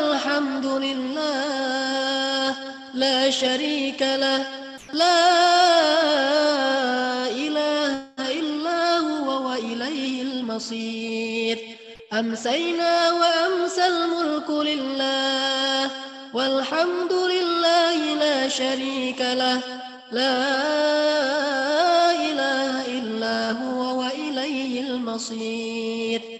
والحمد لله لا شريك له لا إله إلا هو وإليه المصير أمسينا وأمسى الملك لله والحمد لله لا شريك له لا إله إلا هو وإليه المصير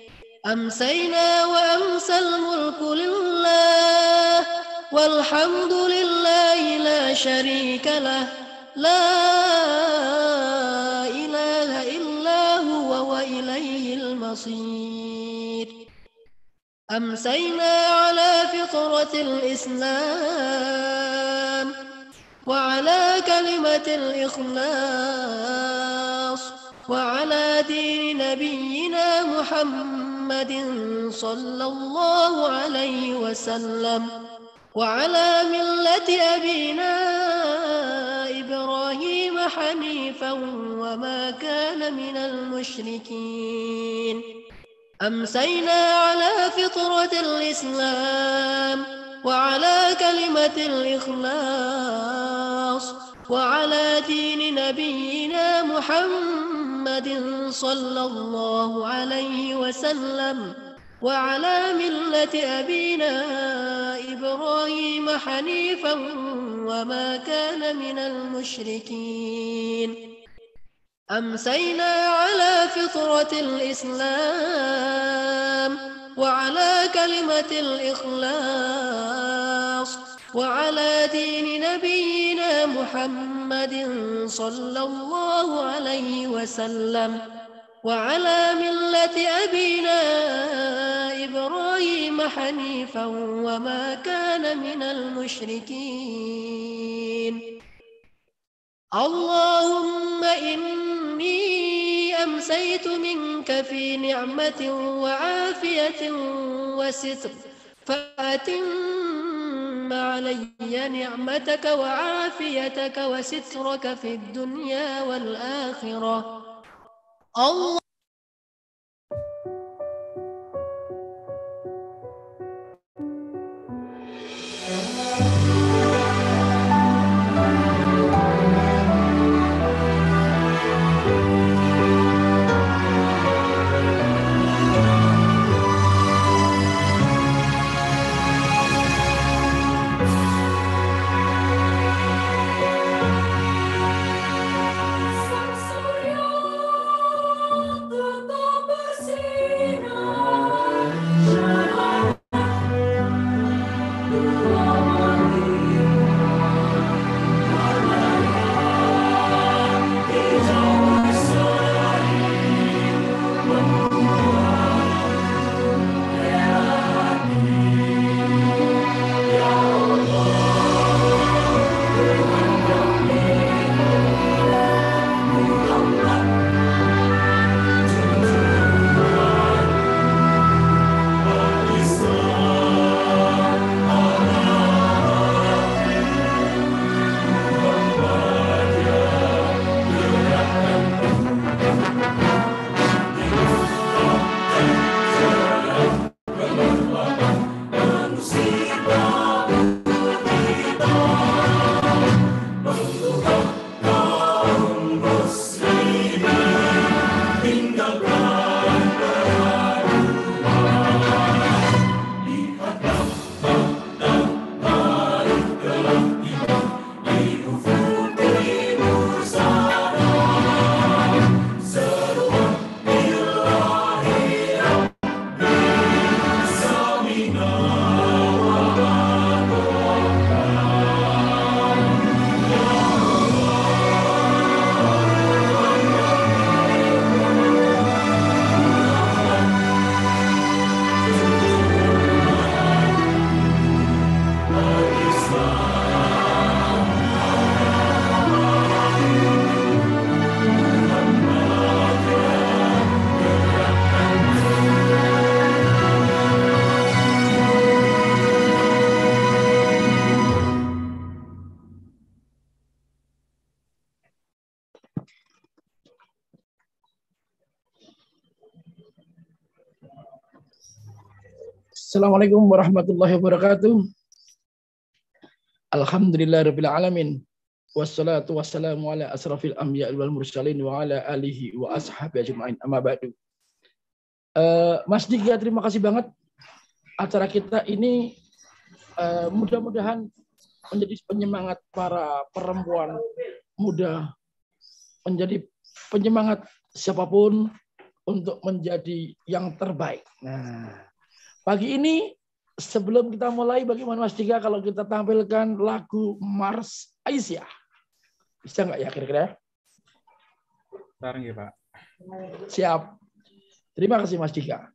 أمسينا وأمسى الملك لله والحمد لله لا شريك له لا إله إلا هو وإليه المصير أمسينا على فطرة الإسلام وعلى كلمة الإخلاص وعلى دين نبينا محمد محمد صلى الله عليه وسلم وعلى ملة أبينا إبراهيم حنيفا وما كان من المشركين أمسينا على فطرة الإسلام وعلى كلمة الإخلاص وعلى دين نبينا محمد صلى الله عليه وسلم وعلى ملة أبينا إبراهيم حنيفا وما كان من المشركين أمسينا على فطرة الإسلام وعلى كلمة الإخلاص وعلى دين نبينا محمد صلى الله عليه وسلم وعلى ملة أبينا إبراهيم حنيفا وما كان من المشركين اللهم إني أمسيت منك في نعمة وعافية وستر فأتم وأتم علي نعمتك وعافيتك وسترك في الدنيا والآخرة الله Assalamualaikum warahmatullahi wabarakatuh. Alhamdulillah rabbil alamin. Wassalatu wassalamu ala asrafil anbiya wal mursalin wa ala alihi wa ashabi ajma'in. Amma ba'du. Uh, Mas Diki terima kasih banget. Acara kita ini uh, mudah-mudahan menjadi penyemangat para perempuan muda, menjadi penyemangat siapapun untuk menjadi yang terbaik. Nah, Pagi ini sebelum kita mulai bagaimana Mas Dika kalau kita tampilkan lagu Mars Aisyah. Bisa nggak ya kira-kira? Sekarang ya Pak. Siap. Terima kasih Mas Dika.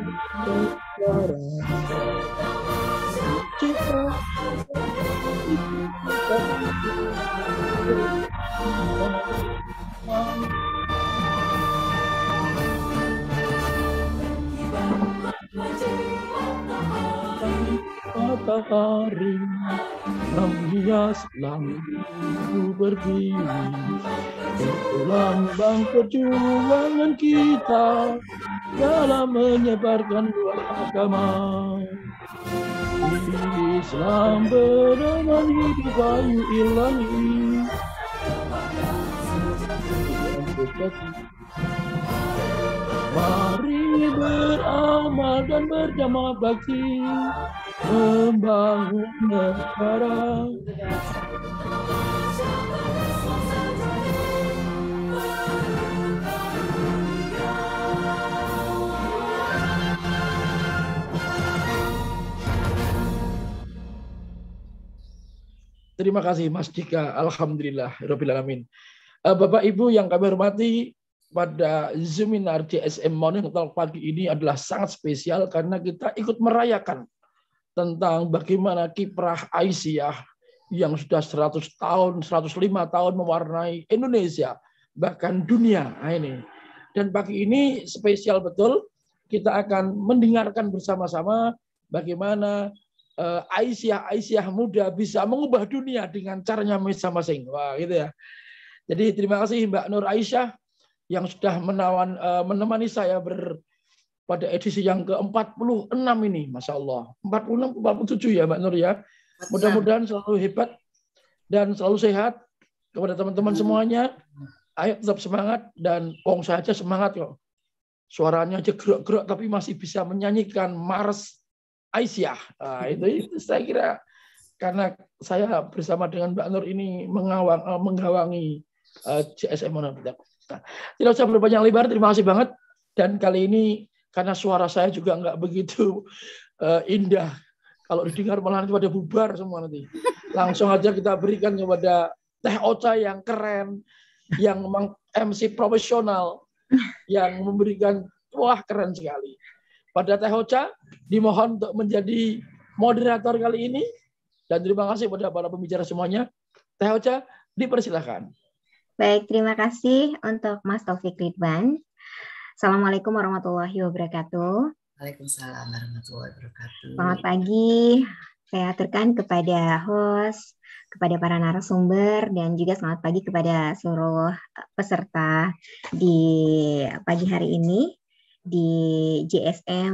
you. matahari menghias langit berdiri bang perjuangan kita dalam menyebarkan dua agama Islam beraman hidup ayu ilahi Mari beramal dan berjamaah bakti membangun negara. Terima kasih Mas Dika. Alhamdulillah. Alamin. Eh, Bapak Ibu yang kami hormati, pada seminar CSM Morning Talk pagi ini adalah sangat spesial karena kita ikut merayakan tentang bagaimana kiprah Aisyah yang sudah 100 tahun, 105 tahun mewarnai Indonesia, bahkan dunia. Nah, ini. Dan pagi ini spesial betul, kita akan mendengarkan bersama-sama bagaimana eh, Aisyah-Aisyah muda bisa mengubah dunia dengan caranya masing-masing. Wah, gitu ya. Jadi terima kasih Mbak Nur Aisyah yang sudah menawan, eh, menemani saya ber, pada edisi yang ke-46 ini, Masya Allah. 46, 47 ya Mbak Nur ya. Mudah-mudahan selalu hebat dan selalu sehat kepada teman-teman semuanya. Ayo tetap semangat dan kong saja semangat kok. Suaranya aja gerak-gerak tapi masih bisa menyanyikan Mars Aisyah. Nah, itu, itu saya kira karena saya bersama dengan Mbak Nur ini mengawang, eh, menggawangi uh, eh, CSM Monabidak. Nah, tidak usah berpanjang lebar, terima kasih banget. Dan kali ini karena suara saya juga nggak begitu uh, indah, kalau didengar malah nanti pada bubar semua nanti. Langsung aja kita berikan kepada Teh Ocha yang keren, yang MC profesional, yang memberikan wah keren sekali. Pada Teh Ocha dimohon untuk menjadi moderator kali ini dan terima kasih kepada para pembicara semuanya. Teh Ocha dipersilahkan. Baik, terima kasih untuk Mas Taufik Ridwan. Assalamualaikum warahmatullahi wabarakatuh. Waalaikumsalam warahmatullahi wabarakatuh. Selamat pagi. Saya aturkan kepada host, kepada para narasumber, dan juga selamat pagi kepada seluruh eh, peserta di pagi hari ini di JSM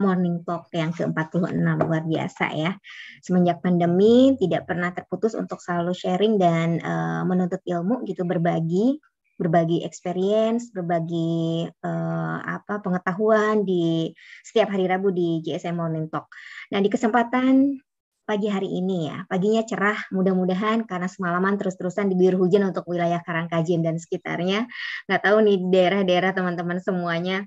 Morning Talk yang ke-46 luar biasa ya. Semenjak pandemi tidak pernah terputus untuk selalu sharing dan uh, menuntut ilmu gitu berbagi berbagi experience, berbagi uh, apa pengetahuan di setiap hari Rabu di JSM Morning Talk. Nah, di kesempatan pagi hari ini ya. Paginya cerah, mudah-mudahan karena semalaman terus-terusan di diguyur hujan untuk wilayah Karangkajim dan sekitarnya. Nggak tahu nih daerah-daerah teman-teman semuanya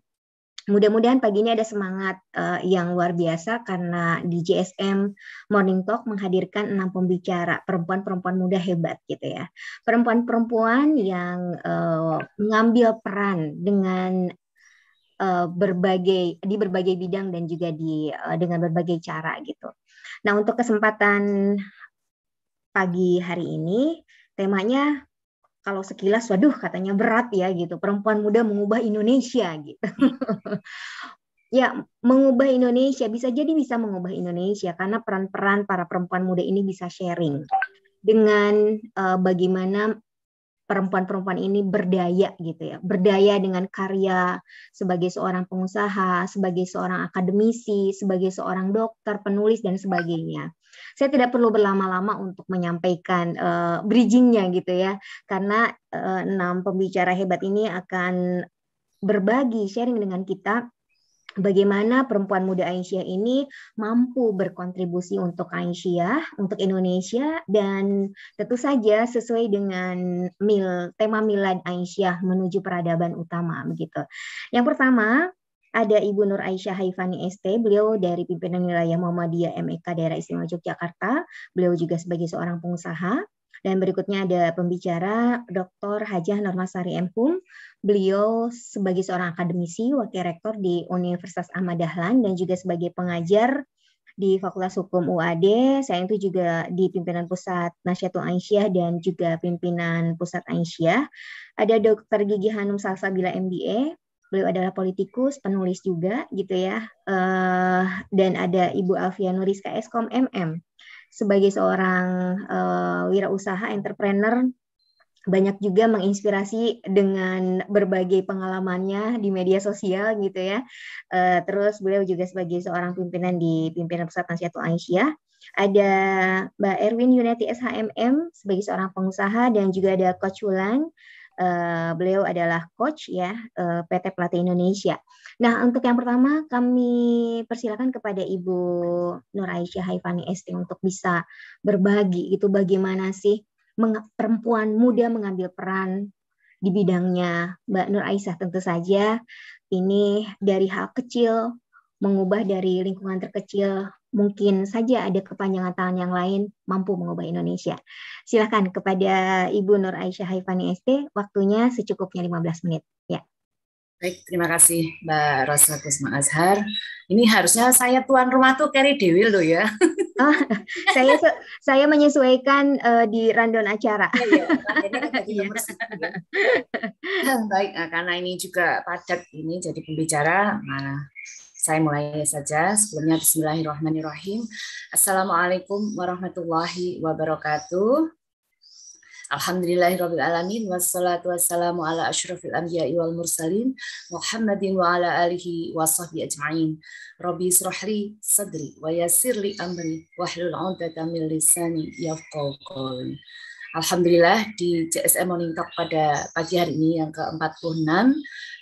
Mudah-mudahan pagi ini ada semangat uh, yang luar biasa karena di JSM Morning Talk menghadirkan enam pembicara perempuan-perempuan muda hebat gitu ya. Perempuan-perempuan yang uh, mengambil peran dengan uh, berbagai di berbagai bidang dan juga di uh, dengan berbagai cara gitu. Nah, untuk kesempatan pagi hari ini temanya kalau sekilas waduh katanya berat ya gitu perempuan muda mengubah Indonesia gitu ya mengubah Indonesia bisa jadi bisa mengubah Indonesia karena peran-peran para perempuan muda ini bisa sharing dengan uh, bagaimana perempuan-perempuan ini berdaya gitu ya berdaya dengan karya sebagai seorang pengusaha sebagai seorang akademisi sebagai seorang dokter penulis dan sebagainya saya tidak perlu berlama-lama untuk menyampaikan uh, bridgingnya gitu ya, karena uh, enam pembicara hebat ini akan berbagi sharing dengan kita bagaimana perempuan muda Aisyah ini mampu berkontribusi untuk Aisyah, untuk Indonesia, dan tentu saja sesuai dengan mil, tema milad Aisyah menuju peradaban utama begitu. Yang pertama, ada Ibu Nur Aisyah Haifani ST, beliau dari pimpinan wilayah Muhammadiyah MEK Daerah Istimewa Yogyakarta, beliau juga sebagai seorang pengusaha. Dan berikutnya ada pembicara Dr. Hajah Normasari M. beliau sebagai seorang akademisi, wakil rektor di Universitas Ahmad Dahlan, dan juga sebagai pengajar di Fakultas Hukum UAD, saya itu juga di pimpinan pusat Nasyatul Aisyah dan juga pimpinan pusat Aisyah. Ada Dr. Gigi Hanum Salsabila MBA, Beliau adalah politikus, penulis juga gitu ya. Uh, dan ada Ibu Alfia Nuris m. MM sebagai seorang uh, wirausaha entrepreneur banyak juga menginspirasi dengan berbagai pengalamannya di media sosial gitu ya. Uh, terus beliau juga sebagai seorang pimpinan di pimpinan pusat nasional Aisyah. Ada Mbak Erwin Yunati SHMM sebagai seorang pengusaha dan juga ada Coach Wulan Eh, beliau adalah coach ya eh, PT Pelatih Indonesia. Nah untuk yang pertama kami persilakan kepada Ibu Nur Aisyah Haifani ST untuk bisa berbagi itu bagaimana sih perempuan muda mengambil peran di bidangnya Mbak Nur Aisyah tentu saja ini dari hal kecil mengubah dari lingkungan terkecil mungkin saja ada kepanjangan tangan yang lain mampu mengubah Indonesia. Silakan kepada Ibu Nur Aisyah Haifani ST, waktunya secukupnya 15 menit. Ya. Baik, terima kasih Mbak Rosa Kusma Azhar. Ini harusnya saya tuan rumah tuh Kerry Dewi loh ya. Oh, saya saya menyesuaikan uh, di rundown acara. Iya, iya, kan iya. ya. Baik, nah, karena ini juga padat ini jadi pembicara mana saya mulai saja. Sebelumnya Bismillahirrahmanirrahim. Assalamualaikum warahmatullahi wabarakatuh. Alhamdulillahirabbil alamin wassalatu wassalamu ala asyrafil anbiya'i wal mursalin Muhammadin wa ala alihi wa sahbihi ajma'in. Rabbi israhli sadri wa yassirli amri wahlul 'uqdatam min lisani yafqahu qawli. Alhamdulillah di CSM Morning pada pagi hari ini yang ke-46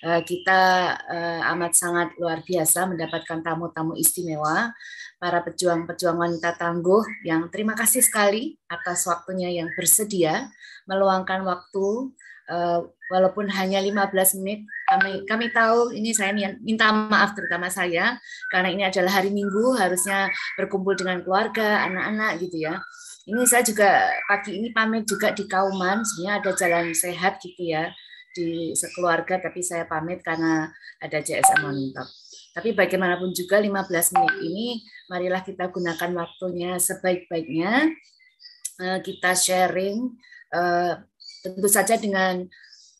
eh, kita eh, amat sangat luar biasa mendapatkan tamu-tamu istimewa para pejuang-pejuang wanita tangguh yang terima kasih sekali atas waktunya yang bersedia meluangkan waktu eh, walaupun hanya 15 menit kami kami tahu ini saya minta maaf terutama saya karena ini adalah hari Minggu harusnya berkumpul dengan keluarga anak-anak gitu ya ini saya juga pagi ini pamit juga di Kauman, sebenarnya ada jalan sehat gitu ya di sekeluarga, tapi saya pamit karena ada JSM Mantap. Tapi bagaimanapun juga 15 menit ini, marilah kita gunakan waktunya sebaik-baiknya, eh, kita sharing, eh, tentu saja dengan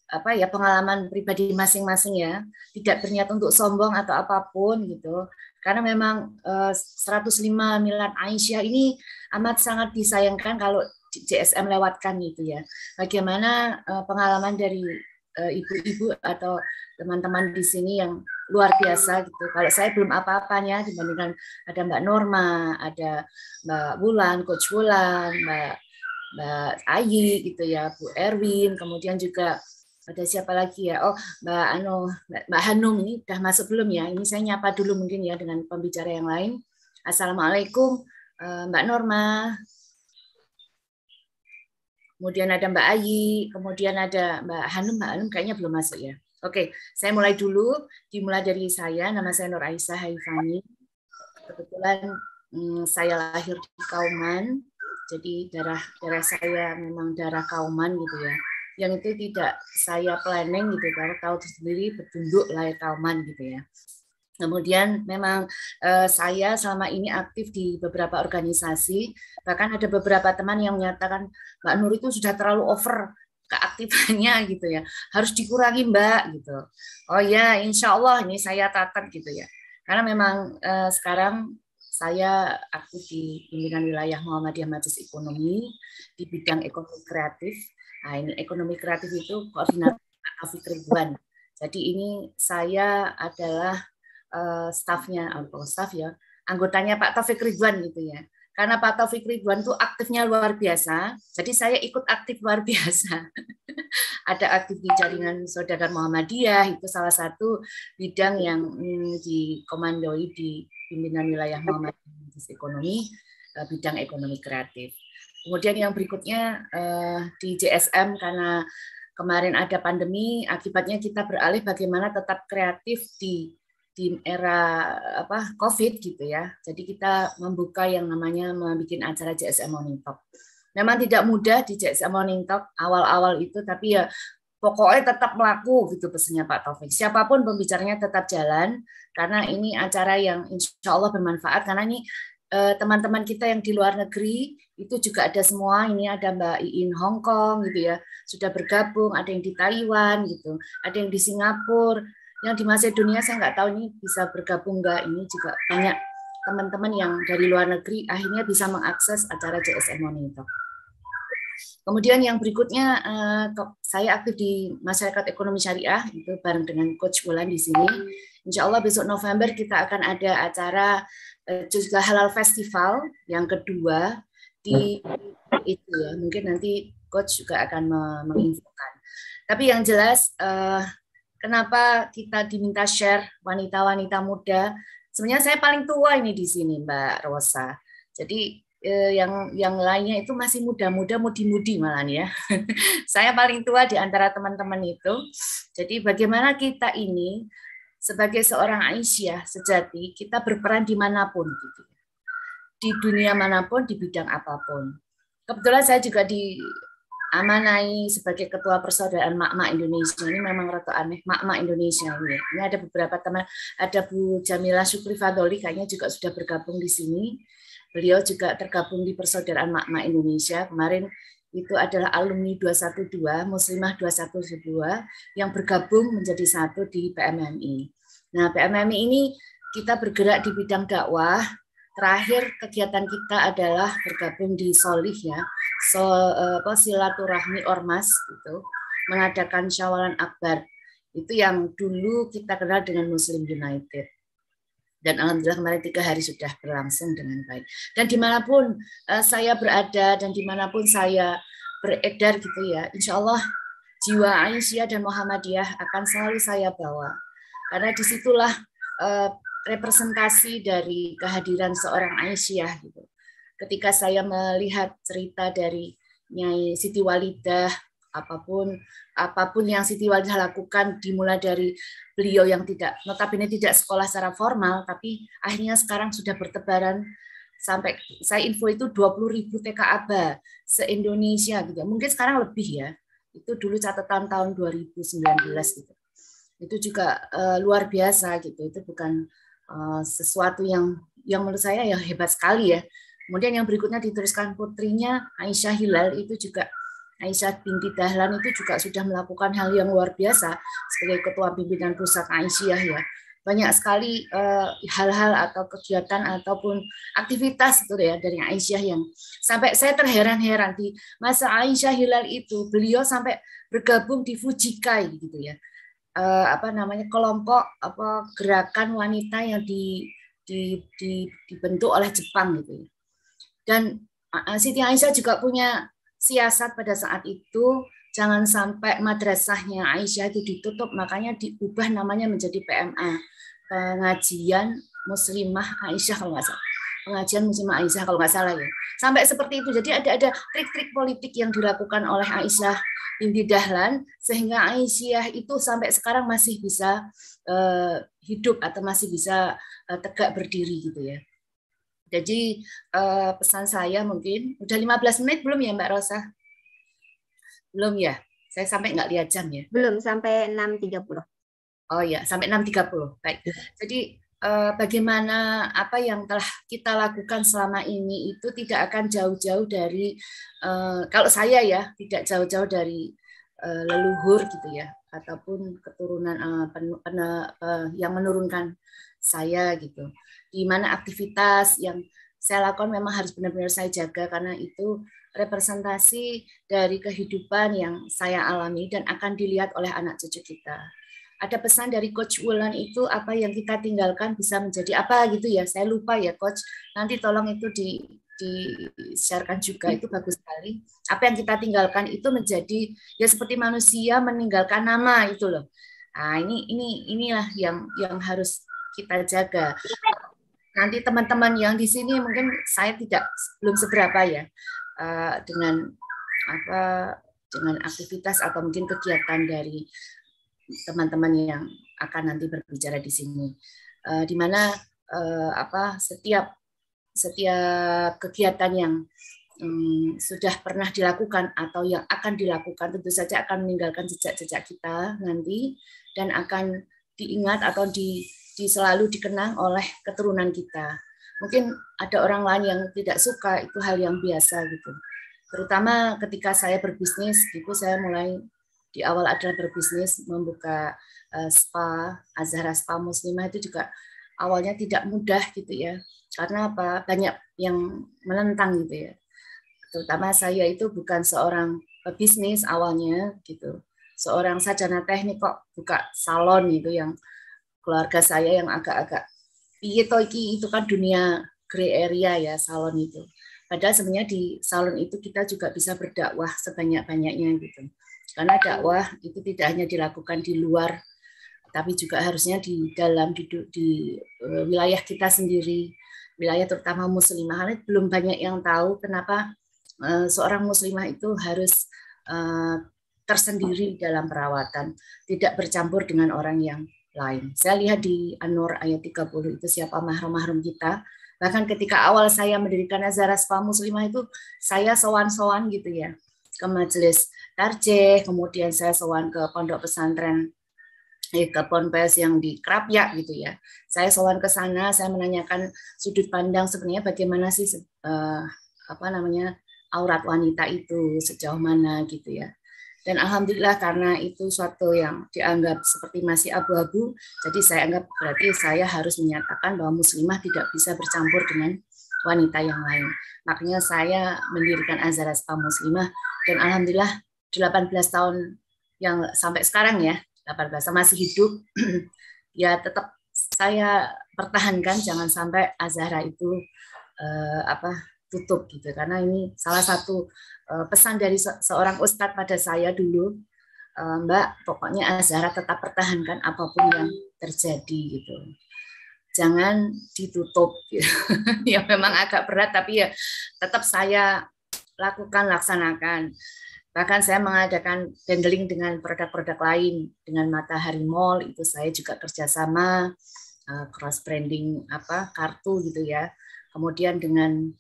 apa ya pengalaman pribadi masing-masing ya tidak berniat untuk sombong atau apapun gitu karena memang 105 eh, miliar Aisyah ini amat sangat disayangkan kalau JSM lewatkan gitu ya. Bagaimana eh, pengalaman dari eh, ibu-ibu atau teman-teman di sini yang luar biasa gitu. Kalau saya belum apa-apanya dibandingkan ada Mbak Norma, ada Mbak Bulan, Coach Bulan, Mbak Mbak Ayi gitu ya, Bu Erwin, kemudian juga ada siapa lagi ya? Oh, Mbak Ano, Mbak Hanum ini sudah masuk belum ya? Ini saya nyapa dulu mungkin ya dengan pembicara yang lain. Assalamualaikum, eh, Mbak Norma. Kemudian ada Mbak Ayi, kemudian ada Mbak Hanum, Mbak Hanum kayaknya belum masuk ya. Oke, saya mulai dulu. Dimulai dari saya, nama saya Nur Aisyah Haifani. Kebetulan hmm, saya lahir di Kauman, jadi darah darah saya memang darah Kauman gitu ya yang itu tidak saya planning gitu karena tahu sendiri bertunduk layar taman gitu ya. Kemudian memang eh, saya selama ini aktif di beberapa organisasi, bahkan ada beberapa teman yang menyatakan Mbak Nur itu sudah terlalu over keaktifannya gitu ya, harus dikurangi Mbak gitu. Oh ya, insya Allah ini saya tatap gitu ya, karena memang eh, sekarang saya aktif di pimpinan wilayah Muhammadiyah Majelis Ekonomi di bidang ekonomi kreatif Nah, ini ekonomi kreatif itu koordinator Taufik Ridwan. Jadi ini saya adalah uh, eh, stafnya, oh, staf ya, anggotanya Pak Taufik Ridwan gitu ya. Karena Pak Taufik Ridwan tuh aktifnya luar biasa, jadi saya ikut aktif luar biasa. Ada aktif di jaringan saudara Muhammadiyah, itu salah satu bidang yang mm, dikomandoi di pimpinan wilayah Muhammadiyah ekonomi, eh, bidang ekonomi kreatif. Kemudian yang berikutnya uh, di JSM karena kemarin ada pandemi, akibatnya kita beralih bagaimana tetap kreatif di di era apa COVID gitu ya. Jadi kita membuka yang namanya membuat acara JSM Morning Talk. Memang tidak mudah di JSM Morning Talk awal-awal itu, tapi ya pokoknya tetap melaku gitu pesannya Pak Taufik. Siapapun pembicaranya tetap jalan karena ini acara yang insya Allah bermanfaat karena ini Eh, teman-teman kita yang di luar negeri itu juga ada semua ini ada Mbak Iin Hong Kong gitu ya sudah bergabung ada yang di Taiwan gitu ada yang di Singapura yang di dunia saya nggak tahu ini bisa bergabung nggak ini juga banyak teman-teman yang dari luar negeri akhirnya bisa mengakses acara CSM Monitor. Kemudian yang berikutnya eh, saya aktif di masyarakat ekonomi syariah itu bareng dengan Coach Wulan di sini. Insya Allah besok November kita akan ada acara eh, juga halal festival yang kedua di hmm. itu ya mungkin nanti Coach juga akan menginfokan. Tapi yang jelas eh, kenapa kita diminta share wanita-wanita muda. Sebenarnya saya paling tua ini di sini, Mbak Rosa. Jadi Eh, yang yang lainnya itu masih muda-muda, mudi-mudi malah ya. Saya paling tua di antara teman-teman itu. Jadi bagaimana kita ini sebagai seorang Aisyah sejati, kita berperan dimanapun gitu. Ya. Di dunia manapun, di bidang apapun. Kebetulan saya juga di amanai sebagai ketua persaudaraan mak-mak Indonesia ini memang rata aneh mak-mak Indonesia ini. Ini ada beberapa teman, ada Bu Jamila Syukri Fadoli kayaknya juga sudah bergabung di sini Beliau juga tergabung di Persaudaraan Makna Indonesia. Kemarin itu adalah alumni 212, Muslimah 212 yang bergabung menjadi satu di PMMI. Nah, PMMI ini kita bergerak di bidang dakwah. Terakhir kegiatan kita adalah bergabung di Solih ya, so, eh, apa, silaturahmi ormas itu mengadakan syawalan akbar. Itu yang dulu kita kenal dengan Muslim United dan alhamdulillah kemarin tiga hari sudah berlangsung dengan baik. Dan dimanapun eh, saya berada dan dimanapun saya beredar gitu ya, insya Allah jiwa Aisyah dan Muhammadiyah akan selalu saya bawa. Karena disitulah eh, representasi dari kehadiran seorang Aisyah gitu. Ketika saya melihat cerita dari Nyai Siti Walidah, apapun apapun yang Siti Walidah lakukan dimulai dari beliau yang tidak notabene tidak sekolah secara formal tapi akhirnya sekarang sudah bertebaran sampai saya info itu 20.000 ribu TK ABA se-Indonesia gitu. Mungkin sekarang lebih ya. Itu dulu catatan tahun 2019 gitu. Itu juga uh, luar biasa gitu. Itu bukan uh, sesuatu yang yang menurut saya ya hebat sekali ya. Kemudian yang berikutnya diteruskan putrinya Aisyah Hilal itu juga Aisyah binti Dahlan itu juga sudah melakukan hal yang luar biasa sebagai ketua pimpinan pusat Aisyah ya. Banyak sekali eh, hal-hal uh, atau kegiatan ataupun aktivitas itu ya dari Aisyah yang sampai saya terheran-heran di masa Aisyah Hilal itu beliau sampai bergabung di Fujikai gitu ya. Uh, apa namanya kelompok apa gerakan wanita yang di, di, di dibentuk oleh Jepang gitu ya. Dan Siti Aisyah juga punya siasat pada saat itu jangan sampai madrasahnya Aisyah itu ditutup, makanya diubah namanya menjadi PMA, pengajian Muslimah Aisyah kalau nggak salah pengajian Muslimah Aisyah kalau nggak salah ya. Sampai seperti itu. Jadi ada ada trik-trik politik yang dilakukan oleh Aisyah Binti Dahlan sehingga Aisyah itu sampai sekarang masih bisa uh, hidup atau masih bisa uh, tegak berdiri gitu ya. Jadi uh, pesan saya mungkin udah 15 menit belum ya Mbak Rosa? Belum ya? Saya sampai nggak lihat jam ya? Belum sampai 6.30. Oh ya, sampai 6.30. Baik. Iya. Jadi uh, bagaimana apa yang telah kita lakukan selama ini itu tidak akan jauh-jauh dari uh, kalau saya ya, tidak jauh-jauh dari uh, leluhur gitu ya ataupun keturunan uh, pen, pen, uh, yang menurunkan saya gitu. Di mana aktivitas yang saya lakukan memang harus benar-benar saya jaga karena itu representasi dari kehidupan yang saya alami dan akan dilihat oleh anak cucu kita. Ada pesan dari Coach Wulan itu apa yang kita tinggalkan bisa menjadi apa gitu ya. Saya lupa ya Coach. Nanti tolong itu di disiarkan juga itu bagus sekali. Apa yang kita tinggalkan itu menjadi ya seperti manusia meninggalkan nama itu loh. Nah, ini ini inilah yang yang harus kita jaga. Nanti teman-teman yang di sini mungkin saya tidak belum seberapa ya uh, dengan apa dengan aktivitas atau mungkin kegiatan dari teman-teman yang akan nanti berbicara di sini. Uh, di mana uh, apa setiap setiap kegiatan yang um, sudah pernah dilakukan atau yang akan dilakukan tentu saja akan meninggalkan jejak-jejak kita nanti dan akan diingat atau di di, selalu dikenang oleh keturunan kita. Mungkin ada orang lain yang tidak suka itu hal yang biasa gitu. Terutama ketika saya berbisnis, gitu saya mulai di awal adalah berbisnis membuka eh, spa Azhara Spa Muslimah itu juga awalnya tidak mudah gitu ya karena apa banyak yang menentang gitu ya terutama saya itu bukan seorang pebisnis awalnya gitu seorang sarjana teknik kok buka salon gitu yang keluarga saya yang agak-agak itu iki itu kan dunia gray area ya salon itu. Padahal sebenarnya di salon itu kita juga bisa berdakwah sebanyak-banyaknya gitu. Karena dakwah itu tidak hanya dilakukan di luar tapi juga harusnya di dalam di, di uh, wilayah kita sendiri wilayah terutama muslimah ini belum banyak yang tahu kenapa uh, seorang muslimah itu harus uh, tersendiri dalam perawatan tidak bercampur dengan orang yang lain. Saya lihat di An-Nur ayat 30 itu siapa mahram-mahram kita. Bahkan ketika awal saya mendirikan Azhar Spa Muslimah itu saya sowan-sowan gitu ya ke majelis Tarjeh, kemudian saya sowan ke pondok pesantren eh, ke ponpes yang di Krapya gitu ya. Saya sowan ke sana, saya menanyakan sudut pandang sebenarnya bagaimana sih eh, apa namanya aurat wanita itu sejauh mana gitu ya. Dan alhamdulillah karena itu suatu yang dianggap seperti masih abu-abu, jadi saya anggap berarti saya harus menyatakan bahwa muslimah tidak bisa bercampur dengan wanita yang lain. Makanya saya mendirikan Azhar Spa Muslimah dan alhamdulillah 18 tahun yang sampai sekarang ya, 18 tahun masih hidup, ya tetap saya pertahankan jangan sampai Azhara itu eh, apa tutup gitu karena ini salah satu Eh, pesan dari seorang ustadz pada saya dulu, eh, Mbak, pokoknya Azhara tetap pertahankan apapun yang terjadi gitu. Jangan ditutup. Gitu. ya memang agak berat tapi ya tetap saya lakukan laksanakan. Bahkan saya mengadakan bundling dengan produk-produk lain dengan Matahari Mall itu saya juga kerjasama eh, cross branding apa kartu gitu ya. Kemudian dengan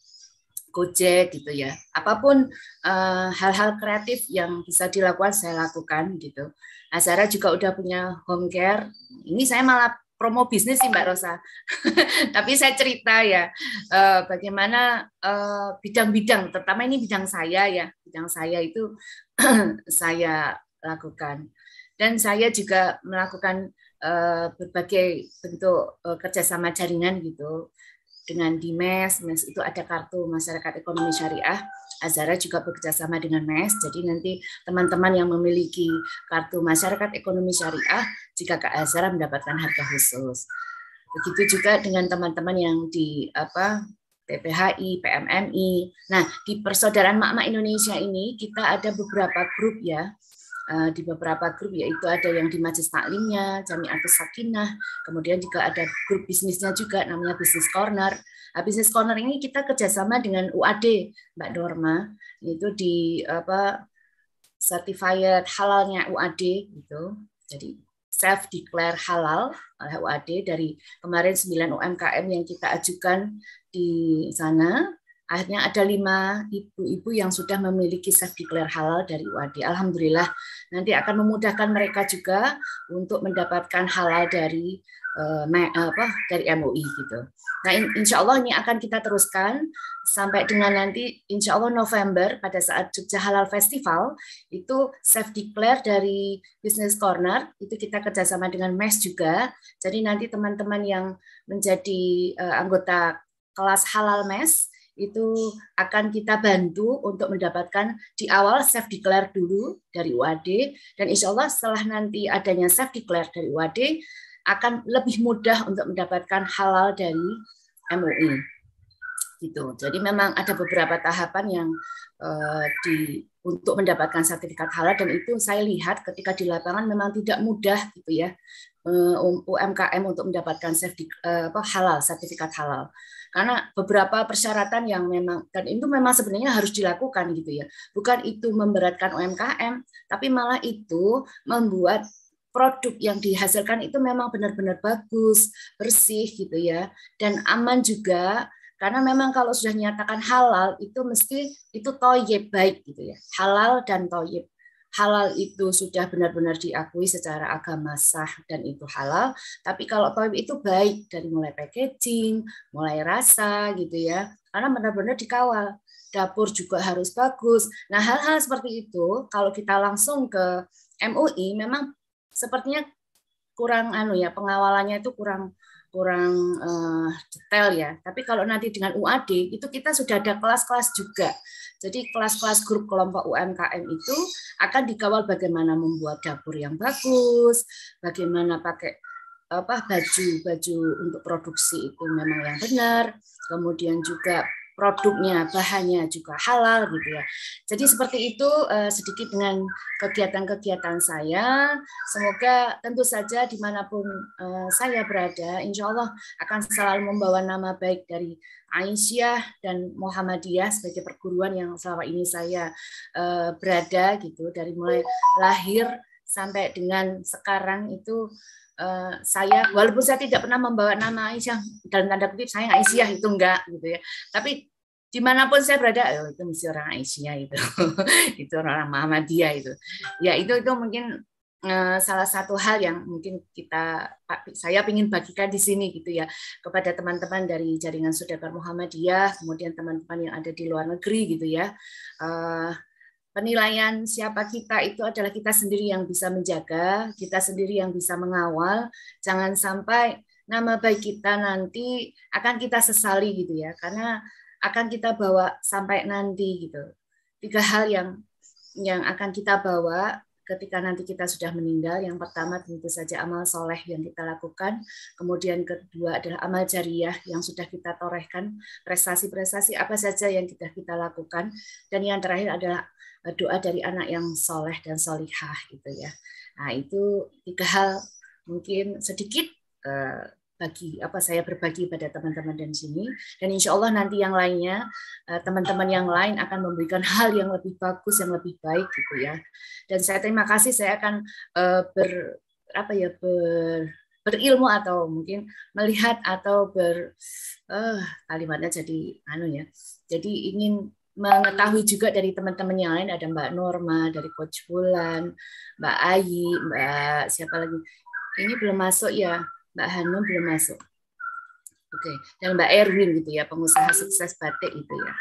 Gojek gitu ya. Apapun eh, hal-hal uh, kreatif yang bisa dilakukan saya lakukan gitu. Azara nah, juga udah punya home care. Ini saya malah promo bisnis sih Mbak Rosa. Tapi saya cerita ya uh, bagaimana eh, bidang-bidang, uh, terutama ini bidang saya ya, bidang saya itu saya lakukan. Dan saya juga melakukan berbagai bentuk kerjasama jaringan gitu dengan DIMES. MES itu ada kartu masyarakat ekonomi syariah. Azara juga bekerjasama dengan MES. Jadi nanti teman-teman yang memiliki kartu masyarakat ekonomi syariah, jika ke Azara mendapatkan harga khusus. Begitu juga dengan teman-teman yang di apa PPHI, PMMI. Nah, di Persaudaraan mak Indonesia ini kita ada beberapa grup ya. Eh, di beberapa grup yaitu ada yang di Majelis Taklimnya, Jami Agus Sakinah, kemudian juga ada grup bisnisnya juga namanya bisnis Corner. Nah, Business Corner ini kita kerjasama dengan UAD Mbak Dorma itu di apa certified halalnya UAD gitu. Jadi self declare halal oleh UAD dari kemarin 9 UMKM yang kita ajukan di sana Akhirnya ada lima ibu-ibu yang sudah memiliki safety declare halal dari UAD. Alhamdulillah nanti akan memudahkan mereka juga untuk mendapatkan halal dari uh, apa dari MUI gitu. Nah, in, insya Allah ini akan kita teruskan sampai dengan nanti insya Allah November pada saat Jogja Halal Festival itu self declare dari Business Corner itu kita kerjasama dengan MES juga. Jadi nanti teman-teman yang menjadi uh, anggota kelas halal MES itu akan kita bantu untuk mendapatkan di awal self declare dulu dari UAD dan insya Allah setelah nanti adanya self declare dari UAD akan lebih mudah untuk mendapatkan halal dari MUI gitu. Jadi memang ada beberapa tahapan yang uh, di untuk mendapatkan sertifikat halal dan itu saya lihat ketika di lapangan memang tidak mudah gitu ya eh, UMKM untuk mendapatkan uh, halal sertifikat halal karena beberapa persyaratan yang memang dan itu memang sebenarnya harus dilakukan gitu ya bukan itu memberatkan UMKM tapi malah itu membuat produk yang dihasilkan itu memang benar-benar bagus, bersih gitu ya, dan aman juga. Karena memang kalau sudah nyatakan halal itu mesti itu toyib baik gitu ya, halal dan toyib halal itu sudah benar-benar diakui secara agama sah dan itu halal, tapi kalau toib itu baik dari mulai packaging, mulai rasa gitu ya, karena benar-benar dikawal. Dapur juga harus bagus. Nah hal-hal seperti itu kalau kita langsung ke MUI memang sepertinya kurang anu ya pengawalannya itu kurang kurang uh, detail ya. Tapi kalau nanti dengan UAD itu kita sudah ada kelas-kelas juga. Jadi kelas-kelas grup kelompok UMKM itu akan dikawal bagaimana membuat dapur yang bagus, bagaimana pakai apa baju-baju untuk produksi itu memang yang benar, kemudian juga produknya, bahannya juga halal gitu ya. Jadi seperti itu uh, sedikit dengan kegiatan-kegiatan saya. Semoga tentu saja dimanapun uh, saya berada, insya Allah akan selalu membawa nama baik dari Aisyah dan Muhammadiyah sebagai perguruan yang selama ini saya uh, berada gitu dari mulai lahir sampai dengan sekarang itu Eh, saya walaupun saya tidak pernah membawa nama Aisyah dalam tanda kutip saya Aisyah itu enggak gitu ya tapi dimanapun saya berada oh, itu mesti orang Aisyah itu itu orang Muhammadiyah itu ya itu itu mungkin eh, salah satu hal yang mungkin kita saya ingin bagikan di sini gitu ya kepada teman-teman dari jaringan Sudakar Muhammadiyah kemudian teman-teman yang ada di luar negeri gitu ya eh, penilaian siapa kita itu adalah kita sendiri yang bisa menjaga, kita sendiri yang bisa mengawal. Jangan sampai nama baik kita nanti akan kita sesali gitu ya, karena akan kita bawa sampai nanti gitu. Tiga hal yang yang akan kita bawa ketika nanti kita sudah meninggal. Yang pertama tentu saja amal soleh yang kita lakukan. Kemudian kedua adalah amal jariah yang sudah kita torehkan. Prestasi-prestasi apa saja yang sudah kita lakukan. Dan yang terakhir adalah doa dari anak yang soleh dan solihah gitu ya. Nah itu tiga hal mungkin sedikit eh, bagi apa saya berbagi pada teman-teman dan sini dan insya Allah nanti yang lainnya eh, teman-teman yang lain akan memberikan hal yang lebih bagus yang lebih baik gitu ya dan saya terima kasih saya akan eh, ber apa ya ber berilmu atau mungkin melihat atau ber uh, kalimatnya jadi anu ya jadi ingin mengetahui juga dari teman-teman yang lain ada Mbak Norma dari Coach Bulan, Mbak Ayi, Mbak siapa lagi? Ini belum masuk ya, Mbak Hanum belum masuk. Oke, okay. dan Mbak Erwin gitu ya, pengusaha sukses batik itu ya.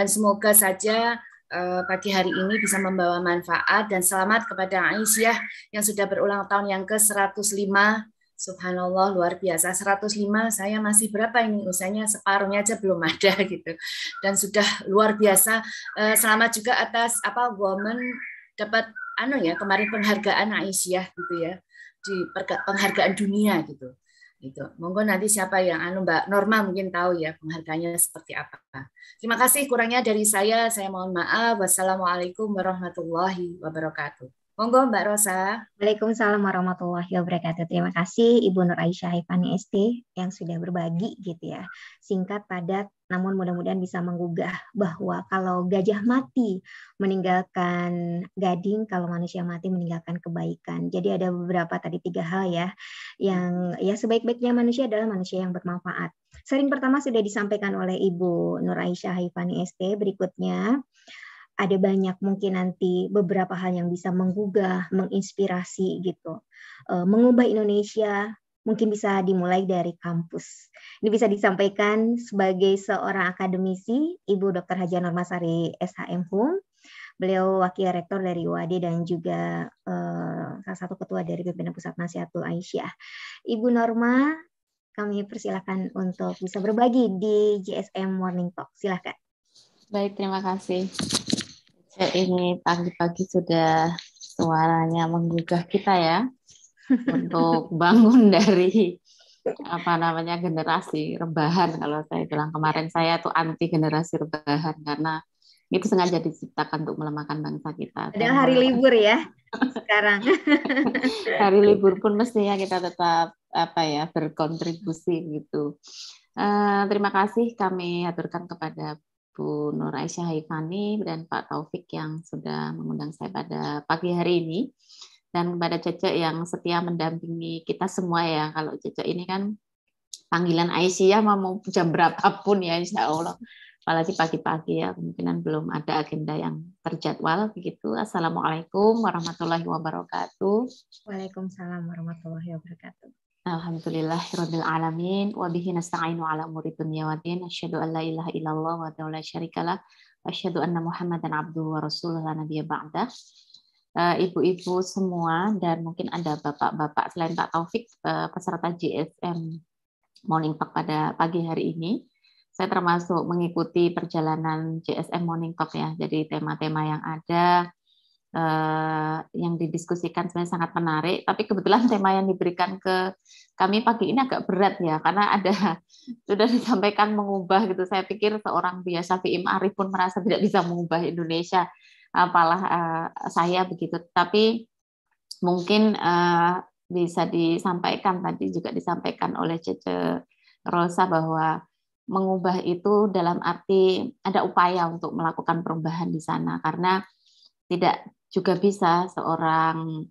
Dan semoga saja uh, pagi hari ini bisa membawa manfaat dan selamat kepada Aisyah yang sudah berulang tahun yang ke-105 Subhanallah luar biasa 105 saya masih berapa ini usahanya separuhnya aja belum ada gitu dan sudah luar biasa eh, selamat juga atas apa woman dapat anu ya kemarin penghargaan Aisyah gitu ya di penghargaan dunia gitu gitu. Monggo nanti siapa yang anu Mbak Norma mungkin tahu ya penghargaannya seperti apa. Terima kasih kurangnya dari saya, saya mohon maaf. Wassalamualaikum warahmatullahi wabarakatuh. Monggo Mbak Rosa. Waalaikumsalam warahmatullahi wabarakatuh. Terima kasih Ibu Nur Aisyah Haifani ST yang sudah berbagi gitu ya. Singkat, padat, namun mudah-mudahan bisa menggugah bahwa kalau gajah mati meninggalkan gading, kalau manusia mati meninggalkan kebaikan. Jadi ada beberapa tadi tiga hal ya yang ya sebaik-baiknya manusia adalah manusia yang bermanfaat. Sering pertama sudah disampaikan oleh Ibu Nur Aisyah Haifani ST, berikutnya ada banyak mungkin nanti beberapa hal yang bisa menggugah, menginspirasi gitu. Eh, mengubah Indonesia mungkin bisa dimulai dari kampus. Ini bisa disampaikan sebagai seorang akademisi, Ibu Dr. Haja Normasari SHM HUM. Beliau wakil rektor dari UAD dan juga uh, salah satu ketua dari pimpinan pusat Nasihatul Aisyah. Ibu Norma, kami persilahkan untuk bisa berbagi di GSM Morning Talk. Silahkan. Baik, terima kasih. Ya, ini pagi-pagi sudah suaranya menggugah kita ya untuk bangun dari apa namanya generasi rebahan kalau saya bilang kemarin saya tuh anti generasi rebahan karena itu sengaja diciptakan untuk melemahkan bangsa kita. Ada hari libur ya sekarang. hari libur pun mestinya kita tetap apa ya berkontribusi gitu. Uh, terima kasih kami aturkan kepada Bu Nur Aisyah Haifani dan Pak Taufik yang sudah mengundang saya pada pagi hari ini dan kepada Cece yang setia mendampingi kita semua ya. Kalau Cece ini kan panggilan Aisyah mau jam berapapun ya Insya Allah. Apalagi pagi-pagi ya, kemungkinan belum ada agenda yang terjadwal begitu. Assalamualaikum warahmatullahi wabarakatuh. Waalaikumsalam warahmatullahi wabarakatuh. Alhamdulillah, Rabbil alamin wa bihi nasta'inu ala umuri dunya wa din asyhadu an la ilaha illallah wa la syarikalah asyhadu anna muhammadan abduhu wa rasuluhu la nabiyya ba'da eh, ibu-ibu semua dan mungkin ada bapak-bapak selain Pak Taufik eh, peserta JSM Morning Talk pada pagi hari ini saya termasuk mengikuti perjalanan JSM Morning Talk ya jadi tema-tema yang ada Eh, yang didiskusikan sebenarnya sangat menarik. Tapi kebetulan tema yang diberikan ke kami pagi ini agak berat ya, karena ada sudah disampaikan mengubah gitu. Saya pikir seorang biasa Fiim Arif pun merasa tidak bisa mengubah Indonesia, apalah eh, saya begitu. Tapi mungkin eh, bisa disampaikan tadi juga disampaikan oleh Cece Rosa bahwa mengubah itu dalam arti ada upaya untuk melakukan perubahan di sana karena tidak juga bisa seorang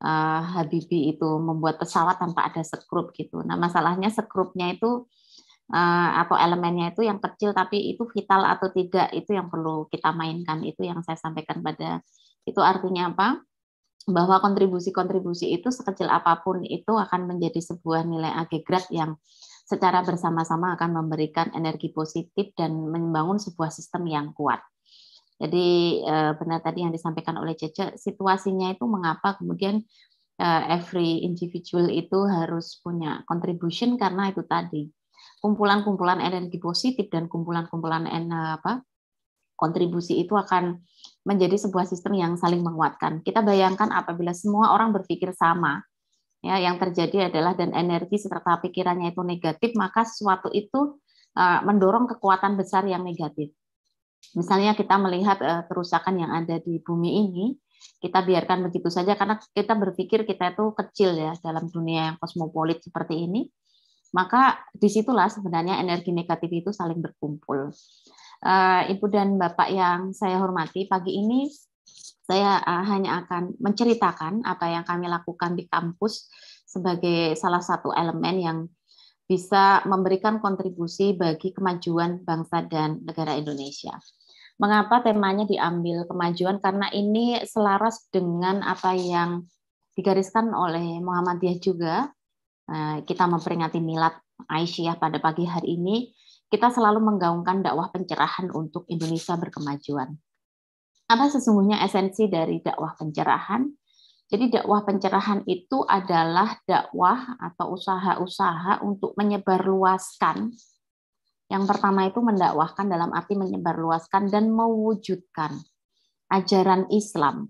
uh, eh, Habibi itu membuat pesawat tanpa ada sekrup gitu. Nah masalahnya sekrupnya itu uh, atau elemennya itu yang kecil tapi itu vital atau tidak itu yang perlu kita mainkan itu yang saya sampaikan pada itu artinya apa? Bahwa kontribusi-kontribusi itu sekecil apapun itu akan menjadi sebuah nilai agregat yang secara bersama-sama akan memberikan energi positif dan membangun sebuah sistem yang kuat. Jadi eh, benar tadi yang disampaikan oleh Cece, situasinya itu mengapa kemudian eh, every individual itu harus punya contribution karena itu tadi kumpulan-kumpulan energi positif dan kumpulan-kumpulan eh, apa kontribusi itu akan menjadi sebuah sistem yang saling menguatkan. Kita bayangkan apabila semua orang berpikir sama, ya yang terjadi adalah dan energi serta pikirannya itu negatif, maka sesuatu itu mendorong kekuatan besar yang negatif. Misalnya kita melihat uh, kerusakan yang ada di bumi ini, kita biarkan begitu saja karena kita berpikir kita itu kecil ya dalam dunia yang kosmopolit seperti ini. Maka disitulah sebenarnya energi negatif itu saling berkumpul. Uh, Ibu dan Bapak yang saya hormati, pagi ini saya uh, hanya akan menceritakan apa yang kami lakukan di kampus sebagai salah satu elemen yang bisa memberikan kontribusi bagi kemajuan bangsa dan negara Indonesia. Mengapa temanya diambil kemajuan? Karena ini selaras dengan apa yang digariskan oleh Muhammadiyah juga. Eh, kita memperingati milad Aisyah pada pagi hari ini. Kita selalu menggaungkan dakwah pencerahan untuk Indonesia berkemajuan. Apa sesungguhnya esensi dari dakwah pencerahan? Jadi dakwah pencerahan itu adalah dakwah atau usaha-usaha untuk menyebarluaskan. Yang pertama itu mendakwahkan dalam arti menyebarluaskan dan mewujudkan ajaran Islam.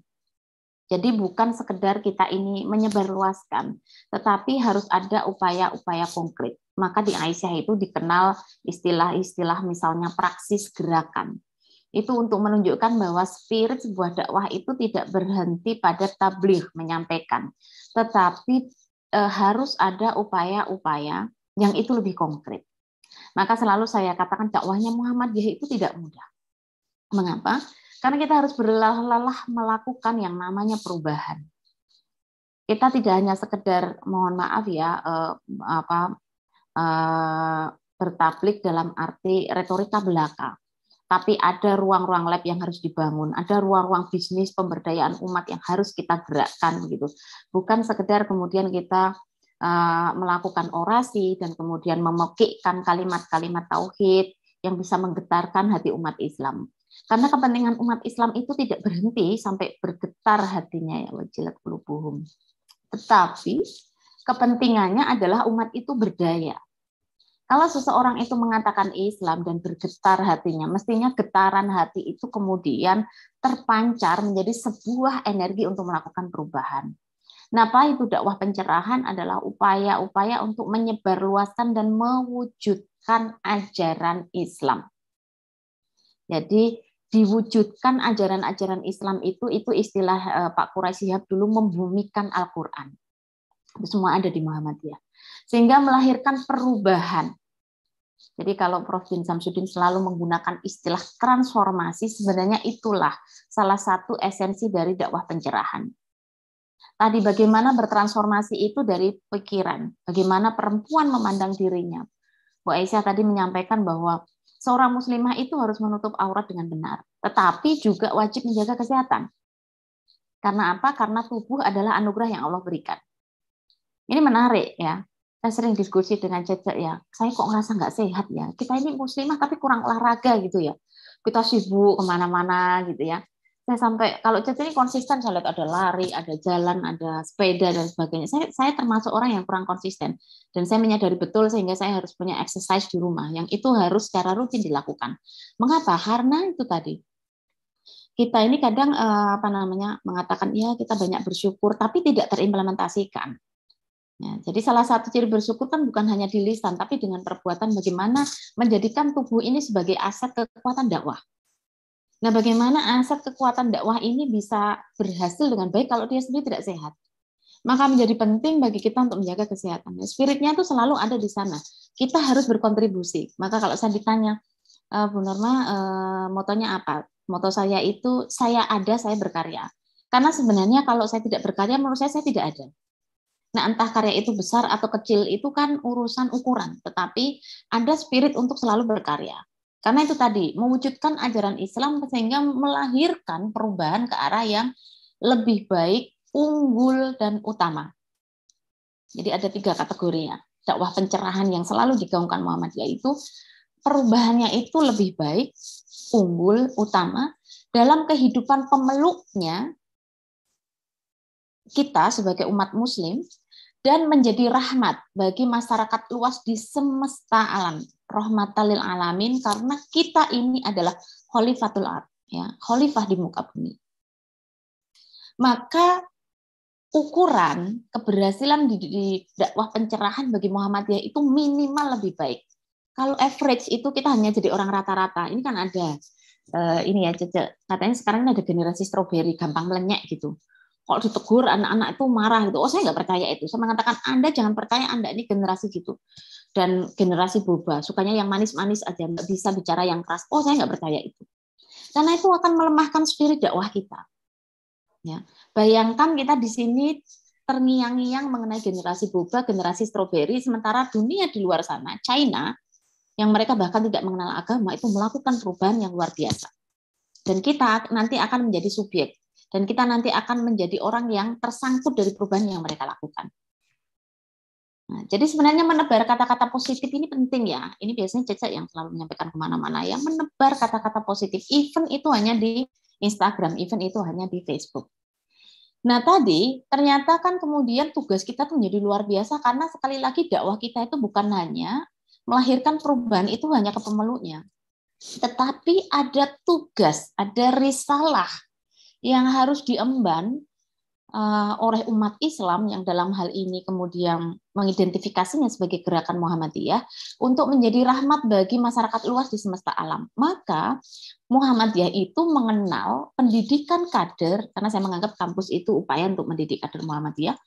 Jadi bukan sekedar kita ini menyebarluaskan, tetapi harus ada upaya-upaya konkret. Maka di Aisyah itu dikenal istilah-istilah misalnya praksis gerakan itu untuk menunjukkan bahwa spirit sebuah dakwah itu tidak berhenti pada tabligh menyampaikan, tetapi e, harus ada upaya-upaya yang itu lebih konkret. Maka selalu saya katakan dakwahnya Muhammad Muhammadiyah itu tidak mudah. Mengapa? Karena kita harus berlelah-lelah melakukan yang namanya perubahan. Kita tidak hanya sekedar mohon maaf ya e, apa e, bertablik dalam arti retorika belaka tapi ada ruang-ruang lab yang harus dibangun, ada ruang-ruang bisnis pemberdayaan umat yang harus kita gerakkan gitu. Bukan sekedar kemudian kita uh, melakukan orasi dan kemudian memekikkan kalimat-kalimat tauhid yang bisa menggetarkan hati umat Islam. Karena kepentingan umat Islam itu tidak berhenti sampai bergetar hatinya ya wajilat kulubuhum. Tetapi kepentingannya adalah umat itu berdaya kalau seseorang itu mengatakan Islam dan bergetar hatinya, mestinya getaran hati itu kemudian terpancar menjadi sebuah energi untuk melakukan perubahan. Nah, apa itu dakwah pencerahan adalah upaya-upaya untuk menyebarluaskan dan mewujudkan ajaran Islam. Jadi diwujudkan ajaran-ajaran Islam itu itu istilah eh, Pak Quraisy dulu membumikan Al-Qur'an. Semua ada di Muhammadiyah sehingga melahirkan perubahan. Jadi kalau Prof. Bin Samsudin selalu menggunakan istilah transformasi, sebenarnya itulah salah satu esensi dari dakwah pencerahan. Tadi bagaimana bertransformasi itu dari pikiran, bagaimana perempuan memandang dirinya. Bu Aisyah tadi menyampaikan bahwa seorang muslimah itu harus menutup aurat dengan benar, tetapi juga wajib menjaga kesehatan. Karena apa? Karena tubuh adalah anugerah yang Allah berikan. Ini menarik ya saya sering diskusi dengan Cece ya, saya kok ngerasa nggak sehat ya. Kita ini muslimah tapi kurang olahraga gitu ya. Kita sibuk kemana-mana gitu ya. Saya sampai kalau Cece ini konsisten, saya lihat ada lari, ada jalan, ada sepeda dan sebagainya. Saya, saya termasuk orang yang kurang konsisten dan saya menyadari betul sehingga saya harus punya exercise di rumah yang itu harus secara rutin dilakukan. Mengapa? Karena itu tadi kita ini kadang eh, apa namanya mengatakan ya kita banyak bersyukur tapi tidak terimplementasikan Ya, jadi salah satu ciri bersyukur kan bukan hanya di lisan, tapi dengan perbuatan bagaimana menjadikan tubuh ini sebagai aset kekuatan dakwah. Nah, bagaimana aset kekuatan dakwah ini bisa berhasil dengan baik kalau dia sendiri tidak sehat? Maka menjadi penting bagi kita untuk menjaga kesehatan. Ya, spiritnya itu selalu ada di sana. Kita harus berkontribusi. Maka kalau saya ditanya, e, Bu Norma, e, motonya apa? Moto saya itu, saya ada, saya berkarya. Karena sebenarnya kalau saya tidak berkarya, menurut saya saya tidak ada Nah, entah karya itu besar atau kecil itu kan urusan ukuran, tetapi ada spirit untuk selalu berkarya. Karena itu tadi, mewujudkan ajaran Islam sehingga melahirkan perubahan ke arah yang lebih baik, unggul, dan utama. Jadi ada tiga kategorinya. Dakwah pencerahan yang selalu digaungkan Muhammadiyah itu, perubahannya itu lebih baik, unggul, utama, dalam kehidupan pemeluknya kita sebagai umat muslim dan menjadi rahmat bagi masyarakat luas di semesta alam. Rahmatalil alamin karena kita ini adalah khalifatul ar, ya, khalifah di muka bumi. Maka ukuran keberhasilan di, di dakwah pencerahan bagi Muhammadiyah itu minimal lebih baik. Kalau average itu kita hanya jadi orang rata-rata. Ini kan ada uh, ini ya, Cece, katanya sekarang ada generasi stroberi gampang melenyek gitu kalau ditegur anak-anak itu marah gitu. Oh, saya nggak percaya itu. Saya mengatakan Anda jangan percaya Anda ini generasi gitu. Dan generasi boba, sukanya yang manis-manis aja, nggak bisa bicara yang keras. Oh, saya nggak percaya itu. Karena itu akan melemahkan spirit dakwah kita. Ya. Bayangkan kita di sini terngiang-ngiang mengenai generasi boba, generasi stroberi, sementara dunia di luar sana, China, yang mereka bahkan tidak mengenal agama, itu melakukan perubahan yang luar biasa. Dan kita nanti akan menjadi subjek dan kita nanti akan menjadi orang yang tersangkut dari perubahan yang mereka lakukan. Nah, jadi sebenarnya menebar kata-kata positif ini penting ya. Ini biasanya Cece yang selalu menyampaikan kemana-mana ya. Menebar kata-kata positif, even itu hanya di Instagram, even itu hanya di Facebook. Nah tadi ternyata kan kemudian tugas kita tuh menjadi luar biasa karena sekali lagi dakwah kita itu bukan hanya melahirkan perubahan itu hanya ke pemeluknya. Tetapi ada tugas, ada risalah yang harus diemban eh, oleh umat Islam yang dalam hal ini kemudian mengidentifikasinya sebagai gerakan Muhammadiyah untuk menjadi rahmat bagi masyarakat luas di semesta alam. Maka Muhammadiyah itu mengenal pendidikan kader karena saya menganggap kampus itu upaya untuk mendidik kader Muhammadiyah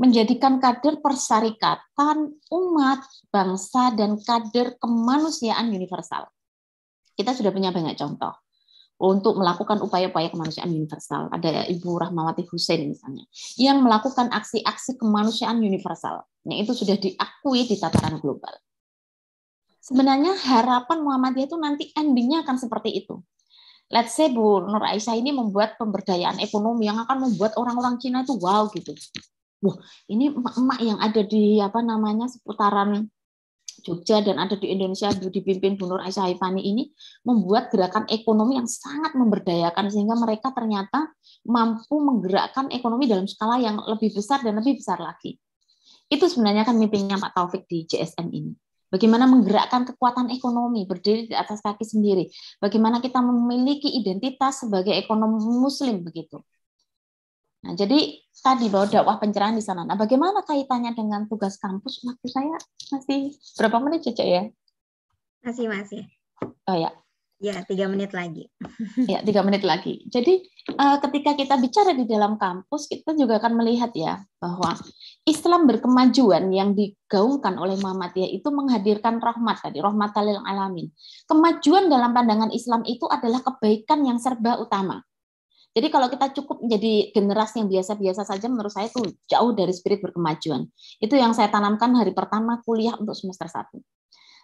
menjadikan kader persyarikatan umat, bangsa, dan kader kemanusiaan universal. Kita sudah punya banyak contoh untuk melakukan upaya-upaya kemanusiaan universal. Ada Ibu Rahmawati Hussein misalnya, yang melakukan aksi-aksi kemanusiaan universal. Yang nah, itu sudah diakui di tataran global. Sebenarnya harapan Muhammadiyah itu nanti endingnya akan seperti itu. Let's say Bu Nur Aisyah ini membuat pemberdayaan ekonomi yang akan membuat orang-orang Cina itu wow gitu. Wah, ini emak-emak yang ada di apa namanya seputaran Jogja dan ada di Indonesia dipimpin Bu Nur Aisyah Haifani ini membuat gerakan ekonomi yang sangat memberdayakan sehingga mereka ternyata mampu menggerakkan ekonomi dalam skala yang lebih besar dan lebih besar lagi. Itu sebenarnya kan mimpinya Pak Taufik di JSN ini. Bagaimana menggerakkan kekuatan ekonomi berdiri di atas kaki sendiri. Bagaimana kita memiliki identitas sebagai ekonomi muslim begitu Nah, jadi tadi bahwa dakwah pencerahan di sana. Nah, bagaimana kaitannya dengan tugas kampus? Waktu saya masih berapa menit, Cece ya? Masih, masih. Oh ya. Ya, tiga menit lagi. ya, tiga menit lagi. Jadi, eh, ketika kita bicara di dalam kampus, kita juga akan melihat ya, bahwa Islam berkemajuan yang digaungkan oleh Muhammad ya itu menghadirkan rahmat tadi, rahmat alil alamin. Kemajuan dalam pandangan Islam itu adalah kebaikan yang serba utama jadi kalau kita cukup menjadi generasi yang biasa-biasa saja, menurut saya itu jauh dari spirit berkemajuan. Itu yang saya tanamkan hari pertama kuliah untuk semester satu.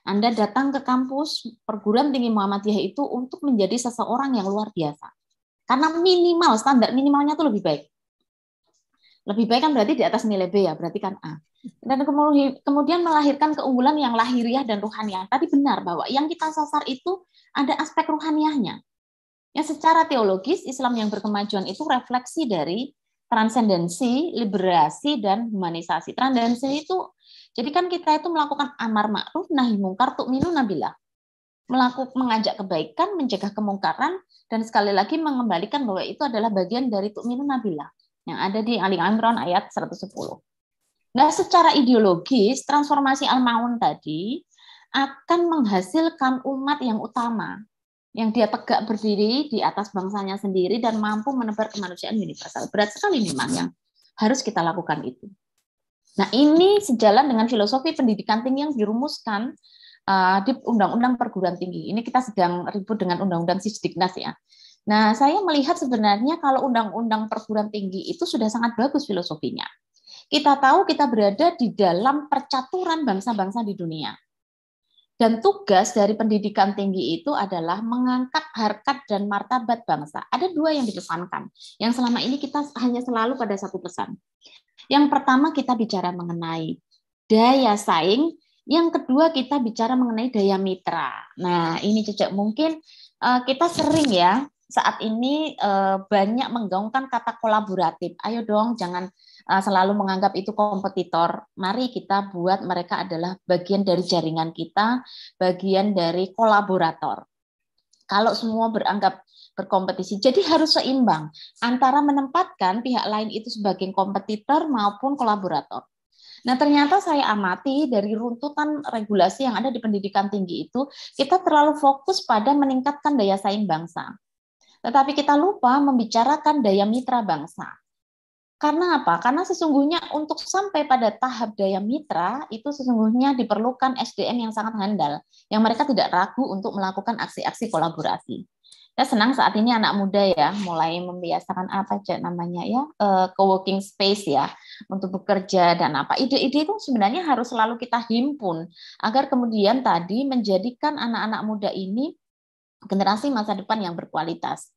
Anda datang ke kampus perguruan tinggi Muhammadiyah itu untuk menjadi seseorang yang luar biasa. Karena minimal, standar minimalnya itu lebih baik. Lebih baik kan berarti di atas nilai B ya, berarti kan A. Dan kemudian melahirkan keunggulan yang lahiriah dan ruhaniah. Tadi benar bahwa yang kita sasar itu ada aspek ruhaniahnya. Yang secara teologis, Islam yang berkemajuan itu refleksi dari transendensi, liberasi, dan humanisasi. Transendensi itu, jadi kan kita itu melakukan amar ma'ruf, nahi mungkar, tu'minu nabilah. Melakukan, mengajak kebaikan, mencegah kemungkaran, dan sekali lagi mengembalikan bahwa itu adalah bagian dari tu'minu nabilah yang ada di Ali Imran ayat 110. Nah, secara ideologis, transformasi Al-Maun tadi akan menghasilkan umat yang utama, yang dia tegak berdiri di atas bangsanya sendiri dan mampu menebar kemanusiaan universal. Berat sekali memang yang harus kita lakukan itu. Nah, ini sejalan dengan filosofi pendidikan tinggi yang dirumuskan uh, di Undang-Undang Perguruan Tinggi. Ini kita sedang ribut dengan Undang-Undang Sisdiknas ya. Nah, saya melihat sebenarnya kalau Undang-Undang Perguruan Tinggi itu sudah sangat bagus filosofinya. Kita tahu kita berada di dalam percaturan bangsa-bangsa di dunia. Dan tugas dari pendidikan tinggi itu adalah mengangkat harkat dan martabat bangsa. Ada dua yang dipesankan, yang selama ini kita hanya selalu pada satu pesan. Yang pertama kita bicara mengenai daya saing, yang kedua kita bicara mengenai daya mitra. Nah ini cecek mungkin eh, kita sering ya saat ini eh, banyak menggaungkan kata kolaboratif. Ayo dong jangan Eh, selalu menganggap itu kompetitor. Mari kita buat mereka adalah bagian dari jaringan kita, bagian dari kolaborator. Kalau semua beranggap berkompetisi, jadi harus seimbang antara menempatkan pihak lain itu sebagai kompetitor maupun kolaborator. Nah, ternyata saya amati dari runtutan regulasi yang ada di pendidikan tinggi itu, kita terlalu fokus pada meningkatkan daya saing bangsa. Tetapi kita lupa membicarakan daya mitra bangsa karena apa? Karena sesungguhnya untuk sampai pada tahap daya mitra itu sesungguhnya diperlukan SDM yang sangat handal, yang mereka tidak ragu untuk melakukan aksi-aksi kolaborasi. Saya senang saat ini anak muda ya mulai membiasakan apa aja namanya ya eh, co-working space ya untuk bekerja dan apa ide-ide itu sebenarnya harus selalu kita himpun agar kemudian tadi menjadikan anak-anak muda ini generasi masa depan yang berkualitas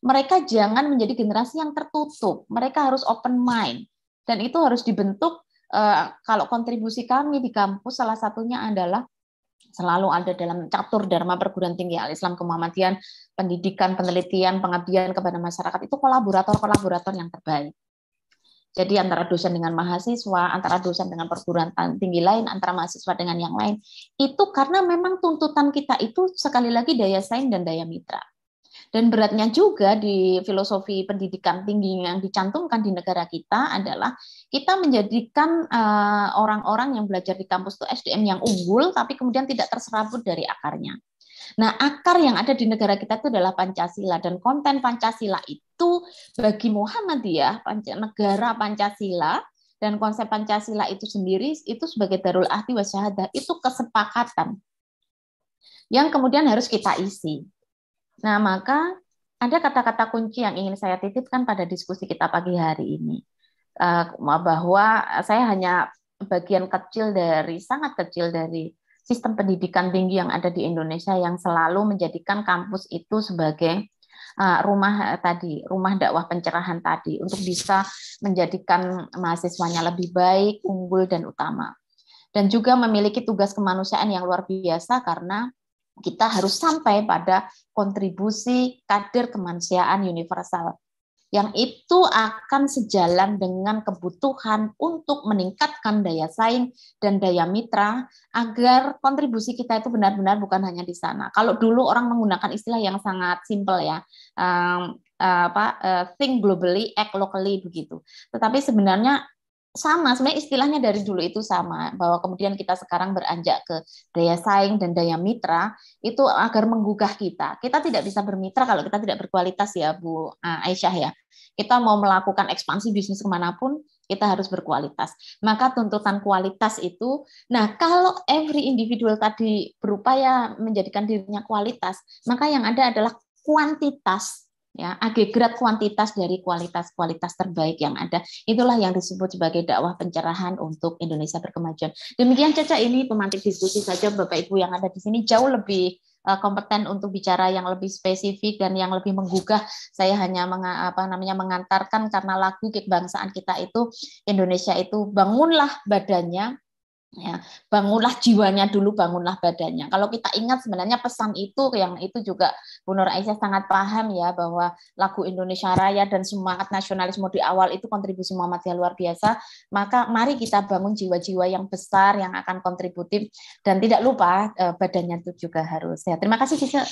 mereka jangan menjadi generasi yang tertutup. Mereka harus open mind dan itu harus dibentuk uh, kalau kontribusi kami di kampus salah satunya adalah selalu ada dalam catur Dharma Perguruan Tinggi Al-Islam kemahmatian pendidikan, penelitian, pengabdian kepada masyarakat itu kolaborator-kolaborator yang terbaik. Jadi antara dosen dengan mahasiswa, antara dosen dengan perguruan tinggi lain, antara mahasiswa dengan yang lain, itu karena memang tuntutan kita itu sekali lagi daya saing dan daya mitra. Dan beratnya juga di filosofi pendidikan tinggi yang dicantumkan di negara kita adalah kita menjadikan orang eh, orang-orang yang belajar di kampus itu SDM yang unggul, tapi kemudian tidak terserabut dari akarnya. Nah, akar yang ada di negara kita itu adalah Pancasila dan konten Pancasila itu bagi Muhammadiyah, negara Pancasila dan konsep Pancasila itu sendiri itu sebagai darul ahdi syahadah, itu kesepakatan yang kemudian harus kita isi. Nah, maka ada kata-kata kunci yang ingin saya titipkan pada diskusi kita pagi hari ini. Eh, bahwa saya hanya bagian kecil dari, sangat kecil dari sistem pendidikan tinggi yang ada di Indonesia yang selalu menjadikan kampus itu sebagai eh, rumah eh, tadi, rumah dakwah pencerahan tadi untuk bisa menjadikan mahasiswanya lebih baik, unggul, dan utama. Dan juga memiliki tugas kemanusiaan yang luar biasa karena kita harus sampai pada kontribusi kader kemanusiaan universal yang itu akan sejalan dengan kebutuhan untuk meningkatkan daya saing dan daya mitra agar kontribusi kita itu benar-benar bukan hanya di sana. Kalau dulu orang menggunakan istilah yang sangat simpel ya, um, uh, apa uh, think globally, act locally begitu. Tetapi sebenarnya sama sebenarnya istilahnya dari dulu itu sama bahwa kemudian kita sekarang beranjak ke daya saing dan daya mitra itu agar menggugah kita kita tidak bisa bermitra kalau kita tidak berkualitas ya Bu eh, Aisyah ya kita mau melakukan ekspansi bisnis kemanapun kita harus berkualitas maka tuntutan kualitas itu nah kalau every individual tadi berupaya menjadikan dirinya kualitas maka yang ada adalah kuantitas ya agregat kuantitas dari kualitas-kualitas terbaik yang ada itulah yang disebut sebagai dakwah pencerahan untuk Indonesia berkemajuan demikian Caca ini pemantik diskusi saja Bapak Ibu yang ada di sini jauh lebih eh, kompeten untuk bicara yang lebih spesifik dan yang lebih menggugah. Saya hanya meng, apa namanya mengantarkan karena lagu kebangsaan kita itu Indonesia itu bangunlah badannya ya bangunlah jiwanya dulu bangunlah badannya kalau kita ingat sebenarnya pesan itu yang itu juga Bu Nur Aisyah sangat paham ya bahwa lagu Indonesia Raya dan semangat nasionalisme di awal itu kontribusi Muhammad yang luar biasa maka mari kita bangun jiwa-jiwa yang besar yang akan kontributif dan tidak lupa eh, badannya itu juga harus Ya terima kasih Cicil.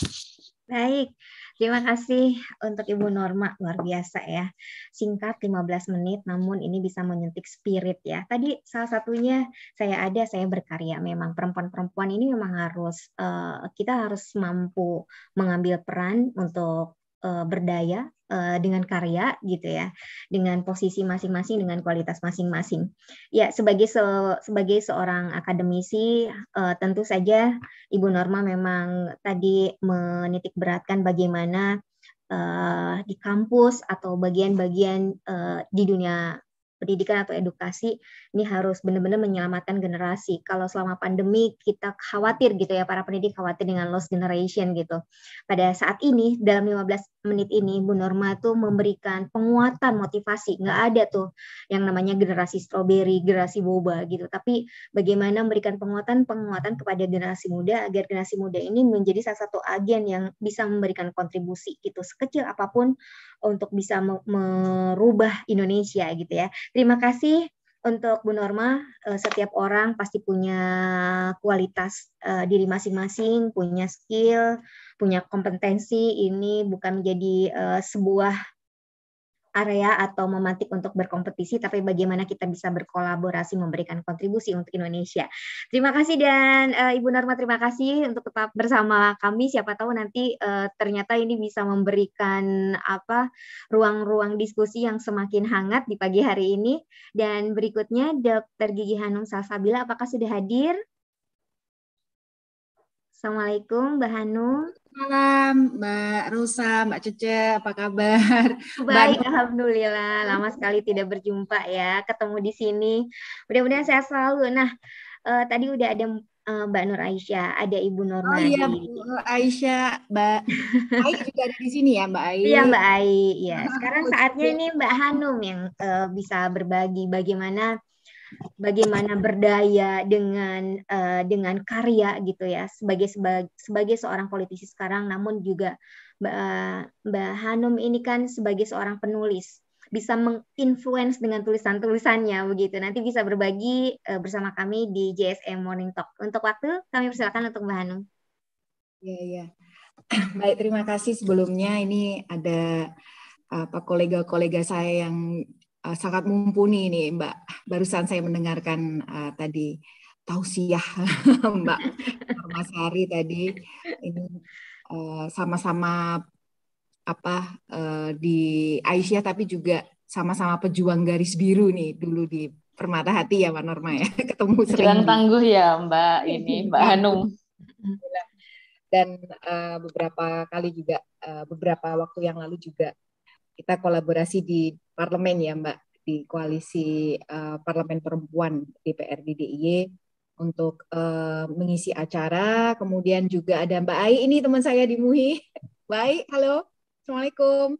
baik Terima kasih untuk Ibu Norma, luar biasa ya. Singkat 15 menit, namun ini bisa menyentik spirit ya. Tadi salah satunya saya ada, saya berkarya. Memang perempuan-perempuan ini memang harus, eh, kita harus mampu mengambil peran untuk eh, berdaya Eh, dengan karya gitu ya, dengan posisi masing-masing, dengan kualitas masing-masing. Ya sebagai se sebagai seorang akademisi uh, tentu saja Ibu Norma memang tadi menitik beratkan bagaimana uh, di kampus atau bagian-bagian uh, di dunia pendidikan atau edukasi ini harus benar-benar menyelamatkan generasi. Kalau selama pandemi kita khawatir gitu ya para pendidik khawatir dengan lost generation gitu. Pada saat ini dalam 15 menit ini Bu Norma tuh memberikan penguatan motivasi. Nggak ada tuh yang namanya generasi strawberry, generasi boba gitu. Tapi bagaimana memberikan penguatan-penguatan kepada generasi muda agar generasi muda ini menjadi salah satu agen yang bisa memberikan kontribusi gitu sekecil apapun untuk bisa merubah Indonesia gitu ya. Terima kasih untuk Bu Norma, eh, setiap orang pasti punya kualitas eh, diri masing-masing, punya skill, punya kompetensi. Ini bukan menjadi eh, sebuah area atau memantik untuk berkompetisi, tapi bagaimana kita bisa berkolaborasi memberikan kontribusi untuk Indonesia. Terima kasih dan uh, Ibu Norma terima kasih untuk tetap bersama kami. Siapa tahu nanti uh, ternyata ini bisa memberikan apa ruang-ruang diskusi yang semakin hangat di pagi hari ini. Dan berikutnya Dr. Gigi Hanung Salsabila, apakah sudah hadir? Assalamualaikum, Mbak Hanum malam Mbak Rosa, Mbak Cece, apa kabar? Baik, Mbak... Alhamdulillah. Lama sekali tidak berjumpa ya, ketemu di sini. Mudah-mudahan saya selalu. Nah, uh, tadi udah ada uh, Mbak Nur Aisyah, ada Ibu Nur Oh iya, Bu Nur Aisyah, Mbak Ai juga ada di sini ya Mbak Aisyah Iya Mbak Aisyah iya, ya. Sekarang saatnya ini Mbak Hanum yang uh, bisa berbagi bagaimana bagaimana berdaya dengan uh, dengan karya gitu ya sebagai sebagai, sebagai seorang politisi sekarang namun juga Mbak, eh, Mbak Hanum ini kan sebagai seorang penulis bisa menginfluence dengan tulisan-tulisannya begitu. Nanti bisa berbagi uh, bersama kami di JSM Morning Talk. Untuk waktu kami persilakan untuk Mbak Hanum. Ya ya. Baik, terima kasih sebelumnya ini ada apa kolega-kolega saya yang Eh, sangat mumpuni ini Mbak. Barusan saya mendengarkan uh, tadi tausiah Mbak Mas Hari tadi ini sama eh, sama-sama apa uh, di Aisyah tapi juga sama-sama pejuang garis biru nih dulu di Permata Hati ya Mbak Norma ya ketemu sering. Pejuang tangguh ya Mbak ini Mbak iya. Hanum. Dan uh, beberapa kali juga uh, beberapa waktu yang lalu juga kita kolaborasi di parlemen ya Mbak di koalisi uh, parlemen perempuan DPRD DIY untuk uh, mengisi acara. Kemudian juga ada Mbak Ai, ini teman saya di MUHI. baik halo. Assalamualaikum.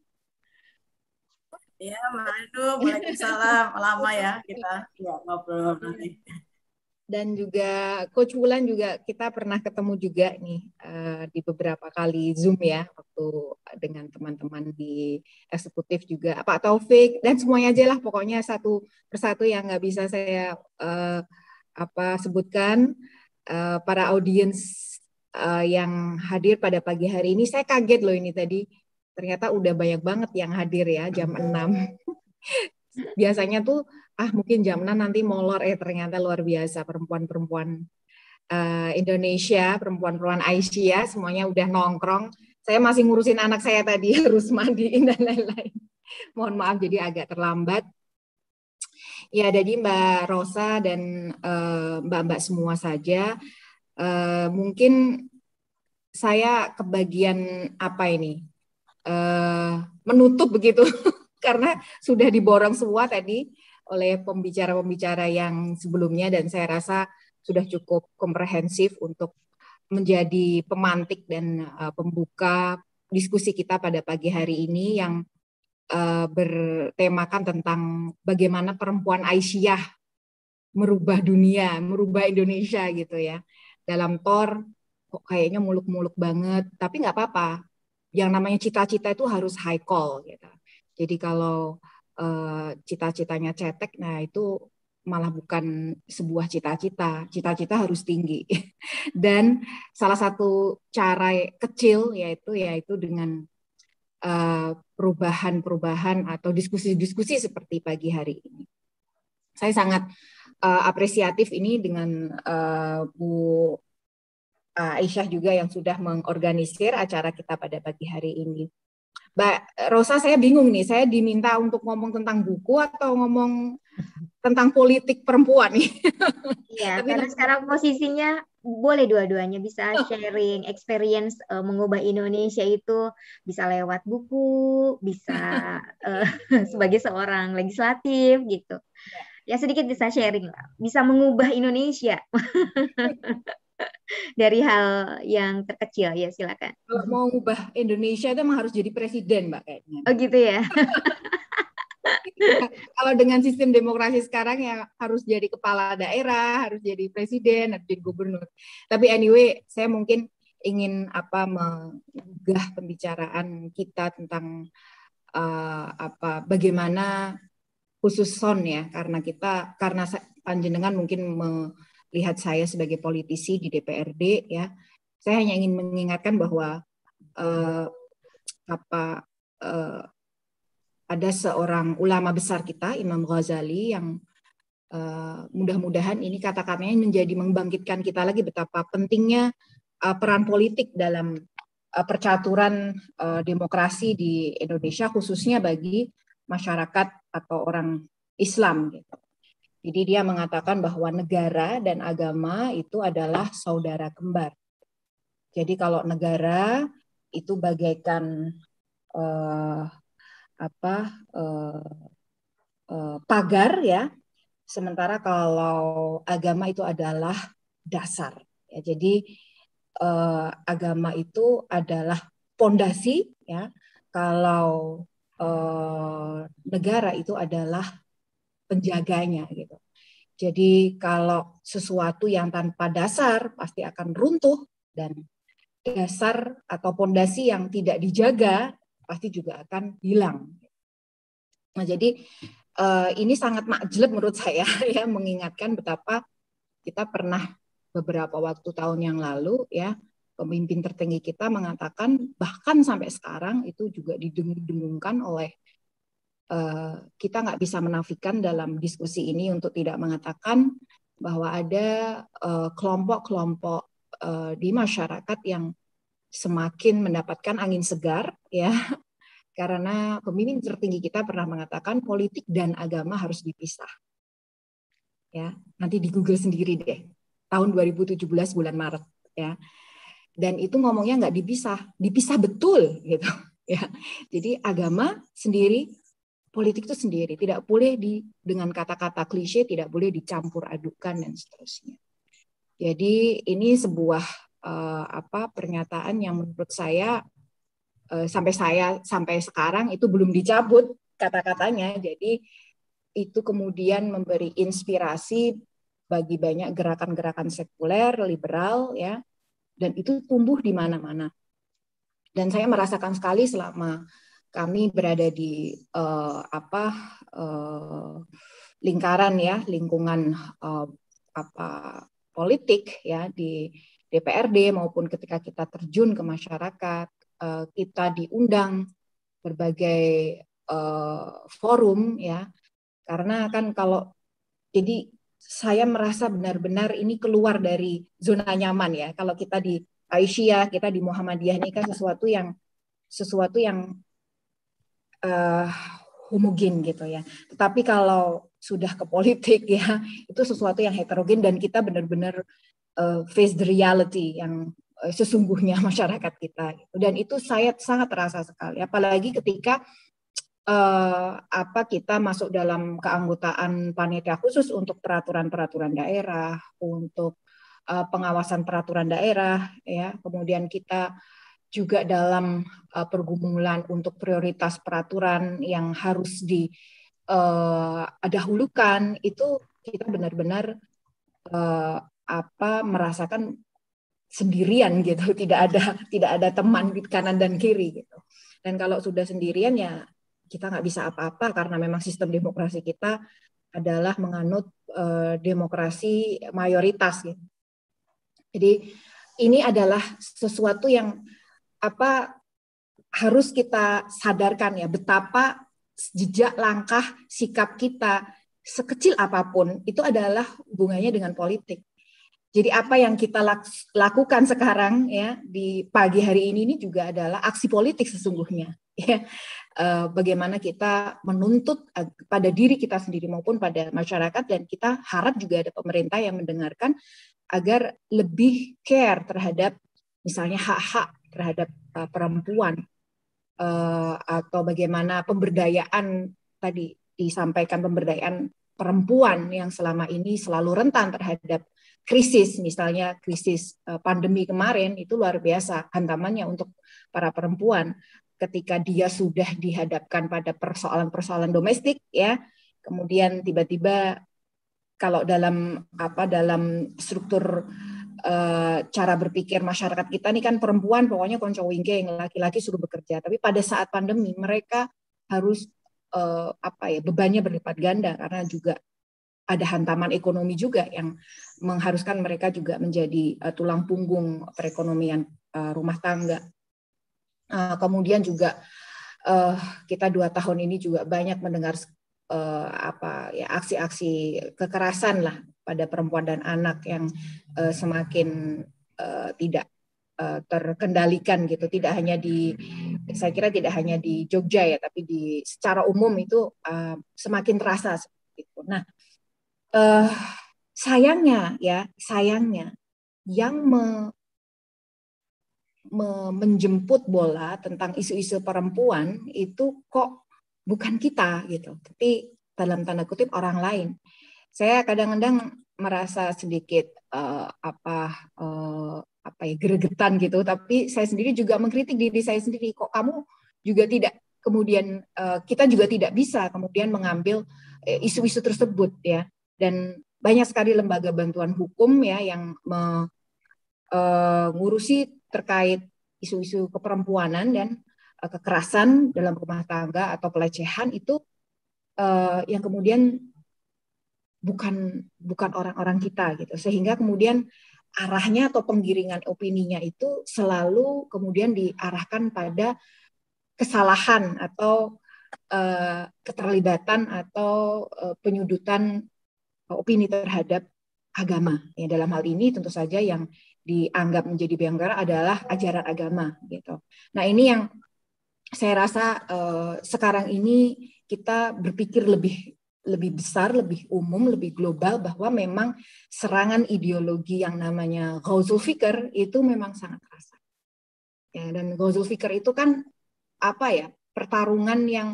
Ya, Mbak Anu, Waalaikumsalam. Lama ya kita ya, ngobrol-ngobrol dan juga Coach Wulan juga kita pernah ketemu juga nih uh, di beberapa kali Zoom ya waktu dengan teman-teman di eksekutif juga Pak Taufik dan semuanya aja lah pokoknya satu persatu yang nggak bisa saya uh, apa sebutkan uh, para audiens uh, yang hadir pada pagi hari ini saya kaget loh ini tadi ternyata udah banyak banget yang hadir ya jam 6 biasanya tuh ah mungkin jam nanti molor eh ternyata luar biasa perempuan-perempuan uh, Indonesia, perempuan-perempuan Asia semuanya udah nongkrong. Saya masih ngurusin anak saya tadi harus mandiin dan lain-lain. Mohon maaf jadi agak terlambat. Ya, jadi Mbak Rosa dan mbak eh, Mbak-mbak semua saja uh, mungkin saya kebagian apa ini? Uh, menutup begitu karena sudah diborong semua tadi oleh pembicara-pembicara yang sebelumnya dan saya rasa sudah cukup komprehensif untuk menjadi pemantik dan uh, pembuka diskusi kita pada pagi hari ini yang uh, bertemakan tentang bagaimana perempuan Aisyah merubah dunia, merubah Indonesia gitu ya. Dalam Tor kok kayaknya muluk-muluk banget, tapi nggak apa-apa. Yang namanya cita-cita itu harus high call gitu. Jadi kalau Eh, cita-citanya cetek, nah itu malah bukan sebuah cita-cita. Cita-cita harus tinggi. Dan salah satu cara kecil yaitu yaitu dengan eh, perubahan-perubahan atau diskusi-diskusi seperti pagi hari ini. Saya sangat uh, apresiatif ini dengan uh, Bu Aisyah juga yang sudah mengorganisir acara kita pada pagi hari ini. Mbak Rosa saya bingung nih, saya diminta untuk ngomong tentang buku atau ngomong tentang politik perempuan nih. Iya, Tapi karena nanti... sekarang posisinya boleh dua-duanya bisa oh. sharing experience uh, mengubah Indonesia itu bisa lewat buku, bisa uh, sebagai seorang legislatif gitu. Ya. ya sedikit bisa sharing lah, bisa mengubah Indonesia dari hal yang terkecil ya silakan. Kalau mau ubah Indonesia itu harus jadi presiden mbak kayaknya. Oh gitu ya. kalau dengan sistem demokrasi sekarang ya harus jadi kepala daerah, harus jadi presiden, harus jadi gubernur. Tapi anyway, saya mungkin ingin apa menggugah pembicaraan kita tentang uh, apa bagaimana khusus son ya karena kita karena panjenengan mungkin me, lihat saya sebagai politisi di DPRD ya saya hanya ingin mengingatkan bahwa eh, apa eh, ada seorang ulama besar kita Imam Ghazali yang eh, mudah-mudahan ini kata-katanya menjadi membangkitkan kita lagi betapa pentingnya eh, peran politik dalam eh, percaturan eh, demokrasi di Indonesia khususnya bagi masyarakat atau orang Islam gitu. Jadi dia mengatakan bahwa negara dan agama itu adalah saudara kembar. Jadi kalau negara itu bagaikan eh, apa eh, eh, pagar ya, sementara kalau agama itu adalah dasar. Ya, jadi eh, agama itu adalah pondasi ya. Kalau eh, negara itu adalah penjaganya gitu. Jadi kalau sesuatu yang tanpa dasar pasti akan runtuh dan dasar atau pondasi yang tidak dijaga pasti juga akan hilang. Nah, jadi eh, ini sangat makjleb menurut saya ya mengingatkan betapa kita pernah beberapa waktu tahun yang lalu ya pemimpin tertinggi kita mengatakan bahkan sampai sekarang itu juga didengung-dengungkan oleh Eh, kita nggak bisa menafikan dalam diskusi ini untuk tidak mengatakan bahwa ada eh, kelompok-kelompok eh, di masyarakat yang semakin mendapatkan angin segar ya karena pemimpin tertinggi kita pernah mengatakan politik dan agama harus dipisah. Ya, nanti di Google sendiri deh. Tahun 2017 bulan Maret ya. Dan itu ngomongnya nggak dipisah, dipisah betul gitu ya. Jadi agama sendiri, politik itu sendiri tidak boleh di dengan kata-kata klise tidak boleh dicampur adukan dan seterusnya. Jadi ini sebuah uh, apa pernyataan yang menurut saya uh, sampai saya sampai sekarang itu belum dicabut kata-katanya. Jadi itu kemudian memberi inspirasi bagi banyak gerakan-gerakan sekuler, liberal ya. Dan itu tumbuh di mana-mana. Dan saya merasakan sekali selama kami berada di uh, apa uh, lingkaran ya lingkungan uh, apa politik ya di DPRD maupun ketika kita terjun ke masyarakat uh, kita diundang berbagai uh, forum ya karena kan kalau jadi saya merasa benar-benar ini keluar dari zona nyaman ya kalau kita di Aisyah kita di Muhammadiyah ini kan sesuatu yang sesuatu yang uh, homogen gitu ya. Tetapi kalau sudah ke politik ya itu sesuatu yang heterogen dan kita benar-benar uh, face the reality yang uh, sesungguhnya masyarakat kita gitu. dan itu saya sangat terasa sekali apalagi ketika uh, apa kita masuk dalam keanggotaan panitia khusus untuk peraturan-peraturan daerah untuk uh, pengawasan peraturan daerah ya kemudian kita juga dalam uh, pergumulan untuk prioritas peraturan yang harus di uh, dahulukan itu kita benar-benar uh, apa merasakan sendirian gitu tidak ada tidak ada teman di kanan dan kiri gitu dan kalau sudah sendirian ya kita nggak bisa apa-apa karena memang sistem demokrasi kita adalah menganut uh, demokrasi mayoritas gitu. jadi ini adalah sesuatu yang apa harus kita sadarkan ya betapa jejak langkah sikap kita sekecil apapun itu adalah hubungannya dengan politik. Jadi apa yang kita lakukan sekarang ya di pagi hari ini ini juga adalah aksi politik sesungguhnya. Ya, eh, bagaimana kita menuntut pada diri kita sendiri maupun pada masyarakat dan kita harap juga ada pemerintah yang mendengarkan agar lebih care terhadap misalnya hak-hak terhadap uh, perempuan uh, atau bagaimana pemberdayaan tadi disampaikan pemberdayaan perempuan yang selama ini selalu rentan terhadap krisis misalnya krisis eh, pandemi kemarin itu luar biasa hantamannya untuk para perempuan ketika dia sudah dihadapkan pada persoalan-persoalan domestik ya kemudian tiba-tiba kalau dalam apa dalam struktur Eh, cara berpikir masyarakat kita nih kan perempuan pokoknya konco wingking, laki-laki suruh bekerja. Tapi pada saat pandemi mereka harus uh, apa ya bebannya berlipat ganda karena juga ada hantaman ekonomi juga yang mengharuskan mereka juga menjadi uh, tulang punggung perekonomian uh, rumah tangga. Uh, kemudian juga uh, kita dua tahun ini juga banyak mendengar uh, apa ya aksi-aksi kekerasan lah pada perempuan dan anak yang uh, semakin uh, tidak uh, terkendalikan gitu tidak hanya di saya kira tidak hanya di Jogja ya tapi di secara umum itu uh, semakin terasa seperti itu. Nah, uh, sayangnya ya, sayangnya yang me, menjemput bola tentang isu-isu perempuan itu kok bukan kita gitu, tapi dalam tanda kutip orang lain saya kadang-kadang merasa sedikit uh, apa uh, apa ya gregetan gitu tapi saya sendiri juga mengkritik diri saya sendiri kok kamu juga tidak kemudian uh, kita juga tidak bisa kemudian mengambil isu-isu tersebut ya dan banyak sekali lembaga bantuan hukum ya yang mengurusi uh, terkait isu-isu keperempuanan dan uh, kekerasan dalam rumah tangga atau pelecehan itu uh, yang kemudian bukan bukan orang-orang kita gitu sehingga kemudian arahnya atau penggiringan opininya itu selalu kemudian diarahkan pada kesalahan atau uh, keterlibatan atau uh, penyudutan opini terhadap agama ya dalam hal ini tentu saja yang dianggap menjadi bianggara adalah ajaran agama gitu nah ini yang saya rasa uh, sekarang ini kita berpikir lebih lebih besar, lebih umum, lebih global bahwa memang serangan ideologi yang namanya Ghazul Fikr itu memang sangat terasa. Ya, dan Ghazul Fikr itu kan apa ya pertarungan yang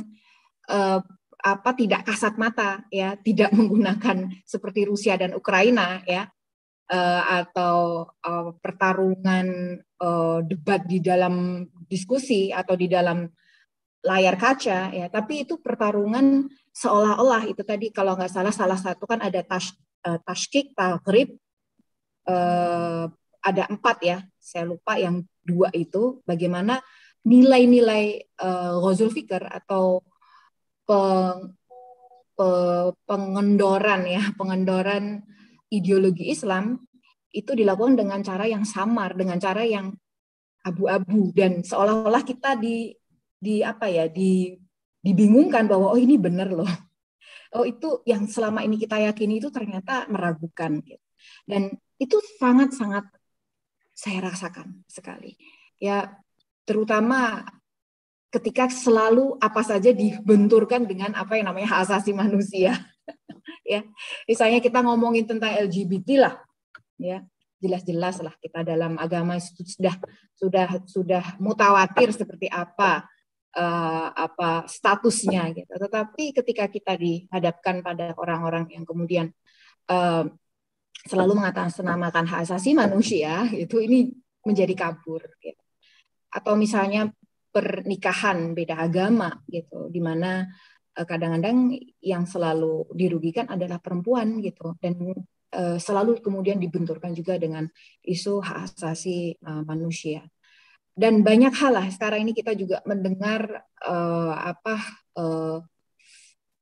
eh, apa tidak kasat mata ya, tidak menggunakan seperti Rusia dan Ukraina ya eh, atau eh, pertarungan eh, debat di dalam diskusi atau di dalam layar kaca ya, tapi itu pertarungan seolah-olah itu tadi kalau nggak salah salah satu kan ada tash, uh, eh, tashkik, tagrib, uh, eh, ada empat ya, saya lupa yang dua itu bagaimana nilai-nilai uh, ghazul fikr atau peng, pe, pengendoran ya, pengendoran ideologi Islam itu dilakukan dengan cara yang samar, dengan cara yang abu-abu dan seolah-olah kita di di apa ya, di dibingungkan bahwa oh ini benar loh. Oh itu yang selama ini kita yakini itu ternyata meragukan gitu. Dan itu sangat-sangat saya rasakan sekali. Ya terutama ketika selalu apa saja dibenturkan dengan apa yang namanya hak asasi manusia. ya. Misalnya kita ngomongin tentang LGBT lah. Ya, jelas-jelas lah kita dalam agama sudah sudah sudah mutawatir seperti apa uh, apa statusnya gitu. Tetapi ketika kita dihadapkan pada orang-orang yang kemudian uh, selalu senamakan hak asasi manusia itu ini menjadi kabur gitu. Atau misalnya pernikahan beda agama gitu di mana eh, kadang-kadang yang selalu dirugikan adalah perempuan gitu dan uh, selalu kemudian dibenturkan juga dengan isu hak asasi uh, manusia dan banyak hal lah sekarang ini kita juga mendengar uh, apa uh,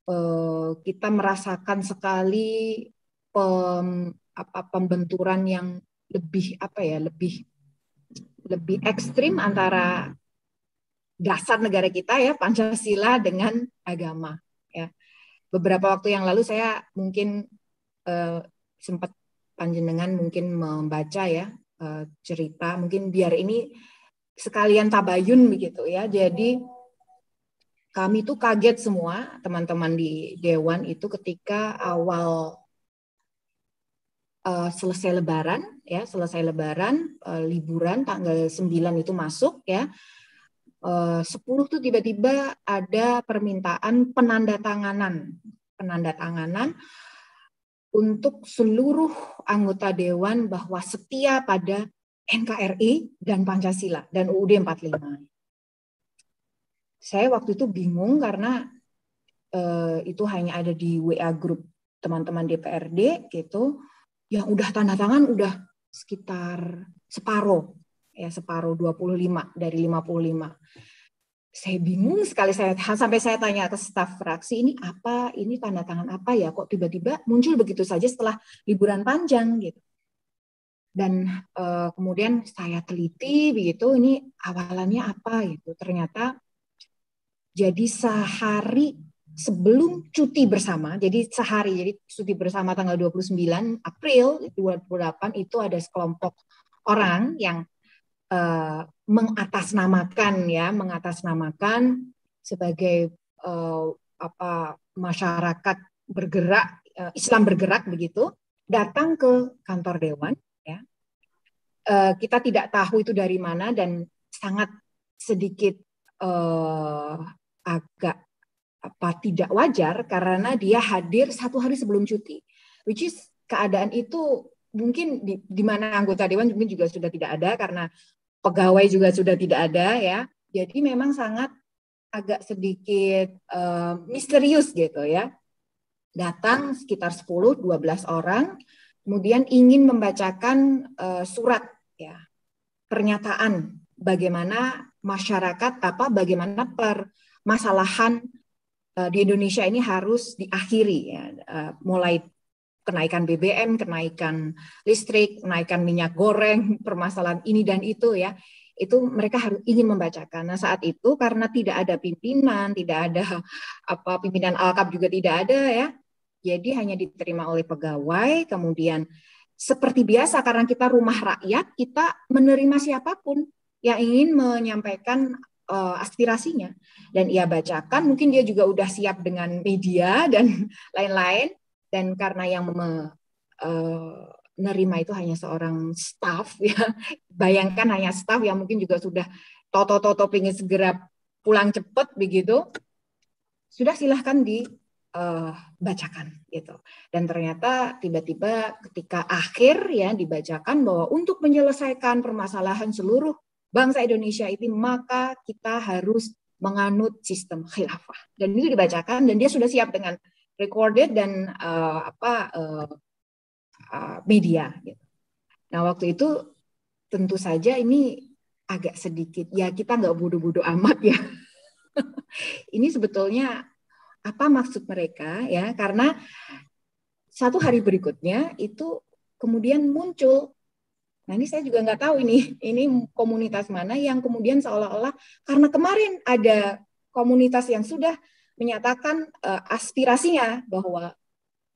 uh, kita merasakan sekali pem, apa pembenturan yang lebih apa ya lebih lebih ekstrim antara dasar negara kita ya pancasila dengan agama ya beberapa waktu yang lalu saya mungkin uh, sempat panjenengan mungkin membaca ya uh, cerita mungkin biar ini sekalian tabayun begitu ya. Jadi kami tuh kaget semua teman-teman di dewan itu ketika awal uh, selesai lebaran ya, selesai lebaran uh, liburan tanggal 9 itu masuk ya. Eh, uh, 10 tuh tiba-tiba ada permintaan penanda tanganan penanda tanganan untuk seluruh anggota dewan bahwa setia pada NKRI dan Pancasila dan UUD 45. Saya waktu itu bingung karena eh, itu hanya ada di WA grup teman-teman DPRD gitu yang udah tanda tangan udah sekitar separo ya separuh 25 dari 55 saya bingung sekali saya sampai saya tanya ke staf fraksi ini apa ini tanda tangan apa ya kok tiba-tiba muncul begitu saja setelah liburan panjang gitu dan uh, kemudian saya teliti begitu ini awalannya apa gitu ternyata jadi sehari sebelum cuti bersama jadi sehari jadi cuti bersama tanggal 29 April delapan itu ada sekelompok orang yang uh, mengatasnamakan ya mengatasnamakan sebagai uh, apa masyarakat bergerak uh, Islam bergerak begitu datang ke kantor dewan uh, kita tidak tahu itu dari mana dan sangat sedikit uh, agak apa tidak wajar karena dia hadir satu hari sebelum cuti, which is keadaan itu mungkin di, di mana anggota dewan mungkin juga sudah tidak ada karena pegawai juga sudah tidak ada ya, jadi memang sangat agak sedikit uh, misterius gitu ya. Datang sekitar 10-12 orang, kemudian ingin membacakan uh, surat ya pernyataan bagaimana masyarakat apa bagaimana permasalahan uh, eh, di Indonesia ini harus diakhiri ya uh, mulai kenaikan BBM, kenaikan listrik, kenaikan minyak goreng, permasalahan ini dan itu ya. Itu mereka harus ingin membacakan. Nah, saat itu karena tidak ada pimpinan, tidak ada apa pimpinan Alkap juga tidak ada ya jadi hanya diterima oleh pegawai, kemudian seperti biasa karena kita rumah rakyat, kita menerima siapapun yang ingin menyampaikan uh, aspirasinya dan ia bacakan. Mungkin dia juga udah siap dengan media dan lain-lain. Dan karena yang menerima eh, uh, itu hanya seorang staff ya bayangkan hanya staff yang mungkin juga sudah toto-toto pengen segera pulang cepat begitu sudah silahkan di uh, bacakan gitu. Dan ternyata tiba-tiba ketika akhir ya dibacakan bahwa untuk menyelesaikan permasalahan seluruh bangsa Indonesia ini maka kita harus menganut sistem khilafah. Dan itu dibacakan dan dia sudah siap dengan recorded dan uh, apa uh, uh, media gitu. Nah, waktu itu tentu saja ini agak sedikit ya kita nggak bodoh-bodoh amat ya. ini sebetulnya apa maksud mereka ya karena satu hari berikutnya itu kemudian muncul nah ini saya juga nggak tahu ini ini komunitas mana yang kemudian seolah-olah karena kemarin ada komunitas yang sudah menyatakan uh, aspirasinya bahwa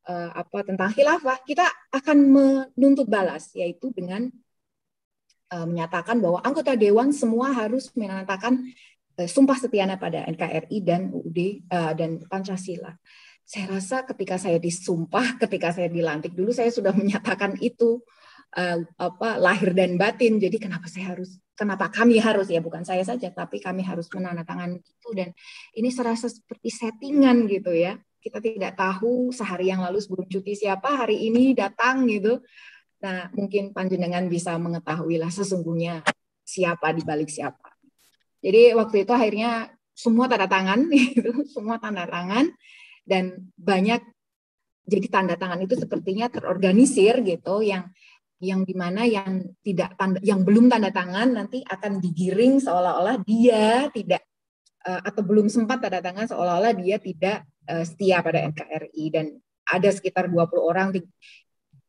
uh, apa tentang khilafah kita akan menuntut balas yaitu dengan uh, menyatakan bahwa anggota dewan semua harus menandakan Eh, sumpah setiana pada NKRI dan UUD uh, eh, dan Pancasila. Saya rasa ketika saya disumpah, ketika saya dilantik dulu saya sudah menyatakan itu uh, apa lahir dan batin. Jadi kenapa saya harus kenapa kami harus ya bukan saya saja tapi kami harus menandatangani itu dan ini serasa seperti settingan gitu ya. Kita tidak tahu sehari yang lalu sebelum cuti siapa hari ini datang gitu. Nah, mungkin panjenengan bisa mengetahui mengetahuilah sesungguhnya siapa di balik siapa. Jadi waktu itu akhirnya semua tanda tangan gitu, semua tanda tangan dan banyak jadi tanda tangan itu sepertinya terorganisir gitu yang yang dimana yang tidak tanda yang belum tanda tangan nanti akan digiring seolah-olah dia tidak eh, atau belum sempat tanda tangan seolah-olah dia tidak eh, setia pada NKRI dan ada sekitar 20 orang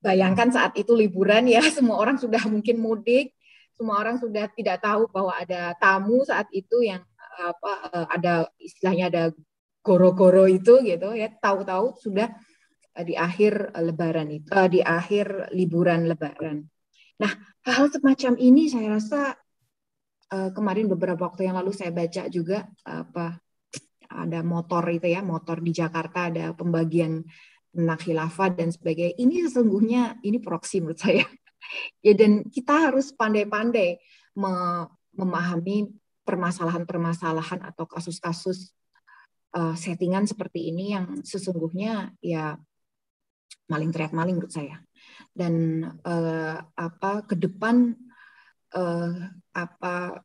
bayangkan saat itu liburan ya semua orang sudah mungkin mudik semua orang sudah tidak tahu bahwa ada tamu saat itu yang apa eh, ada istilahnya ada goro-goro itu gitu ya tahu-tahu sudah eh, di akhir lebaran itu eh, di akhir liburan lebaran. Nah, hal semacam ini saya rasa kemarin beberapa waktu yang lalu saya baca juga apa ada motor itu ya, motor di Jakarta ada pembagian tentang dan sebagainya. Ini sesungguhnya ini proksi menurut saya. Ya dan kita harus pandai-pandai memahami permasalahan-permasalahan atau kasus-kasus eh, settingan seperti ini yang sesungguhnya ya maling teriak maling menurut saya dan uh, apa ke depan uh, apa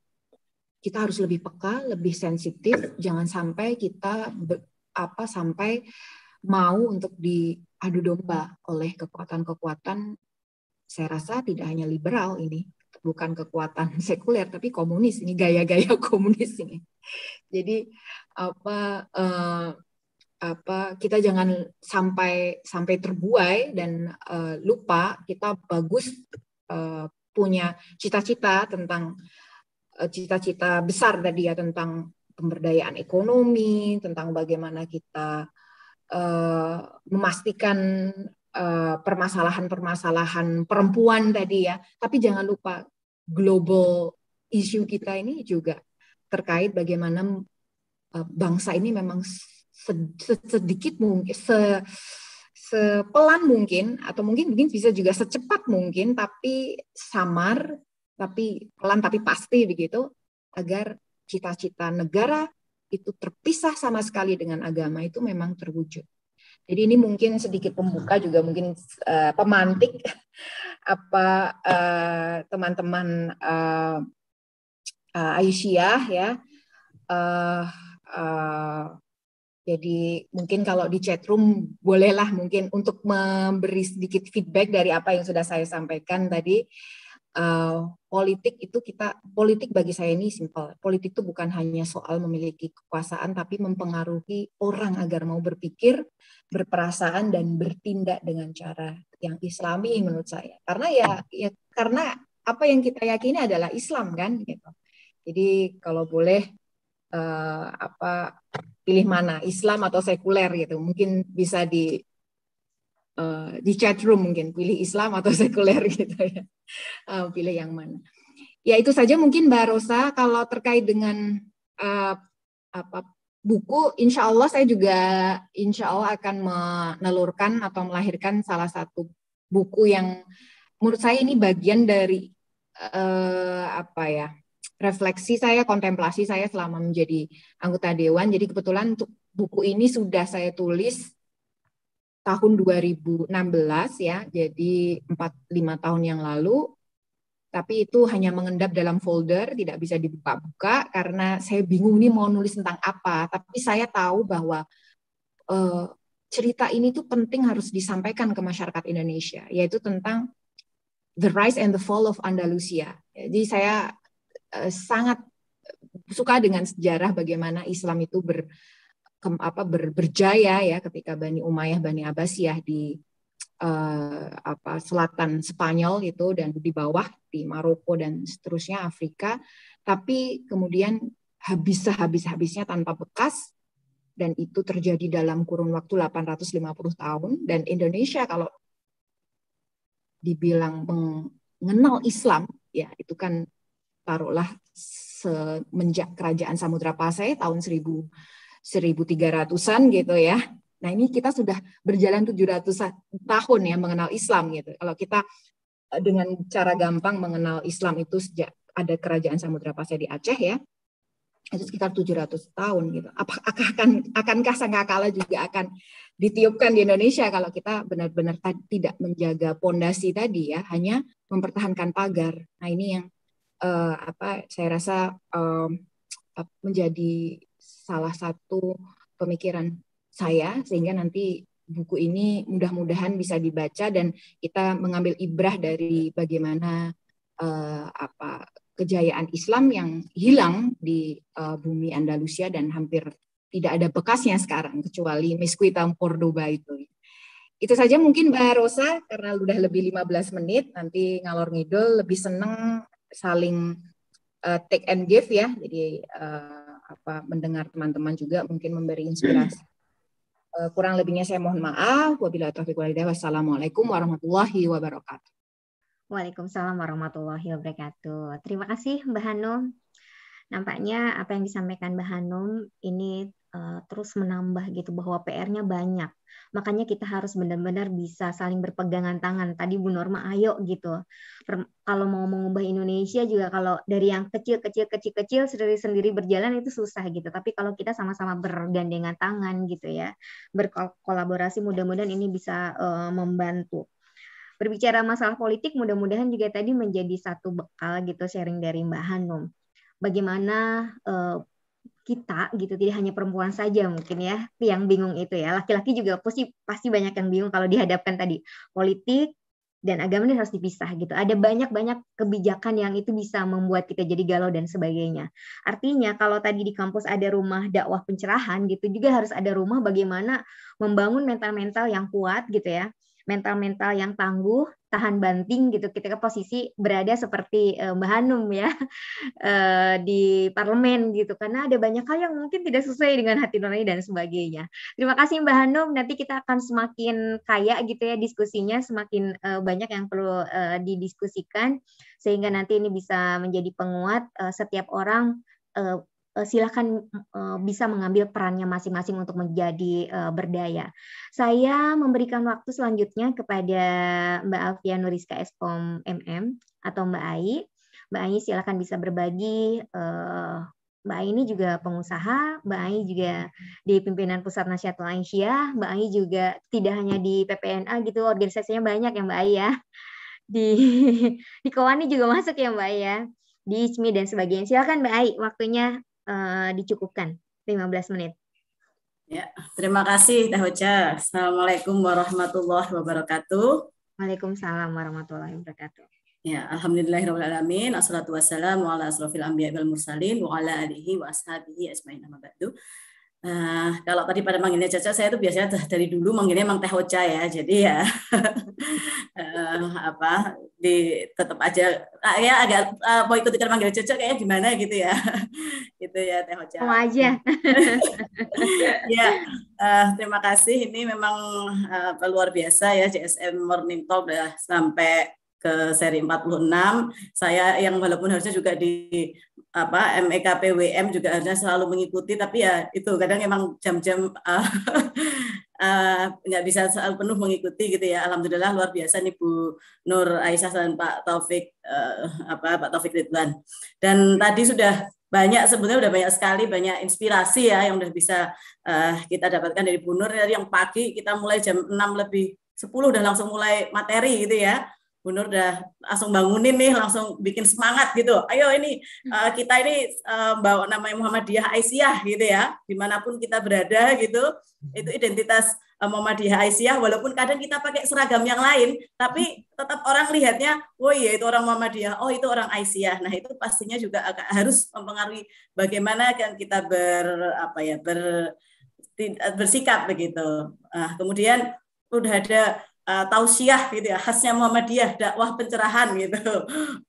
kita harus lebih peka lebih sensitif jangan sampai kita be, apa sampai mau untuk diadu domba oleh kekuatan-kekuatan saya rasa tidak hanya liberal ini, bukan kekuatan sekuler tapi komunis ini gaya-gaya komunis ini. Jadi apa uh, apa kita jangan sampai sampai terbuai dan uh, lupa kita bagus uh, punya cita-cita tentang cita-cita uh, besar tadi ya tentang pemberdayaan ekonomi, tentang bagaimana kita uh, memastikan Eh, permasalahan-permasalahan perempuan tadi ya. Tapi jangan lupa global issue kita ini juga terkait bagaimana eh, bangsa ini memang sedikit mungkin se sepelan mungkin atau mungkin mungkin bisa juga secepat mungkin tapi samar tapi pelan tapi pasti begitu agar cita-cita negara itu terpisah sama sekali dengan agama itu memang terwujud. Jadi ini mungkin sedikit pembuka juga mungkin uh, pemantik apa eh, teman-teman uh, uh, Aisyah ya. Uh, uh, jadi mungkin kalau di chat room bolehlah mungkin untuk memberi sedikit feedback dari apa yang sudah saya sampaikan tadi. Uh, uh, politik itu kita politik bagi saya ini simpel. Politik itu bukan hanya soal memiliki kekuasaan tapi mempengaruhi orang agar mau berpikir, berperasaan dan bertindak dengan cara yang islami menurut saya. Karena ya ya karena apa yang kita yakini adalah Islam kan gitu. Jadi kalau boleh uh, apa pilih mana Islam atau sekuler gitu mungkin bisa di Eh, di chat room mungkin pilih Islam atau sekuler gitu ya uh, pilih yang mana ya itu saja mungkin Mbak Rosa kalau terkait dengan uh, apa buku Insya Allah saya juga Insya Allah akan menelurkan atau melahirkan salah satu buku yang menurut saya ini bagian dari uh, apa ya refleksi saya, kontemplasi saya selama menjadi anggota dewan. Jadi kebetulan untuk buku ini sudah saya tulis tahun 2016 ya, jadi 4 5 tahun yang lalu. Tapi itu hanya mengendap dalam folder, tidak bisa dibuka-buka karena saya bingung nih mau nulis tentang apa. Tapi saya tahu bahwa eh, cerita ini tuh penting harus disampaikan ke masyarakat Indonesia, yaitu tentang the rise and the fall of Andalusia. Jadi saya eh, sangat suka dengan sejarah bagaimana Islam itu ber, ke, apa ber, berjaya ya ketika Bani Umayyah Bani Abbasiyah di uh, apa selatan Spanyol itu dan di bawah di Maroko dan seterusnya Afrika tapi kemudian habis habis habisnya tanpa bekas dan itu terjadi dalam kurun waktu 850 tahun dan Indonesia kalau dibilang mengenal Islam ya itu kan taruhlah semenjak kerajaan Samudra Pasai tahun 1000 1300-an gitu ya. Nah ini kita sudah berjalan 700 tahun ya mengenal Islam gitu. Kalau kita eh, dengan cara gampang mengenal Islam itu sejak ada kerajaan Samudra Pasai di Aceh ya, itu sekitar 700 tahun gitu. Apakah akan akankah sangkakala juga akan ditiupkan di Indonesia kalau kita benar-benar tidak menjaga pondasi tadi ya, hanya mempertahankan pagar. Nah, ini yang eh, apa saya rasa eh, menjadi salah satu pemikiran saya sehingga nanti buku ini mudah-mudahan bisa dibaca dan kita mengambil ibrah dari bagaimana uh, apa kejayaan Islam yang hilang di uh, bumi Andalusia dan hampir tidak ada bekasnya sekarang kecuali Mesquita Cordoba itu. Itu saja mungkin Mbak Rosa karena sudah lebih 15 menit nanti ngalor ngidul lebih seneng saling uh, take and give ya. Jadi uh, apa mendengar teman-teman juga mungkin memberi inspirasi. Uh, kurang lebihnya saya mohon maaf. Wabillahi taufiq Wassalamualaikum warahmatullahi wabarakatuh. Waalaikumsalam warahmatullahi wabarakatuh. Terima kasih Mbak Hanum. Nampaknya apa yang disampaikan Mbak Hanum ini uh, terus menambah gitu bahwa PR-nya banyak. Makanya kita harus benar-benar bisa saling berpegangan tangan. Tadi Bu Norma ayo gitu. Per kalau mau mengubah Indonesia juga kalau dari yang kecil-kecil kecil-kecil sendiri-sendiri berjalan itu susah gitu. Tapi kalau kita sama-sama bergandengan tangan gitu ya, berkolaborasi mudah-mudahan ini bisa uh, membantu berbicara masalah politik mudah-mudahan juga tadi menjadi satu bekal gitu sharing dari Mbak Hanum. Bagaimana uh, kita gitu tidak hanya perempuan saja mungkin ya yang bingung itu ya laki-laki juga pasti pasti banyak yang bingung kalau dihadapkan tadi politik dan agama ini harus dipisah gitu ada banyak-banyak kebijakan yang itu bisa membuat kita jadi galau dan sebagainya artinya kalau tadi di kampus ada rumah dakwah pencerahan gitu juga harus ada rumah bagaimana membangun mental-mental yang kuat gitu ya mental-mental yang tangguh, tahan banting gitu ketika posisi berada seperti uh, Mbak Hanum ya uh, di parlemen gitu karena ada banyak hal yang mungkin tidak sesuai dengan hati nurani dan sebagainya. Terima kasih Mbak Hanum, nanti kita akan semakin kaya gitu ya diskusinya, semakin uh, banyak yang perlu uh, didiskusikan sehingga nanti ini bisa menjadi penguat uh, setiap orang uh, Eh, silahkan eh, bisa mengambil perannya masing-masing untuk menjadi eh, berdaya. Saya memberikan waktu selanjutnya kepada Mbak Alfia Nuriska Espom MM atau Mbak Ai. Mbak Ai silahkan bisa berbagi. Mbak Ai ini juga pengusaha, Mbak Ai juga di pimpinan Pusat Nasyatul Aisyah, Mbak Ai juga tidak hanya di PPNA gitu, organisasinya banyak ya Mbak Ai ya. Di, di Kowani juga masuk ya Mbak Ai ya di ICMI dan sebagainya. Silakan Mbak Ai, waktunya uh, dicukupkan 15 menit. Ya, terima kasih Teh Hoca. Assalamualaikum warahmatullahi wabarakatuh. Waalaikumsalam warahmatullahi wabarakatuh. Ya, alhamdulillahirabbil Assalatu wassalamu ala asrofil anbiya'i wal mursalin wa ala alihi Amma ba'du. Nah, kalau tadi pada manggilnya Caca, saya itu biasanya dari dulu manggilnya Mang Teh Oca ya. Jadi ya uh, apa di tetap aja kayak ah, agak uh, mau ikut ikutan manggil Caca kayaknya gimana gitu ya. gitu ya Teh Oca. Mau aja. ya, uh, terima kasih. Ini memang uh, luar biasa ya JSM Morning Talk udah sampai ke seri 46 saya yang walaupun harusnya juga di apa MEKPWM e juga harusnya selalu mengikuti tapi ya itu kadang emang jam-jam tidak eh, eh, nggak uh, bisa penuh mengikuti gitu ya alhamdulillah luar biasa nih Bu Nur Aisyah dan Pak Taufik uh, apa Pak Taufik Ridwan dan tadi sudah banyak sebenarnya udah banyak sekali banyak inspirasi ya yang udah bisa uh, kita dapatkan dari Bu Nur dari yang pagi kita mulai jam 6 lebih 10 udah langsung mulai materi gitu ya Bu Nur udah langsung bangunin nih, langsung bikin semangat gitu. Ayo ini uh, kita ini uh, bawa namanya Muhammadiyah Aisyah gitu ya, dimanapun kita berada gitu. Hmm. Itu identitas uh, Muhammadiyah Aisyah, walaupun kadang kita pakai seragam yang lain, tapi hmm. tetap orang lihatnya, oh iya itu orang Muhammadiyah, oh itu orang Aisyah. Nah itu pastinya juga agak harus mempengaruhi bagaimana kan kita ber apa ya ber bersikap begitu. Nah, kemudian udah ada uh, tausiah gitu ya khasnya Muhammadiyah dakwah pencerahan gitu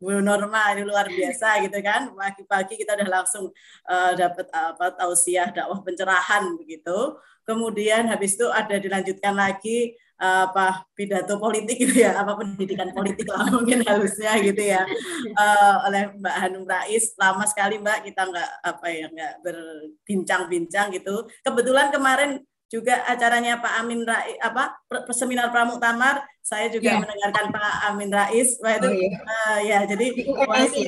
Bu Norma ini luar biasa gitu kan pagi-pagi kita udah langsung uh, eh, dapat apa tausiah dakwah pencerahan begitu kemudian habis itu ada dilanjutkan lagi eh, apa pidato politik gitu ya apa pendidikan politik lah mungkin harusnya gitu ya uh, oleh Mbak Hanum Rais lama sekali Mbak kita nggak apa ya nggak berbincang-bincang gitu kebetulan kemarin juga acaranya Pak Amin Rais apa seminar Pramuktamar saya juga yeah. mendengarkan Pak Amin Rais wah itu oh, yeah. Iya. Uh, ya jadi yeah. Ya. Eh,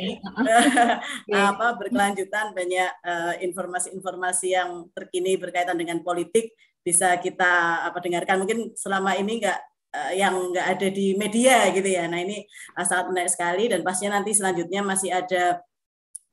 iya. apa berkelanjutan banyak eh, informasi-informasi uh, yang terkini berkaitan dengan politik bisa kita apa dengarkan mungkin selama ini enggak uh, eh, yang enggak ada di media gitu ya. Nah, ini uh, sangat menarik sekali dan pastinya nanti selanjutnya masih ada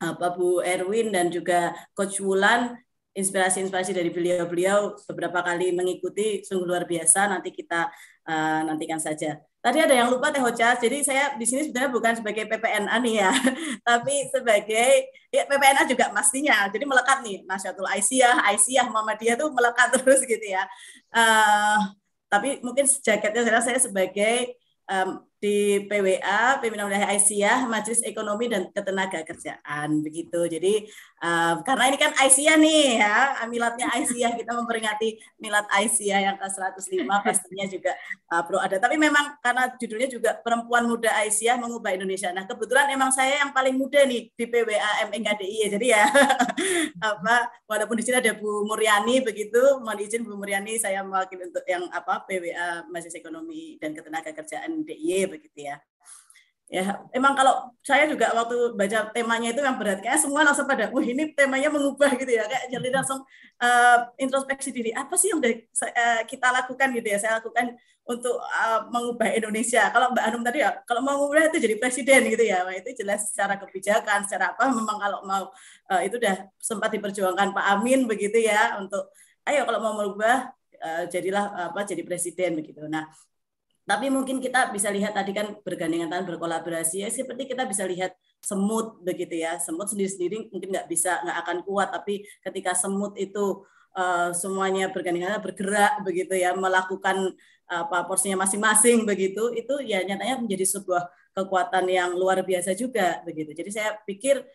apa Bu Erwin dan juga Coach Wulan inspirasi-inspirasi dari beliau-beliau beberapa kali mengikuti sungguh luar biasa nanti kita uh, nantikan saja. Tadi ada yang lupa Teh Hoca, jadi saya di sini sebenarnya bukan sebagai PPNA nih ya, tapi sebagai ya PPNA juga pastinya. Jadi melekat nih Nasyatul Aisyah, Aisyah Muhammadiyah tuh melekat terus gitu ya. Uh, tapi mungkin sejaketnya saya, saya sebagai um, di PWA, pimpinan wilayah Aisyah, Majelis Ekonomi dan Ketenaga Kerjaan begitu. Jadi uh, karena ini kan Aisyah nih ya, milatnya Aisyah kita memperingati milat Aisyah yang ke-105 pastinya juga uh, perlu ada. Tapi memang karena judulnya juga perempuan muda Aisyah mengubah Indonesia. Nah, kebetulan emang saya yang paling muda nih di PWA MEKDI ya. Jadi ya apa walaupun di sini ada Bu Muryani begitu, mohon izin Bu Muryani saya mewakili untuk yang apa PWA Majelis Ekonomi dan Ketenaga Kerjaan DIY begitu ya ya emang kalau saya juga waktu baca temanya itu yang berat kayak semua langsung pada wah ini temanya mengubah gitu ya kayak jadi hmm. langsung uh, introspeksi diri apa sih yang udah eh, uh, kita lakukan gitu ya saya lakukan untuk uh, mengubah Indonesia kalau Mbak Anum tadi ya kalau mau mengubah itu jadi presiden gitu ya itu jelas secara kebijakan secara apa memang kalau mau uh, itu udah sempat diperjuangkan Pak Amin begitu ya untuk ayo kalau mau mengubah uh, jadilah apa jadi presiden begitu nah tapi mungkin kita bisa lihat tadi kan bergandengan tangan berkolaborasi ya seperti kita bisa lihat semut begitu ya semut sendiri-sendiri mungkin nggak bisa nggak akan kuat tapi ketika semut itu uh, semuanya bergandengan tangan bergerak begitu ya melakukan apa uh, porsinya masing-masing begitu itu ya nyatanya menjadi sebuah kekuatan yang luar biasa juga begitu jadi saya pikir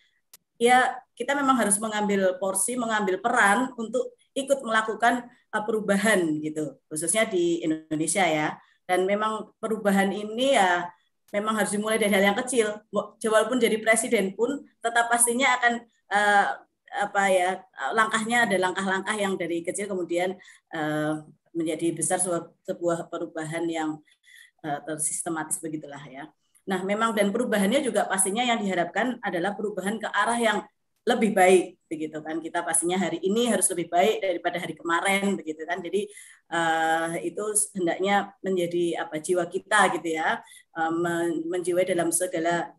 ya kita memang harus mengambil porsi mengambil peran untuk ikut melakukan eh, perubahan gitu khususnya di Indonesia ya dan memang perubahan ini ya memang harus dimulai dari hal yang kecil. Walaupun jadi presiden pun tetap pastinya akan uh, apa ya eh, langkahnya ada langkah-langkah yang dari kecil kemudian uh, menjadi besar sebuah, sebuah perubahan yang uh, tersistematis begitulah ya. Nah, memang dan perubahannya juga pastinya yang diharapkan adalah perubahan ke arah yang lebih baik begitu kan kita pastinya hari ini harus lebih baik daripada hari kemarin begitu kan jadi uh, itu hendaknya menjadi apa jiwa kita gitu ya um, menjiwai dalam segala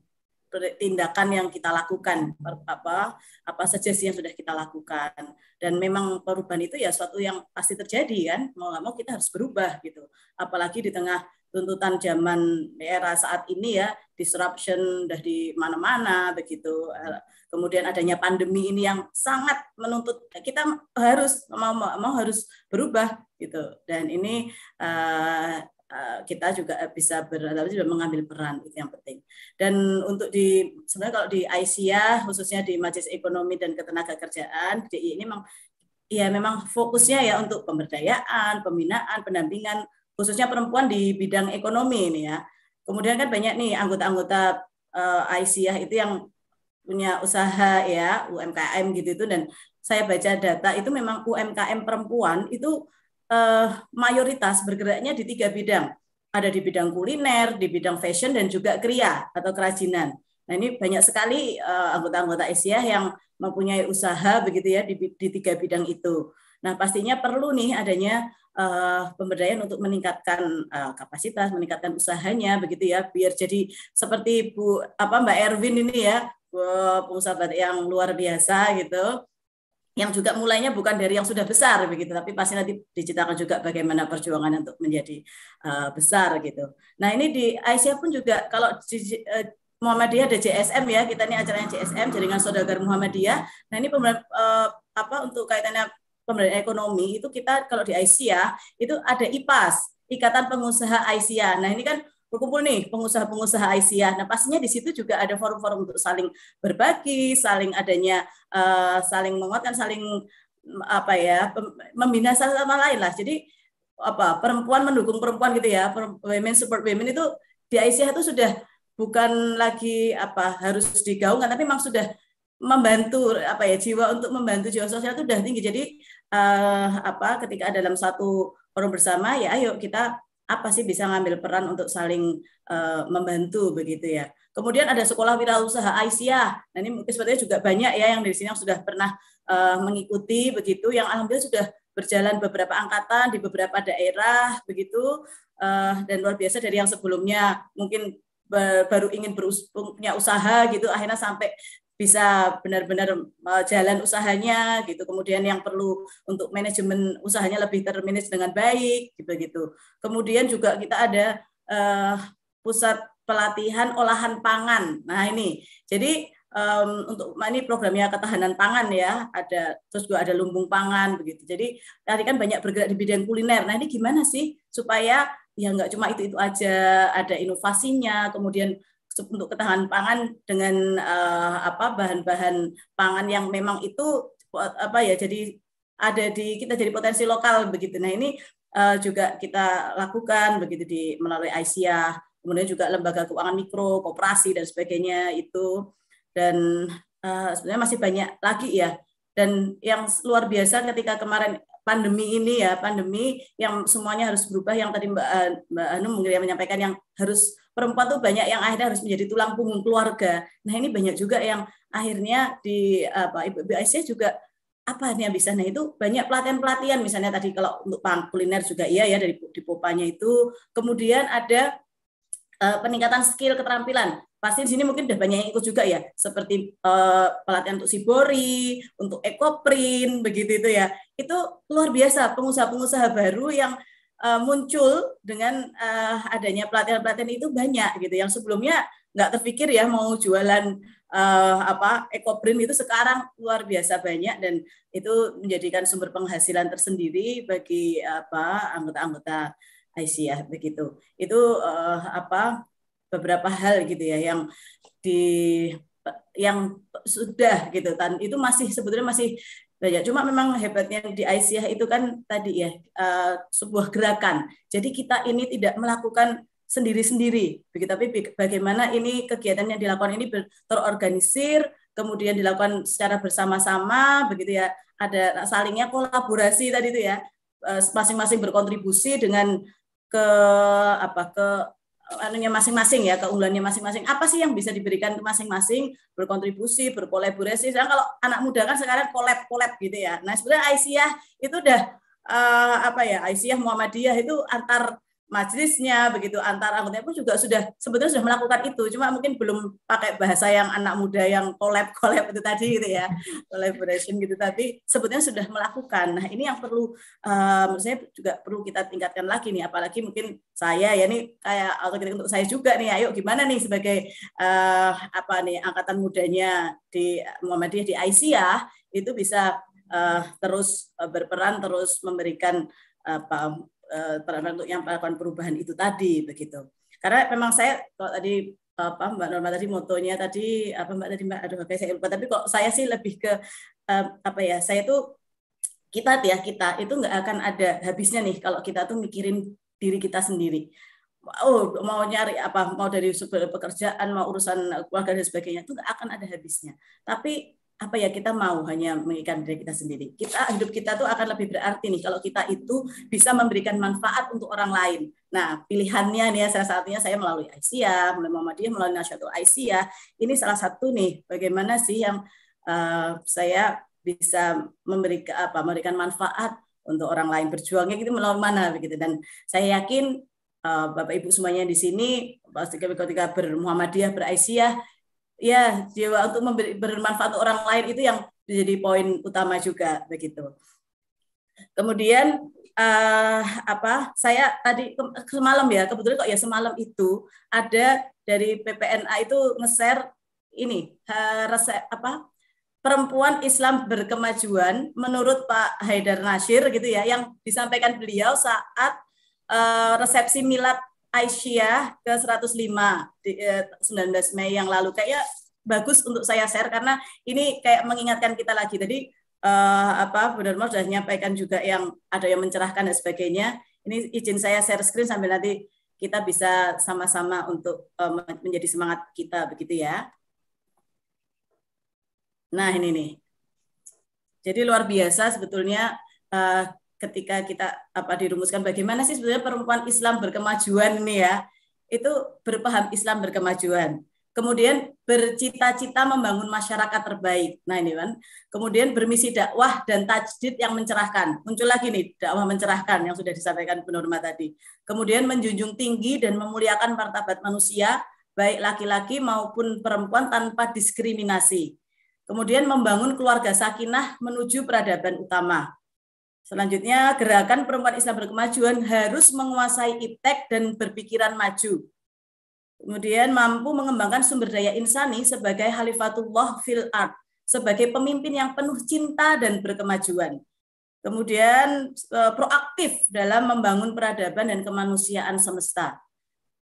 tindakan yang kita lakukan apa apa saja sih yang sudah kita lakukan dan memang perubahan itu ya suatu yang pasti terjadi kan mau nggak mau kita harus berubah gitu apalagi di tengah tuntutan zaman era saat ini ya disruption udah di mana-mana begitu eh, kemudian adanya pandemi ini yang sangat menuntut kita harus mau mau harus berubah gitu dan ini uh, uh, kita juga bisa berarti juga mengambil peran itu yang penting dan untuk di sebenarnya kalau di ICA khususnya di Majelis Ekonomi dan ketenaga kerjaan DI ini memang ya memang fokusnya ya untuk pemberdayaan pembinaan pendampingan khususnya perempuan di bidang ekonomi ini ya kemudian kan banyak nih anggota-anggota uh, Aisyah itu yang punya usaha ya UMKM gitu itu dan saya baca data itu memang UMKM perempuan itu eh, mayoritas bergeraknya di tiga bidang ada di bidang kuliner di bidang fashion dan juga kria atau kerajinan nah ini banyak sekali eh, anggota-anggota Asia yang mempunyai usaha begitu ya di, di tiga bidang itu nah pastinya perlu nih adanya uh, pemberdayaan untuk meningkatkan uh, kapasitas, meningkatkan usahanya begitu ya, biar jadi seperti Bu apa Mbak Erwin ini ya, pengusaha yang luar biasa gitu yang juga mulainya bukan dari yang sudah besar begitu tapi pasti nanti diceritakan juga bagaimana perjuangan untuk menjadi uh, besar gitu. Nah, ini di Aisyah pun juga kalau di, uh, Muhammadiyah ada JSM ya, kita ini acaranya JSM Jaringan Saudagar Muhammadiyah. Nah, ini pemerintah eh, uh, apa untuk kaitannya pemberdayaan ekonomi itu kita kalau di Aisyah itu ada IPAS, Ikatan Pengusaha Aisyah. Nah, ini kan berkumpul nih pengusaha-pengusaha Aisyah. Nah, pastinya di situ juga ada forum-forum untuk saling berbagi, saling adanya uh, saling menguatkan, saling mm, apa ya, membina sama lain lah. Jadi apa perempuan mendukung perempuan gitu ya, women support women itu di Aisyah itu sudah bukan lagi apa harus digaungkan, tapi memang sudah membantu apa ya jiwa untuk membantu jiwa sosial itu sudah tinggi. Jadi uh, apa ketika dalam satu forum bersama ya ayo kita apa sih bisa ngambil peran untuk saling uh, membantu begitu ya. Kemudian ada sekolah wirausaha Aisyah. Nah, ini mungkin sebenarnya juga banyak ya yang dari sini yang sudah pernah uh, mengikuti begitu yang alhamdulillah sudah berjalan beberapa angkatan di beberapa daerah begitu uh, dan luar biasa dari yang sebelumnya mungkin baru ingin berus punya usaha gitu akhirnya sampai bisa benar-benar e, jalan usahanya gitu. Kemudian yang perlu untuk manajemen usahanya lebih termanage dengan baik gitu gitu. Kemudian juga kita ada uh, pusat pelatihan olahan pangan. Nah ini jadi um, untuk ini programnya ketahanan pangan ya ada terus juga ada lumbung pangan begitu jadi tadi kan banyak bergerak di bidang kuliner nah ini gimana sih supaya ya nggak cuma itu itu aja ada inovasinya kemudian untuk ketahanan pangan dengan uh, apa bahan-bahan pangan yang memang itu apa ya jadi ada di kita jadi potensi lokal begitu. Nah ini uh, juga kita lakukan begitu di melalui ICIA, kemudian juga lembaga keuangan mikro, koperasi dan sebagainya itu dan uh, sebenarnya masih banyak lagi ya. Dan yang luar biasa ketika kemarin pandemi ini ya pandemi yang semuanya harus berubah yang tadi Mbak Mbak Anu menyampaikan yang harus perempuan tuh banyak yang akhirnya harus menjadi tulang punggung keluarga. Nah ini banyak juga yang akhirnya di apa ibu juga apa nih yang bisa nah itu banyak pelatihan-pelatihan misalnya tadi kalau untuk Pang kuliner juga iya ya dari di popanya itu kemudian ada uh, peningkatan skill keterampilan pasti di sini mungkin udah banyak yang ikut juga ya seperti uh, pelatihan untuk sibori untuk ekoprint begitu itu ya itu luar biasa pengusaha-pengusaha baru yang uh, muncul dengan uh, adanya pelatihan-pelatihan itu banyak gitu yang sebelumnya nggak terpikir ya mau jualan uh, apa ekoprint itu sekarang luar biasa banyak dan itu menjadikan sumber penghasilan tersendiri bagi apa anggota-anggota Aisyah begitu itu uh, apa beberapa hal gitu ya yang di yang sudah gitu kan itu masih sebetulnya masih Nah, ya cuma memang hebatnya di Aisyah itu kan tadi ya uh, sebuah gerakan. Jadi kita ini tidak melakukan sendiri-sendiri, begitu. Tapi bagaimana ini kegiatan yang dilakukan ini terorganisir, kemudian dilakukan secara bersama-sama, begitu ya. Ada salingnya kolaborasi tadi itu ya, eh, masing-masing berkontribusi dengan ke apa ke anunya masing-masing ya keunggulannya masing-masing apa sih yang bisa diberikan masing-masing berkontribusi berkolaborasi sekarang kalau anak muda kan sekarang kolab kolab gitu ya nah sebenarnya Aisyah itu udah uh, apa ya Aisyah Muhammadiyah itu antar majelisnya begitu antar anggotanya pun juga sudah sebetulnya sudah melakukan itu cuma mungkin belum pakai bahasa yang anak muda yang collab collab itu tadi gitu ya collaboration gitu tapi sebetulnya sudah melakukan nah ini yang perlu eh, um, saya juga perlu kita tingkatkan lagi nih apalagi mungkin saya ya ini kayak algoritma untuk saya juga nih ayo gimana nih sebagai uh, apa nih angkatan mudanya di Muhammadiyah di Aisyah itu bisa uh, terus berperan terus memberikan apa Eh, untuk yang melakukan perubahan itu tadi begitu. Karena memang saya kalau tadi apa Mbak Norma tadi motonya tadi apa Mbak tadi Mbak aduh saya lupa tapi kok saya sih lebih ke eh, apa ya saya tuh kita ya kita itu nggak akan ada habisnya nih kalau kita tuh mikirin diri kita sendiri oh mau nyari apa mau dari pekerjaan mau urusan keluarga dan sebagainya itu nggak akan ada habisnya tapi apa ya kita mau hanya mengikat diri kita sendiri. Kita hidup kita tuh akan lebih berarti nih kalau kita itu bisa memberikan manfaat untuk orang lain. Nah, pilihannya nih salah satunya saya melalui Aisyah, melalui Muhammadiyah, melalui Nasyatul Aisyah. Ini salah satu nih bagaimana sih yang uh, saya bisa memberikan apa memberikan manfaat untuk orang lain berjuangnya gitu melalui mana begitu dan saya yakin uh, Bapak Ibu semuanya di sini pasti ketika bermuhammadiyah beraisyah ya jiwa untuk memberi, bermanfaat untuk orang lain itu yang menjadi poin utama juga begitu. Kemudian uh, apa? Saya tadi ke, semalam ya kebetulan kok ya semalam itu ada dari PPNA itu nge-share ini uh, resep apa? Perempuan Islam berkemajuan menurut Pak Haidar Nasir gitu ya yang disampaikan beliau saat uh, resepsi milad Aisyah ke 105 di, eh, 19 Mei yang lalu. Kayaknya bagus untuk saya share karena ini kayak mengingatkan kita lagi. Tadi eh, apa benar Norma sudah menyampaikan juga yang ada yang mencerahkan dan sebagainya. Ini izin saya share screen sambil nanti kita bisa sama-sama untuk eh, menjadi semangat kita begitu ya. Nah ini nih. Jadi luar biasa sebetulnya eh, ketika kita apa dirumuskan bagaimana sih sebenarnya perempuan Islam berkemajuan nih ya itu berpaham Islam berkemajuan kemudian bercita-cita membangun masyarakat terbaik. Nah ini kan, kemudian bermisi dakwah dan tajdid yang mencerahkan. Muncul lagi nih dakwah mencerahkan yang sudah disampaikan Bu tadi. Kemudian menjunjung tinggi dan memuliakan martabat manusia, baik laki-laki maupun perempuan tanpa diskriminasi. Kemudian membangun keluarga sakinah menuju peradaban utama. Selanjutnya, gerakan perempuan Islam berkemajuan harus menguasai iptek dan berpikiran maju. Kemudian mampu mengembangkan sumber daya insani sebagai Khalifatullah fil art, sebagai pemimpin yang penuh cinta dan berkemajuan. Kemudian e, proaktif dalam membangun peradaban dan kemanusiaan semesta.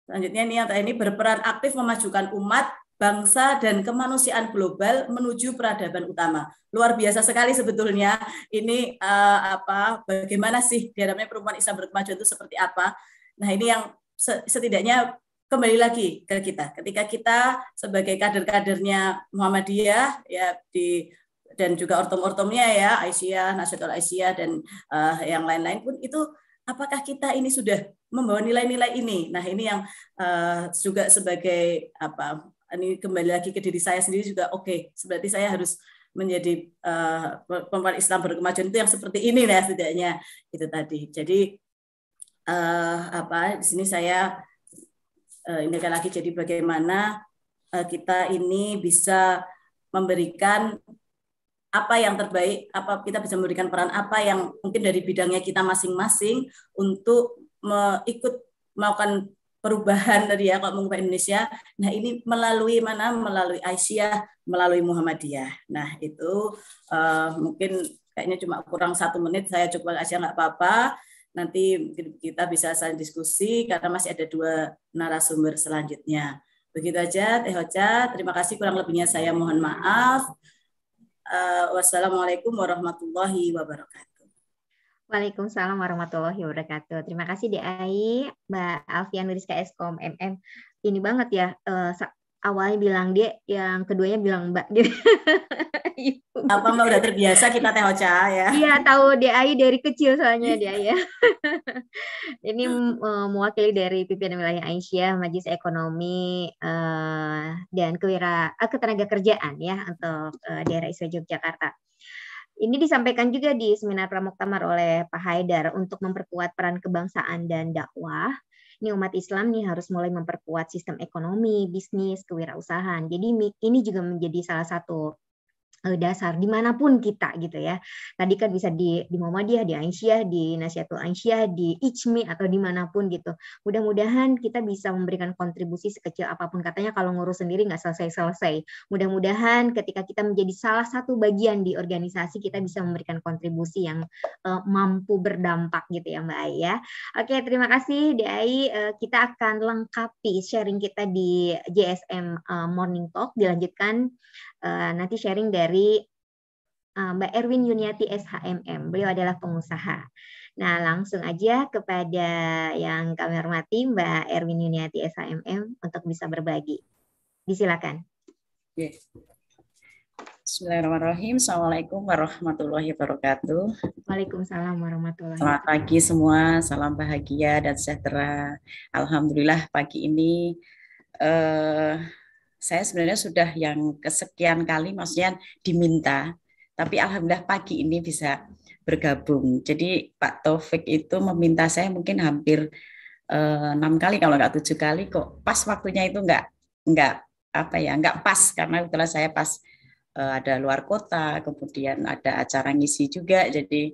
Selanjutnya ini yang ini berperan aktif memajukan umat bangsa dan kemanusiaan global menuju peradaban utama. Luar biasa sekali sebetulnya ini uh, apa bagaimana sih diharapnya perempuan Islam berkemajuan itu seperti apa. Nah, ini yang setidaknya kembali lagi ke kita. Ketika kita sebagai kader-kadernya Muhammadiyah ya di dan juga ortom-ortomnya ya Aisyah, Nasional Aisyah dan uh, yang lain-lain pun itu apakah kita ini sudah membawa nilai-nilai ini. Nah, ini yang uh, juga sebagai apa ini kembali lagi ke diri saya sendiri juga oke okay, berarti saya harus menjadi uh, perempuan Islam berkemajuan itu yang seperti ini ya setidaknya itu tadi jadi uh, apa di sini saya uh, eh, ini lagi jadi bagaimana uh, kita ini bisa memberikan apa yang terbaik apa kita bisa memberikan peran apa yang mungkin dari bidangnya kita masing-masing untuk ikut melakukan perubahan tadi ya kalau mengubah Indonesia. Nah ini melalui mana? Melalui Aisyah, melalui Muhammadiyah. Nah itu uh, mungkin kayaknya cuma kurang satu menit saya coba Aisyah nggak apa-apa. Nanti kita bisa saling diskusi karena masih ada dua narasumber selanjutnya. Begitu aja Teh Hoca. Terima kasih kurang lebihnya saya mohon maaf. Uh, wassalamualaikum warahmatullahi wabarakatuh. Waalaikumsalam warahmatullahi wabarakatuh. Terima kasih DAI, Mbak Alfian Rizka Eskom MM. Ini banget ya, uh, awalnya bilang dia, yang keduanya bilang Mbak. Gitu. Apa Mbak udah terbiasa kita teh oca ya? Iya, tahu DAI dari kecil soalnya dia ya. Ini uh, mewakili dari pimpinan wilayah Aisyah, Majelis Ekonomi uh, dan Kewira uh, Ketenaga Kerjaan ya untuk uh, daerah Iswa Yogyakarta. Ini disampaikan juga di seminar pramuktamar oleh Pak Haidar untuk memperkuat peran kebangsaan dan dakwah. Ini umat Islam nih harus mulai memperkuat sistem ekonomi, bisnis, kewirausahaan. Jadi ini juga menjadi salah satu Eh, dasar dimanapun kita gitu ya. Tadi kan bisa di di Muhammadiyah, di Aisyah, di Nasihatul Aisyah, di Ijmi atau dimanapun gitu. Mudah-mudahan kita bisa memberikan kontribusi sekecil apapun. Katanya kalau ngurus sendiri nggak selesai-selesai. Mudah-mudahan ketika kita menjadi salah satu bagian di organisasi kita bisa memberikan kontribusi yang uh, mampu berdampak gitu ya Mbak Ai ya. Oke terima kasih Dai. Uh, eh, kita akan lengkapi sharing kita di JSM uh, Morning Talk dilanjutkan Eh, nanti sharing dari eh, Mbak Erwin Yuniati SHMM. Beliau adalah pengusaha. Nah, langsung aja kepada yang kami hormati Mbak Erwin Yuniati SHMM untuk bisa berbagi. Disilakan. Oke. Bismillahirrahmanirrahim. Assalamualaikum warahmatullahi wabarakatuh. Waalaikumsalam warahmatullahi wabarakatuh. Selamat pagi semua. Salam bahagia dan sejahtera. Alhamdulillah pagi ini eh, saya sebenarnya sudah yang kesekian kali maksudnya diminta tapi alhamdulillah pagi ini bisa bergabung. Jadi Pak Taufik itu meminta saya mungkin hampir eh, enam kali kalau nggak tujuh kali kok pas waktunya itu nggak nggak apa ya nggak pas karena setelah saya pas uh, ada luar kota kemudian ada acara ngisi juga jadi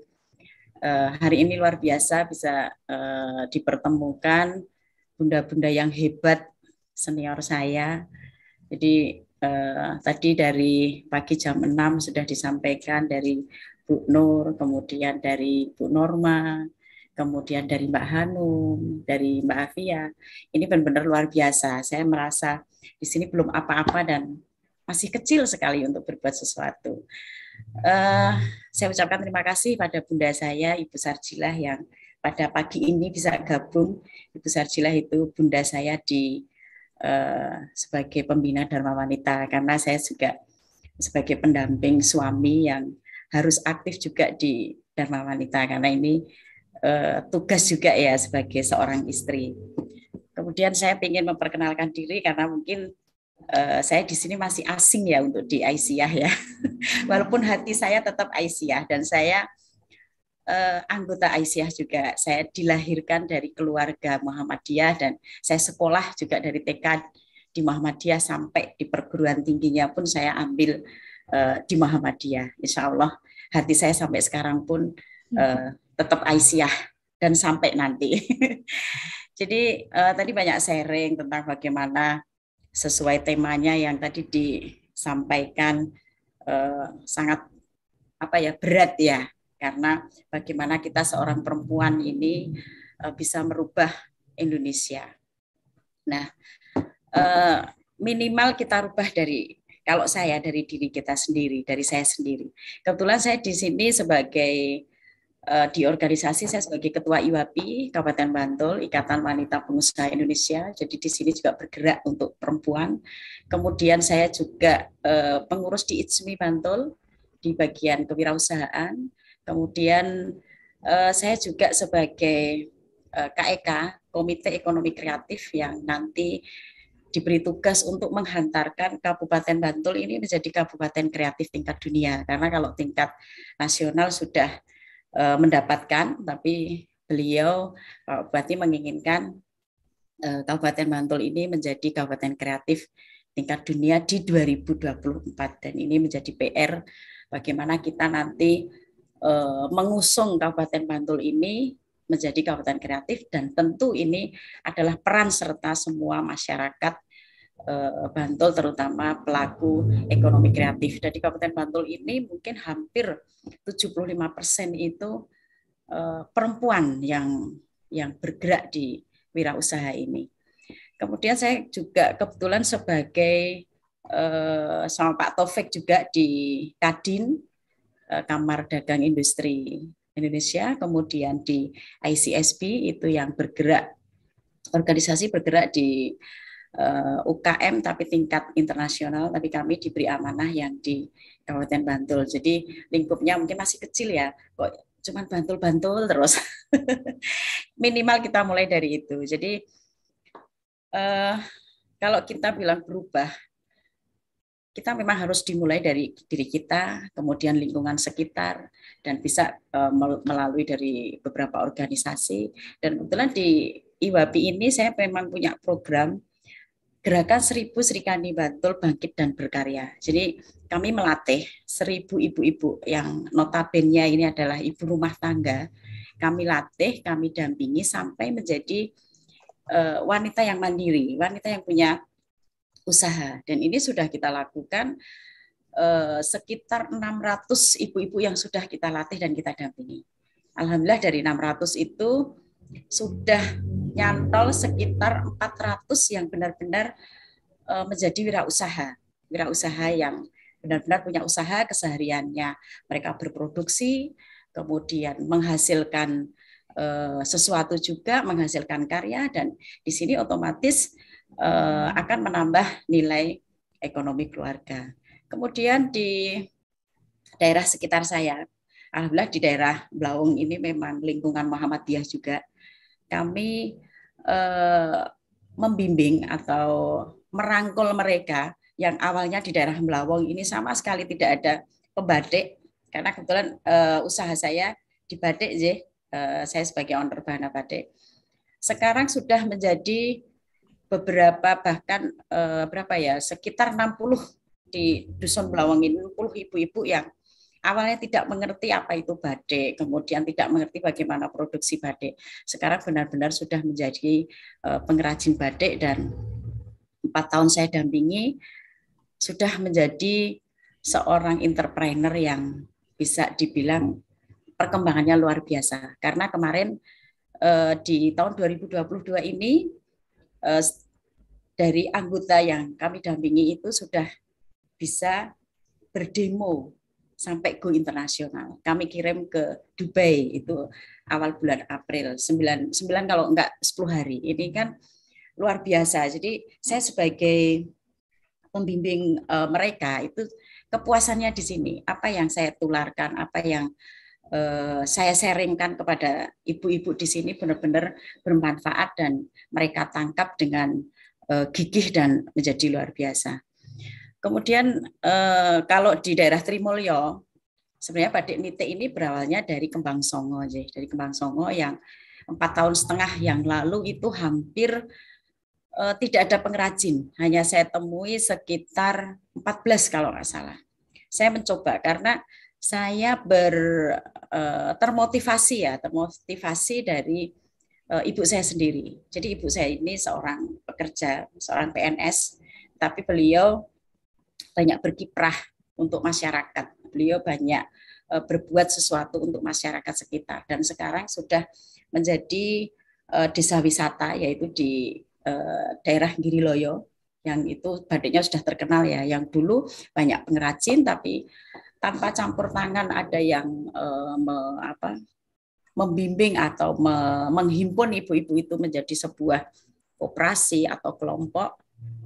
uh, hari ini luar biasa bisa uh, dipertemukan bunda-bunda yang hebat senior saya jadi eh, tadi dari pagi jam 6 sudah disampaikan dari Bu Nur, kemudian dari Bu Norma, kemudian dari Mbak Hanum, dari Mbak Afia. Ini benar-benar luar biasa. Saya merasa di sini belum apa-apa dan masih kecil sekali untuk berbuat sesuatu. Uh, saya ucapkan terima kasih pada bunda saya, Ibu Sarjilah yang pada pagi ini bisa gabung. Ibu Sarjilah itu bunda saya di Eh, sebagai pembina Dharma Wanita karena saya juga sebagai pendamping suami yang harus aktif juga di Dharma Wanita karena ini uh, tugas juga ya sebagai seorang istri. Kemudian saya ingin memperkenalkan diri karena mungkin Uh, saya di sini masih asing ya untuk di Aisyah ya. Walaupun hati saya tetap Aisyah dan saya uh, anggota Aisyah juga. Saya dilahirkan dari keluarga Muhammadiyah dan saya sekolah juga dari TK di Muhammadiyah sampai di perguruan tingginya pun saya ambil uh, di Muhammadiyah. Insya Allah hati saya sampai sekarang pun uh, tetap Aisyah dan sampai nanti. Jadi uh, tadi banyak sharing tentang bagaimana sesuai temanya yang tadi disampaikan uh, sangat apa ya berat ya karena bagaimana kita seorang perempuan ini eh, bisa merubah Indonesia. Nah, eh, minimal kita rubah dari kalau saya dari diri kita sendiri, dari saya sendiri. Kebetulan saya di sini sebagai eh, di organisasi saya sebagai ketua IWAPI Kabupaten Bantul Ikatan Wanita Pengusaha Indonesia. Jadi di sini juga bergerak untuk perempuan. Kemudian saya juga pengurus di ITSMI Bantul di bagian kewirausahaan. Kemudian eh, saya juga sebagai eh, KEK, e Komite Ekonomi Kreatif yang nanti diberi tugas untuk menghantarkan Kabupaten Bantul ini menjadi kabupaten kreatif tingkat dunia. Karena kalau tingkat nasional sudah eh, mendapatkan, tapi beliau Pak Bupati menginginkan eh, Kabupaten Bantul ini menjadi kabupaten kreatif tingkat dunia di 2024 dan ini menjadi PR bagaimana kita nanti Eh, mengusung Kabupaten Bantul ini menjadi kabupaten kreatif dan tentu ini adalah peran serta semua masyarakat eh, Bantul terutama pelaku ekonomi kreatif. Jadi Kabupaten Bantul ini mungkin hampir 75% itu eh, perempuan yang yang bergerak di wirausaha ini. Kemudian saya juga kebetulan sebagai sama Pak Taufik juga di Kadin Eh, kamar Dagang Industri Indonesia, kemudian di ICSB itu yang bergerak organisasi bergerak di uh, eh, UKM tapi tingkat internasional tapi kami diberi amanah yang di Kabupaten Bantul. Jadi lingkupnya mungkin masih kecil ya. Kok cuman bantul-bantul terus. Minimal kita mulai dari itu. Jadi uh, kalau kita bilang berubah kita memang harus dimulai dari diri kita, kemudian lingkungan sekitar, dan bisa eh, melalui dari beberapa organisasi. Dan kebetulan di IWAPI ini saya memang punya program gerakan seribu Serikani Bantul Bangkit dan Berkarya. Jadi kami melatih seribu ibu-ibu yang notabene ini adalah ibu rumah tangga. Kami latih, kami dampingi sampai menjadi eh, wanita yang mandiri, wanita yang punya usaha dan ini sudah kita lakukan eh, sekitar 600 ibu-ibu yang sudah kita latih dan kita dampingi. Alhamdulillah dari 600 itu sudah nyantol sekitar 400 yang benar-benar eh, menjadi wirausaha, wirausaha yang benar-benar punya usaha kesehariannya. Mereka berproduksi, kemudian menghasilkan eh, sesuatu juga, menghasilkan karya dan di sini otomatis eh, akan menambah nilai ekonomi keluarga. Kemudian di daerah sekitar saya, alhamdulillah di daerah Blaung ini memang lingkungan Muhammadiyah juga, kami eh, membimbing atau merangkul mereka yang awalnya di daerah Blaung ini sama sekali tidak ada pembatik karena kebetulan uh, usaha saya di batik eh, saya sebagai owner bahan batik sekarang sudah menjadi beberapa bahkan eh, berapa ya sekitar 60 di dusun Belawang ini 60 ibu-ibu yang awalnya tidak mengerti apa itu badai, kemudian tidak mengerti bagaimana produksi badai. Sekarang benar-benar sudah menjadi eh, pengrajin badai dan empat tahun saya dampingi sudah menjadi seorang entrepreneur yang bisa dibilang perkembangannya luar biasa. Karena kemarin eh, di tahun 2022 ini eh, dari anggota yang kami dampingi itu sudah bisa berdemo sampai go internasional. Kami kirim ke Dubai itu awal bulan April 9 9 kalau enggak 10 hari. Ini kan luar biasa. Jadi saya sebagai pembimbing uh, mereka itu kepuasannya di sini. Apa yang saya tularkan, apa yang Eh, saya sharingkan kepada ibu-ibu di sini benar-benar bermanfaat dan mereka tangkap dengan eh, gigih dan menjadi luar biasa. Kemudian eh, kalau di daerah Trimulyo sebenarnya batik nite ini berawalnya dari kembang songo, jadi dari kembang songo yang empat tahun setengah yang lalu itu hampir tidak ada pengrajin, hanya saya temui sekitar 14 kalau nggak salah. Saya mencoba karena saya ber uh, termotivasi ya, termotivasi dari uh, ibu saya sendiri. Jadi ibu saya ini seorang pekerja, seorang PNS, tapi beliau banyak berkiprah untuk masyarakat. Beliau banyak uh, berbuat sesuatu untuk masyarakat sekitar dan sekarang sudah menjadi uh, desa wisata yaitu di uh, daerah Giriloyo yang itu badannya sudah terkenal ya. Yang dulu banyak pengrajin tapi tanpa campur tangan ada yang eh, me, apa, membimbing atau me, menghimpun ibu-ibu itu menjadi sebuah operasi atau kelompok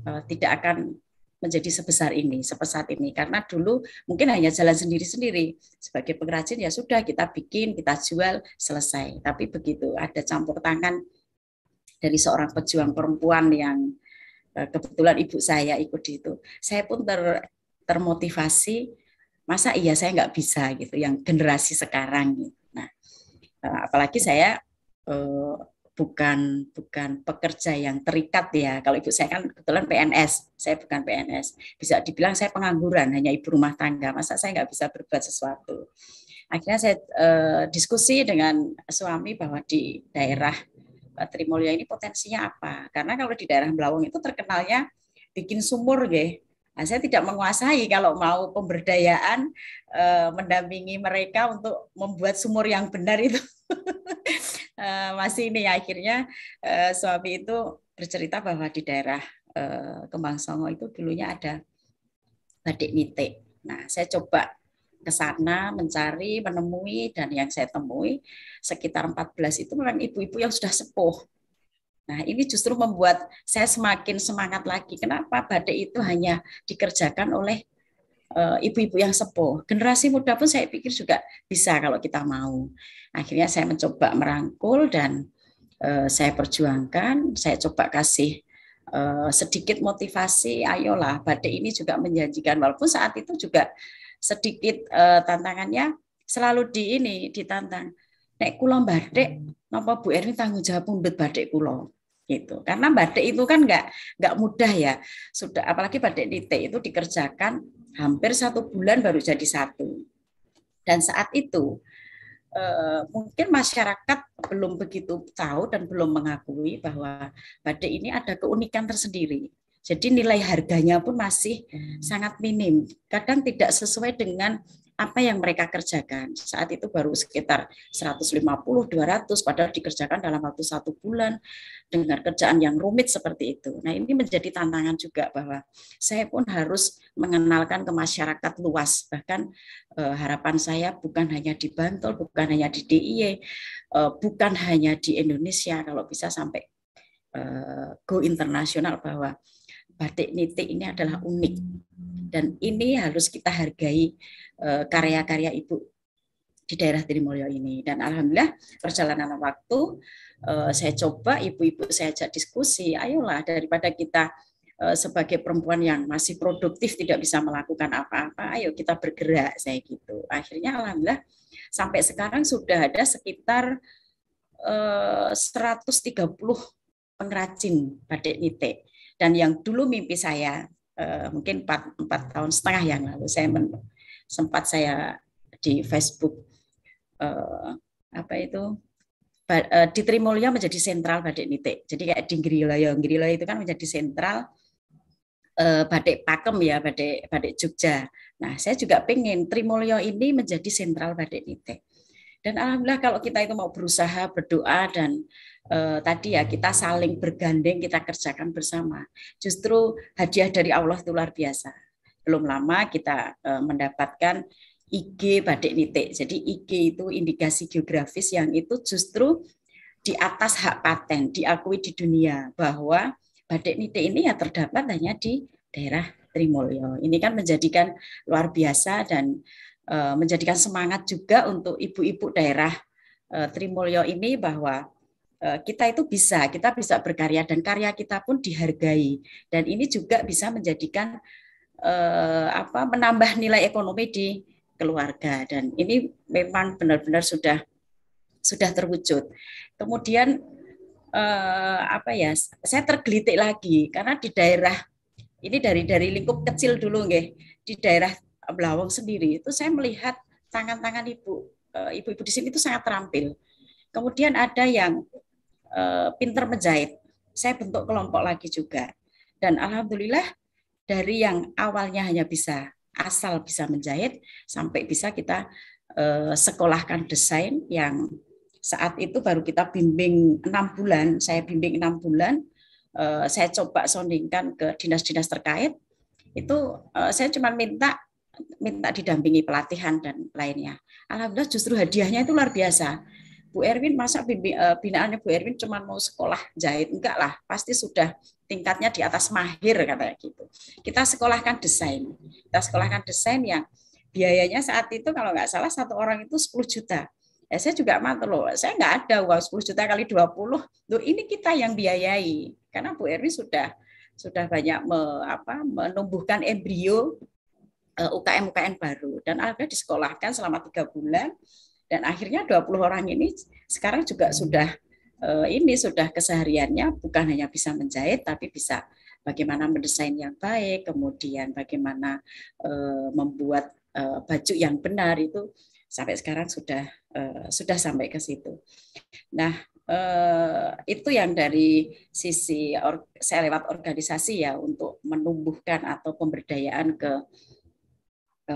eh, tidak akan menjadi sebesar ini, sebesar ini. Karena dulu mungkin hanya jalan sendiri-sendiri. Sebagai pengrajin ya sudah kita bikin, kita jual, selesai. Tapi begitu ada campur tangan dari seorang pejuang perempuan yang eh, kebetulan ibu saya ikut di itu, saya pun ter, termotivasi masa iya saya nggak bisa gitu yang generasi sekarang gitu. nah eh, apalagi saya eh, bukan bukan pekerja yang terikat ya kalau ibu saya kan kebetulan PNS saya bukan PNS bisa dibilang saya pengangguran hanya ibu rumah tangga masa saya nggak bisa berbuat sesuatu akhirnya saya eh, diskusi dengan suami bahwa di daerah Trimulyo ini potensinya apa karena kalau di daerah Melawung itu terkenalnya bikin sumur gitu Nah, saya tidak menguasai kalau mau pemberdayaan eh, mendampingi mereka untuk membuat sumur yang benar itu eh, masih ini akhirnya eh, suami itu bercerita bahwa di daerah eh, Kembang Songo itu dulunya ada badik nitik. Nah, saya coba ke sana mencari, menemui dan yang saya temui sekitar 14 itu memang ibu-ibu yang sudah sepuh Nah, ini justru membuat saya semakin semangat lagi. Kenapa badai itu hanya dikerjakan oleh eh, ibu-ibu yang sepuh. Generasi muda pun saya pikir juga bisa kalau kita mau. Akhirnya saya mencoba merangkul dan eh, saya perjuangkan, saya coba kasih eh, sedikit motivasi, ayolah badai ini juga menjanjikan walaupun saat itu juga sedikit tantangannya selalu di ini ditantang nek kula batik napa Bu Erni tanggung jawab pundut batik kula gitu. Karena batik itu kan nggak nggak mudah ya. Sudah apalagi batik titik itu dikerjakan hampir satu bulan baru jadi satu. Dan saat itu e, mungkin masyarakat belum begitu tahu dan belum mengakui bahwa batik ini ada keunikan tersendiri. Jadi nilai harganya pun masih sangat minim. Kadang tidak sesuai dengan apa yang mereka kerjakan. Saat itu baru sekitar 150-200, padahal dikerjakan dalam waktu satu bulan dengan kerjaan yang rumit seperti itu. Nah ini menjadi tantangan juga bahwa saya pun harus mengenalkan ke masyarakat luas. Bahkan eh, harapan saya bukan hanya di Bantul, bukan hanya di DIY, eh, bukan hanya di Indonesia, kalau bisa sampai eh, go internasional bahwa batik nitik ini adalah unik dan ini harus kita hargai Eh, karya-karya ibu di daerah Trimulyo ini. Dan alhamdulillah perjalanan waktu eh, saya coba ibu-ibu saya ajak diskusi, ayolah daripada kita eh, sebagai perempuan yang masih produktif tidak bisa melakukan apa-apa, ayo kita bergerak saya gitu. Akhirnya alhamdulillah sampai sekarang sudah ada sekitar 130 pengrajin batik nitik. Dan yang dulu mimpi saya mungkin 4, 4 tahun setengah yang lalu saya sempat saya di Facebook eh, apa itu eh, di Trimulyo menjadi sentral Badik Nitik. Jadi kayak di Ngiriloyo, Ngiriloyo itu kan menjadi sentral eh, Badik Pakem ya, Badik Badik Jogja. Nah, saya juga pengen Trimulyo ini menjadi sentral Badik Nitik. Dan alhamdulillah kalau kita itu mau berusaha berdoa dan eh, tadi ya kita saling bergandeng, kita kerjakan bersama. Justru hadiah dari Allah itu luar biasa belum lama kita eh, mendapatkan IG Badik Nitik. Jadi IG itu indikasi geografis yang itu justru di atas hak paten diakui di dunia bahwa Badik Nitik ini ya terdapat hanya di daerah Trimulyo. Ini kan menjadikan luar biasa dan eh, menjadikan semangat juga untuk ibu-ibu daerah eh, Trimulyo ini bahwa kita itu bisa, kita bisa berkarya dan karya kita pun dihargai. Dan ini juga bisa menjadikan eh, apa menambah nilai ekonomi di keluarga dan ini memang benar-benar sudah sudah terwujud. Kemudian eh, apa ya? Saya tergelitik lagi karena di daerah ini dari dari lingkup kecil dulu nggih, di daerah Belawang sendiri itu saya melihat tangan-tangan ibu eh, ibu-ibu di sini itu sangat terampil. Kemudian ada yang eh, pinter menjahit. Saya bentuk kelompok lagi juga. Dan alhamdulillah dari yang awalnya hanya bisa asal bisa menjahit sampai bisa kita eh, sekolahkan desain yang saat itu baru kita bimbing enam bulan saya bimbing enam bulan eh, saya coba soundingkan ke dinas-dinas terkait itu eh, saya cuma minta minta didampingi pelatihan dan lainnya alhamdulillah justru hadiahnya itu luar biasa Bu Erwin masa bimbing, eh, binaannya Bu Erwin cuma mau sekolah jahit enggak lah pasti sudah tingkatnya di atas mahir katanya gitu. Kita sekolahkan desain. Kita sekolahkan desain yang biayanya saat itu kalau nggak salah satu orang itu 10 juta. Ya, saya juga mantul loh, saya nggak ada uang 10 juta kali 20. Loh, ini kita yang biayai. Karena Bu Erwi sudah sudah banyak me, apa, menumbuhkan embrio eh, UKM-UKM baru dan akhirnya disekolahkan selama tiga bulan dan akhirnya 20 orang ini sekarang juga sudah Eh, ini sudah kesehariannya bukan hanya bisa menjahit tapi bisa bagaimana mendesain yang baik, kemudian bagaimana eh, membuat eh, baju yang benar itu sampai sekarang sudah sudah sampai ke situ. Nah, itu yang dari sisi saya lewat organisasi ya untuk menumbuhkan atau pemberdayaan ke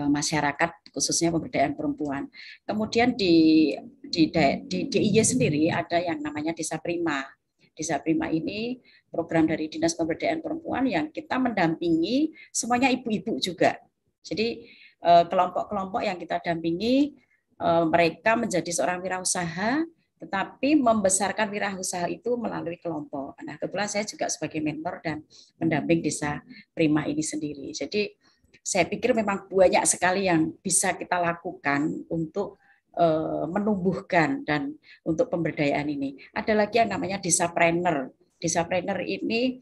masyarakat khususnya pemberdayaan perempuan. Kemudian di di di DIY sendiri ada yang namanya Desa Prima. Desa Prima ini program dari Dinas Pemberdayaan Perempuan yang kita mendampingi semuanya ibu-ibu juga. Jadi eh, kelompok-kelompok yang kita dampingi eh, mereka menjadi seorang wirausaha tetapi membesarkan wirausaha itu melalui kelompok. Nah, kebetulan saya juga sebagai mentor dan pendamping desa Prima ini sendiri. Jadi saya pikir memang banyak sekali yang bisa kita lakukan untuk eh, menumbuhkan dan untuk pemberdayaan ini. Ada lagi yang namanya desapreneur. Desapreneur ini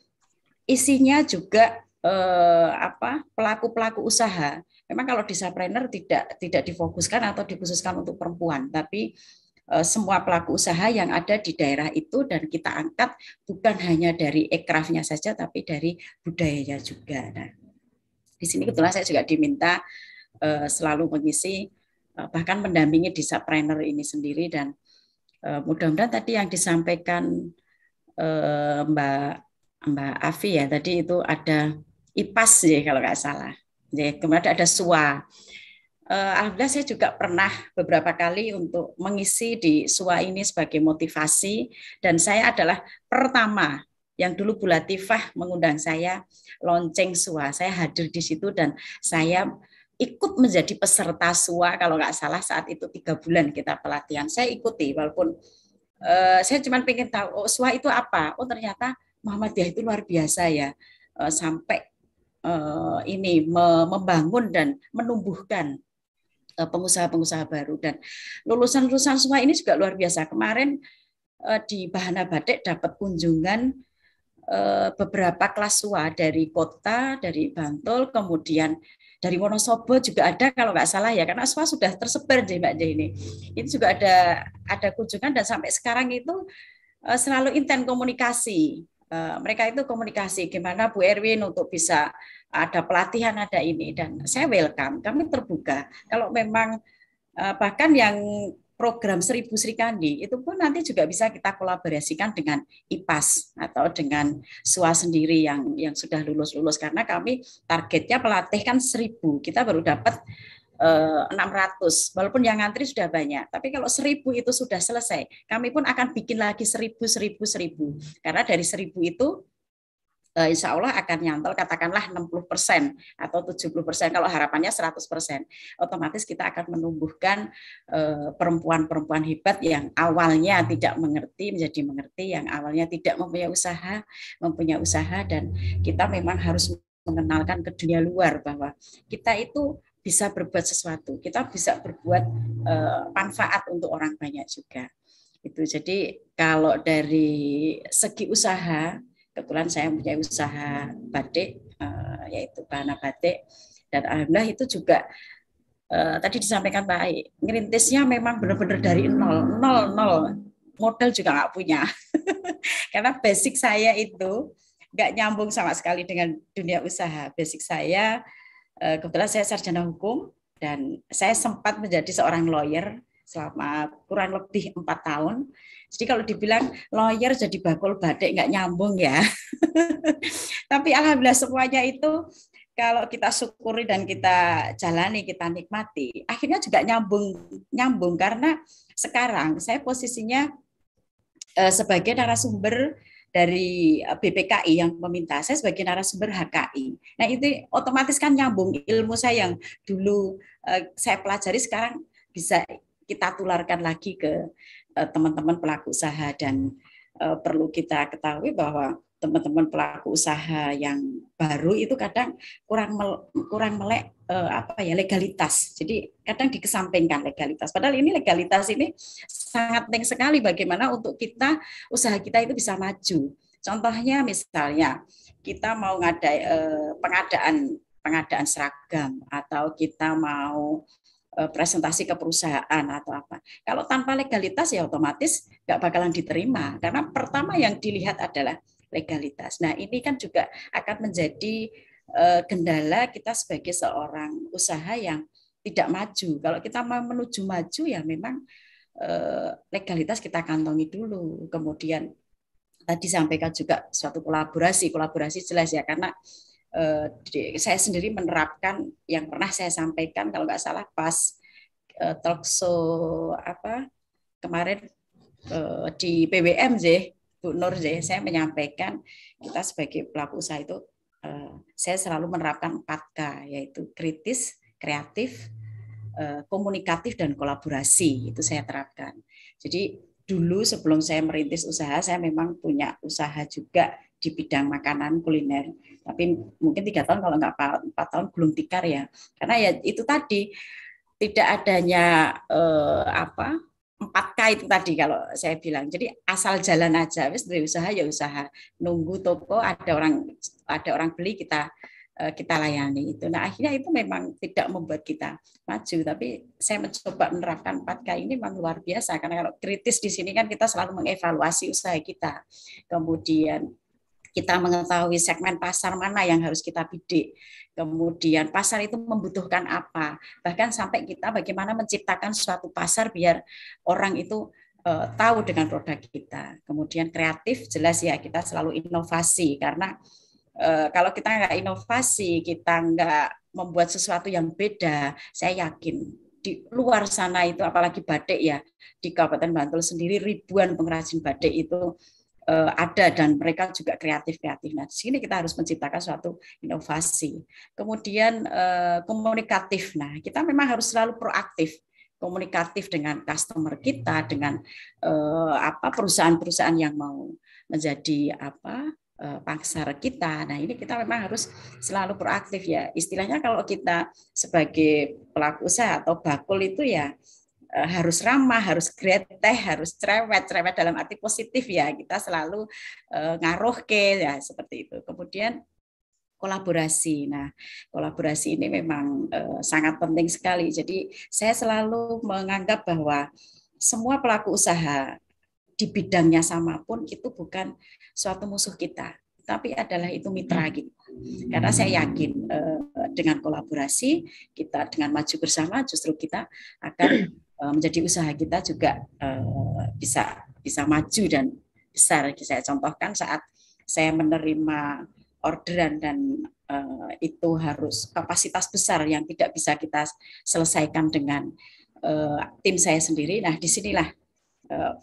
isinya juga eh, apa pelaku-pelaku usaha. Memang kalau desapreneur tidak tidak difokuskan atau dikhususkan untuk perempuan, tapi eh, semua pelaku usaha yang ada di daerah itu dan kita angkat bukan hanya dari ekrafnya saja, tapi dari budayanya juga. Nah, di sini kebetulan saya juga diminta uh, selalu mengisi uh, bahkan mendampingi desa disapreneur ini sendiri dan uh, mudah-mudahan tadi yang disampaikan uh, Mbak Mbak Afi ya tadi itu ada IPAS ya kalau nggak salah. Ya, kemudian ada SUA. Uh, Alhamdulillah saya juga pernah beberapa kali untuk mengisi di SUA ini sebagai motivasi dan saya adalah pertama yang dulu Latifah mengundang saya lonceng sua. Saya hadir di situ dan saya ikut menjadi peserta sua kalau nggak salah saat itu tiga bulan kita pelatihan saya ikuti walaupun uh, saya cuma pengen tahu oh, sua itu apa oh ternyata Muhammadiyah itu luar biasa ya uh, sampai uh, ini me membangun dan menumbuhkan pengusaha-pengusaha baru dan lulusan-lulusan semua ini juga luar biasa kemarin di Bahana Batik dapat kunjungan Eh, beberapa kelas tua dari kota, dari Bantul, kemudian dari Wonosobo juga ada kalau nggak salah ya karena swa sudah tersebar di Mbak J ini. Ini juga ada ada kunjungan dan sampai sekarang itu eh, selalu intent komunikasi. Eh, mereka itu komunikasi gimana Bu Erwin untuk bisa ada pelatihan ada ini dan saya welcome, kami terbuka. Kalau memang bahkan yang program Seribu Sri Kandi itu pun nanti juga bisa kita kolaborasikan dengan IPAS atau dengan SWA sendiri yang yang sudah lulus-lulus karena kami targetnya pelatih kan seribu kita baru dapat eh, enam ratus walaupun yang ngantri sudah banyak tapi kalau seribu itu sudah selesai kami pun akan bikin lagi seribu seribu seribu karena dari seribu itu uh, insya Allah akan nyantol katakanlah 60% atau 70%, kalau harapannya 100%. Otomatis kita akan menumbuhkan eh, perempuan-perempuan hebat yang awalnya tidak mengerti menjadi mengerti, yang awalnya tidak mempunyai usaha, mempunyai usaha dan kita memang harus mengenalkan ke dunia luar bahwa kita itu bisa berbuat sesuatu, kita bisa berbuat uh, manfaat untuk orang banyak juga. Itu jadi kalau dari segi usaha kebetulan saya punya usaha batik uh, yaitu Bahana Batik dan alhamdulillah itu juga uh, tadi disampaikan Pak Aik, ngerintisnya memang benar-benar dari nol, nol, nol. Modal juga nggak punya. Karena basic saya itu nggak nyambung sama sekali dengan dunia usaha. Basic saya, uh, kebetulan saya sarjana hukum, dan saya sempat menjadi seorang lawyer selama kurang lebih empat tahun jadi kalau dibilang lawyer jadi bakul batik nggak nyambung ya. Tapi alhamdulillah semuanya itu kalau kita syukuri dan kita jalani, kita nikmati, akhirnya juga nyambung nyambung karena sekarang saya posisinya eh, sebagai narasumber dari eh, BPKI yang meminta saya sebagai narasumber HKI. Nah itu otomatis kan nyambung ilmu saya yang dulu eh, saya pelajari sekarang bisa kita tularkan lagi ke Eh, teman-teman pelaku usaha dan eh, perlu kita ketahui bahwa teman-teman pelaku usaha yang baru itu kadang kurang mel, kurang melek uh, apa ya legalitas. Jadi kadang dikesampingkan legalitas. Padahal ini legalitas ini sangat penting sekali bagaimana untuk kita usaha kita itu bisa maju. Contohnya misalnya kita mau ngadai eh, pengadaan pengadaan seragam atau kita mau Eh, presentasi ke perusahaan atau apa. Kalau tanpa legalitas ya otomatis nggak bakalan diterima karena pertama yang dilihat adalah legalitas. Nah ini kan juga akan menjadi eh, kendala kita sebagai seorang usaha yang tidak maju. Kalau kita mau menuju maju ya memang eh, legalitas kita kantongi dulu. Kemudian tadi sampaikan juga suatu kolaborasi, kolaborasi jelas ya karena Eh, saya sendiri menerapkan yang pernah saya sampaikan kalau nggak salah pas eh, talk show apa kemarin eh, di PBM sih Bu Nur sih saya menyampaikan kita sebagai pelaku usaha itu saya selalu menerapkan 4K yaitu kritis, kreatif, komunikatif dan kolaborasi itu saya terapkan. Jadi dulu sebelum saya merintis usaha saya memang punya usaha juga di bidang makanan kuliner. Tapi mungkin tiga tahun kalau nggak empat tahun belum tikar ya. Karena ya itu tadi tidak adanya eh, apa empat k itu tadi kalau saya bilang. Jadi asal jalan aja, wis dari usaha ya usaha. Nunggu toko ada orang ada orang beli kita eh, kita layani itu. Nah akhirnya itu memang tidak membuat kita maju, tapi saya mencoba menerapkan empat k ini memang luar biasa karena kalau kritis di sini kan kita selalu mengevaluasi usaha kita, kemudian kita mengetahui segmen pasar mana yang harus kita bidik. Kemudian pasar itu membutuhkan apa. Bahkan sampai kita bagaimana menciptakan suatu pasar biar orang itu uh, tahu dengan produk kita. Kemudian kreatif jelas ya kita selalu inovasi karena uh, kalau kita nggak inovasi, kita nggak membuat sesuatu yang beda, saya yakin di luar sana itu apalagi batik ya di Kabupaten Bantul sendiri ribuan pengrajin batik itu Eh, ada dan mereka juga kreatif kreatif. Nah di sini kita harus menciptakan suatu inovasi. Kemudian eh, komunikatif. Nah kita memang harus selalu proaktif komunikatif dengan customer kita dengan eh, apa perusahaan-perusahaan yang mau menjadi apa eh, pasar kita. Nah, ini kita memang harus selalu proaktif ya. Istilahnya kalau kita sebagai pelaku usaha atau bakul itu ya Eh, harus ramah, harus greteh, harus cerewet, cerewet dalam arti positif ya. Kita selalu eh, ngaruh ke ya seperti itu. Kemudian kolaborasi. Nah, kolaborasi ini memang eh, sangat penting sekali. Jadi saya selalu menganggap bahwa semua pelaku usaha di bidangnya sama pun itu bukan suatu musuh kita, tapi adalah itu mitra hmm. kita. Karena saya yakin dengan kolaborasi kita dengan maju bersama justru kita akan Eh, menjadi usaha kita juga eh, bisa bisa maju dan besar. Saya contohkan saat saya menerima orderan dan eh, itu harus kapasitas besar yang tidak bisa kita selesaikan dengan tim saya sendiri. Nah, disinilah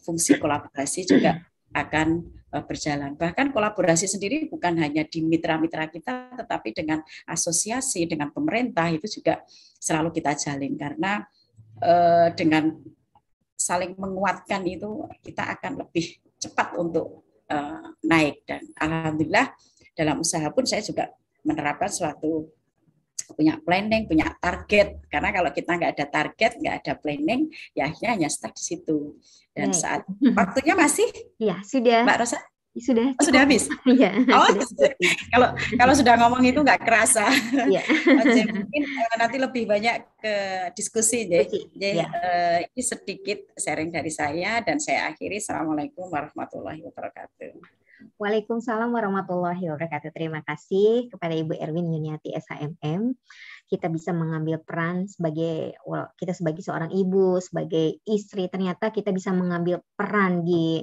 fungsi kolaborasi juga akan berjalan. Bahkan kolaborasi sendiri bukan hanya di mitra-mitra kita, tetapi dengan asosiasi, dengan pemerintah itu juga selalu kita jalin karena Eh, dengan saling menguatkan itu kita akan lebih cepat untuk eh, naik dan alhamdulillah dalam usaha pun saya juga menerapkan suatu punya planning, punya target. Karena kalau kita nggak ada target, nggak ada planning, ya hanya stuck di situ. Dan saat waktunya masih? ya sudah. Mbak Rosa? sudah oh, sudah habis ya oh, kalau kalau sudah ngomong itu nggak kerasa ya. mungkin eh, nanti lebih banyak ke diskusi deh jadi ya. uh, ini sedikit sharing dari saya dan saya akhiri assalamualaikum warahmatullahi wabarakatuh Waalaikumsalam warahmatullahi wabarakatuh. Terima kasih kepada Ibu Erwin Yuniati SHMM. Kita bisa mengambil peran sebagai kita sebagai seorang ibu, sebagai istri. Ternyata kita bisa mengambil peran di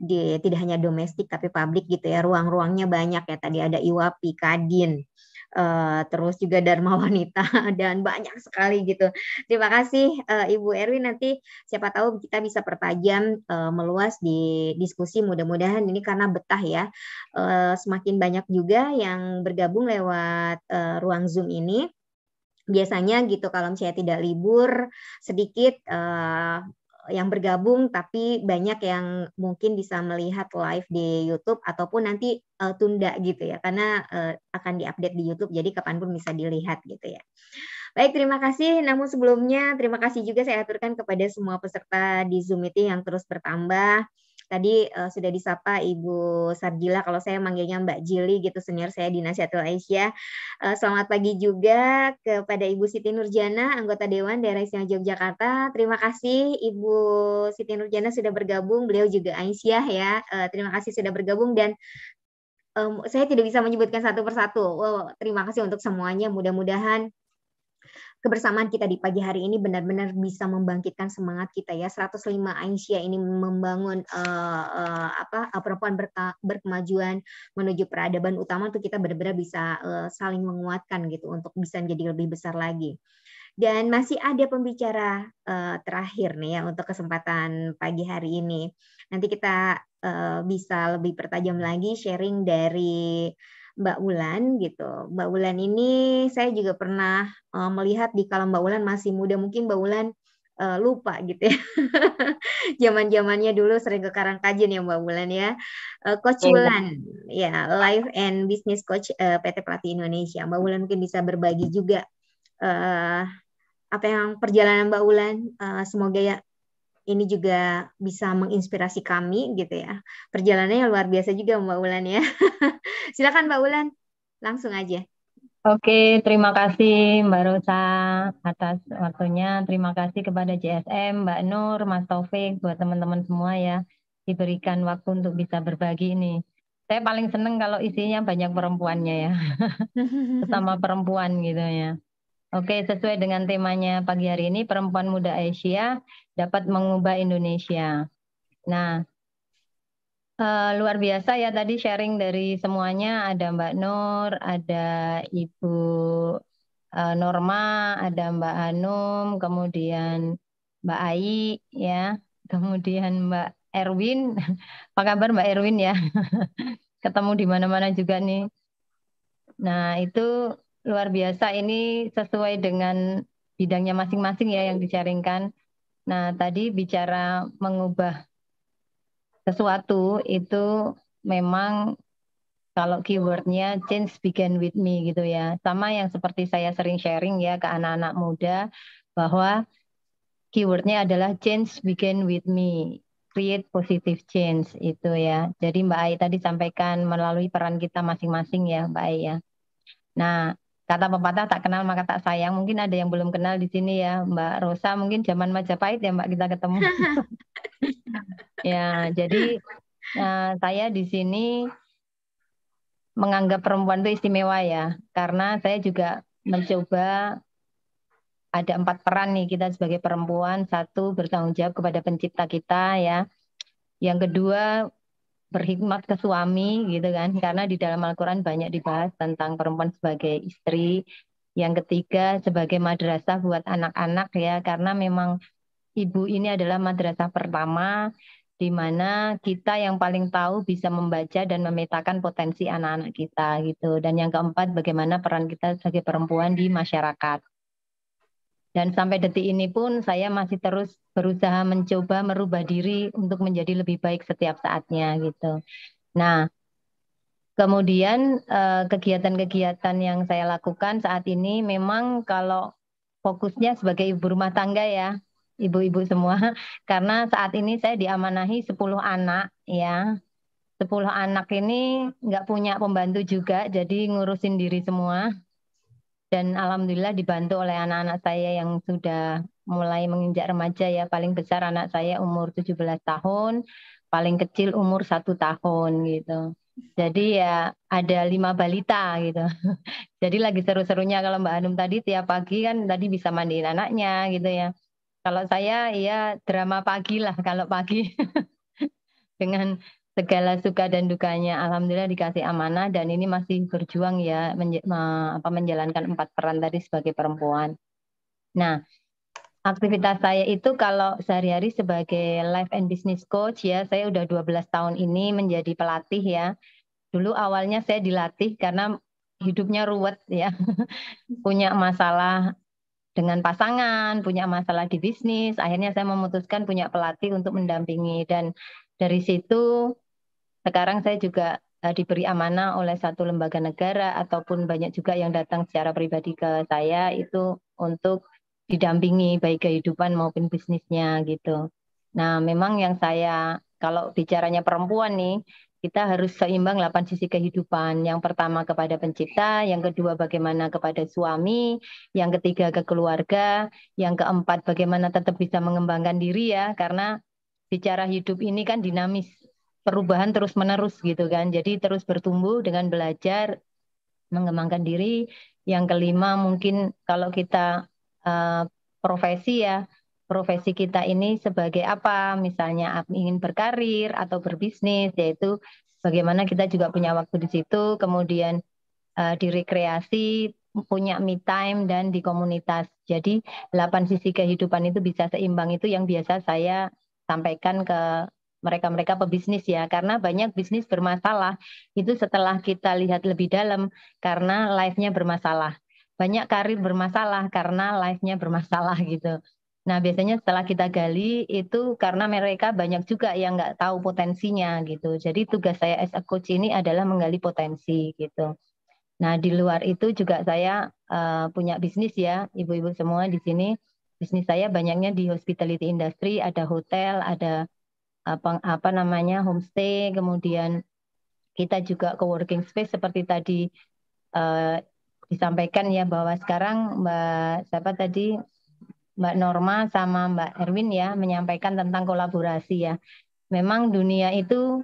di tidak hanya domestik tapi publik gitu ya ruang-ruangnya banyak ya tadi ada Iwapi, Kadin, uh, terus juga Dharma Wanita dan banyak sekali gitu. Terima kasih uh, Ibu Erwin nanti siapa tahu kita bisa pertajam uh, meluas di diskusi mudah-mudahan ini karena betah ya. Uh, semakin banyak juga yang bergabung lewat uh, ruang Zoom ini biasanya gitu kalau misalnya tidak libur sedikit uh, yang bergabung tapi banyak yang mungkin bisa melihat live di YouTube ataupun nanti uh, tunda gitu ya karena uh, akan diupdate di YouTube jadi kapanpun bisa dilihat gitu ya. Baik, terima kasih. Namun sebelumnya terima kasih juga saya aturkan kepada semua peserta di Zoom meeting yang terus bertambah. Tadi uh, sudah disapa Ibu Sarjila, kalau saya manggilnya Mbak Jili gitu, senior saya di Nasyatul Aisyah. Eh, uh, selamat pagi juga kepada Ibu Siti Nurjana, anggota Dewan Daerah Istimewa Yogyakarta. Terima kasih Ibu Siti Nurjana sudah bergabung, beliau juga Aisyah ya. Uh, terima kasih sudah bergabung dan um, saya tidak bisa menyebutkan satu persatu. Wow, terima kasih untuk semuanya. Mudah-mudahan kebersamaan kita di pagi hari ini benar-benar bisa membangkitkan semangat kita ya. 105 Asia ini membangun uh, uh, apa eh, perempuan berka, berkemajuan menuju peradaban utama tuh kita benar-benar bisa uh, saling menguatkan gitu untuk bisa menjadi lebih besar lagi. Dan masih ada pembicara uh, terakhir nih ya untuk kesempatan pagi hari ini. Nanti kita uh, bisa lebih pertajam lagi sharing dari Mbak Wulan gitu. Mbak Wulan ini saya juga pernah uh, melihat di kalau Mbak Wulan masih muda mungkin Mbak Wulan uh, lupa gitu ya. Zaman-zamannya dulu sering ke Karangkajen ya Mbak Wulan ya. Uh, Coach oh. Iya, Ulan ya, Life and Business Coach uh, PT Pelatih Indonesia. Mbak Wulan mungkin bisa berbagi juga uh, apa yang perjalanan Mbak Ulan uh, semoga ya ini juga bisa menginspirasi kami gitu ya. Perjalanannya luar biasa juga Mbak Ulan ya. Silakan Mbak Ulan, langsung aja. Oke, terima kasih Mbak Rosa atas waktunya. Terima kasih kepada JSM, Mbak Nur, Mas Taufik, buat teman-teman semua ya diberikan waktu untuk bisa berbagi ini. Saya paling seneng kalau isinya banyak perempuannya ya, sama perempuan gitu ya. Oke, sesuai dengan temanya pagi hari ini, perempuan muda Asia dapat mengubah Indonesia. Nah, uh, luar biasa ya tadi sharing dari semuanya, ada Mbak Nur, ada Ibu uh, Norma, ada Mbak Hanum, kemudian Mbak Ai, ya, kemudian Mbak Erwin. Apa kabar Mbak Erwin ya? Ketemu di mana-mana juga nih. Nah, itu luar biasa ini sesuai dengan bidangnya masing-masing ya yang iya. dicaringkan. Nah, tadi bicara mengubah sesuatu itu memang kalau keywordnya change begin with me gitu ya. Sama yang seperti saya sering sharing ya ke anak-anak muda bahwa keywordnya adalah change begin with me. Create positive change itu ya. Jadi Mbak Ai tadi sampaikan melalui peran kita masing-masing ya Mbak Ai ya. Nah, Kata pepatah tak kenal maka tak sayang. Mungkin ada yang belum kenal di sini ya Mbak Rosa. Mungkin zaman Majapahit ya Mbak kita ketemu. ya jadi uh, saya di sini menganggap perempuan itu istimewa ya. Karena saya juga mencoba ada empat peran nih kita sebagai perempuan. Satu bertanggung jawab kepada pencipta kita ya. Yang kedua berhikmat ke suami gitu kan karena di dalam Al-Qur'an banyak dibahas tentang perempuan sebagai istri yang ketiga sebagai madrasah buat anak-anak ya karena memang ibu ini adalah madrasah pertama di mana kita yang paling tahu bisa membaca dan memetakan potensi anak-anak kita gitu dan yang keempat bagaimana peran kita sebagai perempuan di masyarakat dan sampai detik ini pun saya masih terus berusaha mencoba merubah diri untuk menjadi lebih baik setiap saatnya gitu. Nah, kemudian eh, kegiatan-kegiatan yang saya lakukan saat ini memang kalau fokusnya sebagai ibu rumah tangga ya, ibu-ibu semua, karena saat ini saya diamanahi 10 anak ya. 10 anak ini nggak punya pembantu juga, jadi ngurusin diri semua. Dan alhamdulillah dibantu oleh anak-anak saya yang sudah mulai menginjak remaja ya paling besar anak saya umur 17 tahun paling kecil umur satu tahun gitu jadi ya ada lima balita gitu jadi lagi seru-serunya kalau Mbak Anum tadi tiap pagi kan tadi bisa mandiin anaknya gitu ya kalau saya ya drama pagi lah kalau pagi dengan segala suka dan dukanya alhamdulillah dikasih amanah dan ini masih berjuang ya menj apa menjalankan empat peran tadi sebagai perempuan. Nah, Aktivitas saya itu kalau sehari-hari sebagai life and business coach ya, saya udah 12 tahun ini menjadi pelatih ya. Dulu awalnya saya dilatih karena hidupnya ruwet ya. punya masalah dengan pasangan, punya masalah di bisnis, akhirnya saya memutuskan punya pelatih untuk mendampingi dan dari situ sekarang saya juga eh, diberi amanah oleh satu lembaga negara ataupun banyak juga yang datang secara pribadi ke saya itu untuk didampingi baik kehidupan maupun bisnisnya gitu. Nah, memang yang saya kalau bicaranya perempuan nih, kita harus seimbang delapan sisi kehidupan. Yang pertama kepada pencipta, yang kedua bagaimana kepada suami, yang ketiga ke keluarga, yang keempat bagaimana tetap bisa mengembangkan diri ya karena bicara hidup ini kan dinamis, perubahan terus-menerus gitu kan. Jadi terus bertumbuh dengan belajar mengembangkan diri. Yang kelima mungkin kalau kita Eh, profesi ya profesi kita ini sebagai apa misalnya ingin berkarir atau berbisnis yaitu bagaimana kita juga punya waktu di situ kemudian uh, direkreasi punya me time dan di komunitas jadi delapan sisi kehidupan itu bisa seimbang itu yang biasa saya sampaikan ke mereka-mereka pebisnis ya karena banyak bisnis bermasalah itu setelah kita lihat lebih dalam karena life-nya bermasalah banyak karir bermasalah karena life-nya bermasalah gitu. Nah, biasanya setelah kita gali itu karena mereka banyak juga yang nggak tahu potensinya gitu. Jadi tugas saya as a coach ini adalah menggali potensi gitu. Nah, di luar itu juga saya uh, punya bisnis ya, ibu-ibu semua di sini. Bisnis saya banyaknya di hospitality industry, ada hotel, ada apa, eh, apa namanya homestay, kemudian kita juga co-working space seperti tadi eh, disampaikan ya bahwa sekarang Mbak siapa tadi Mbak Norma sama Mbak Erwin ya menyampaikan tentang kolaborasi ya. Memang dunia itu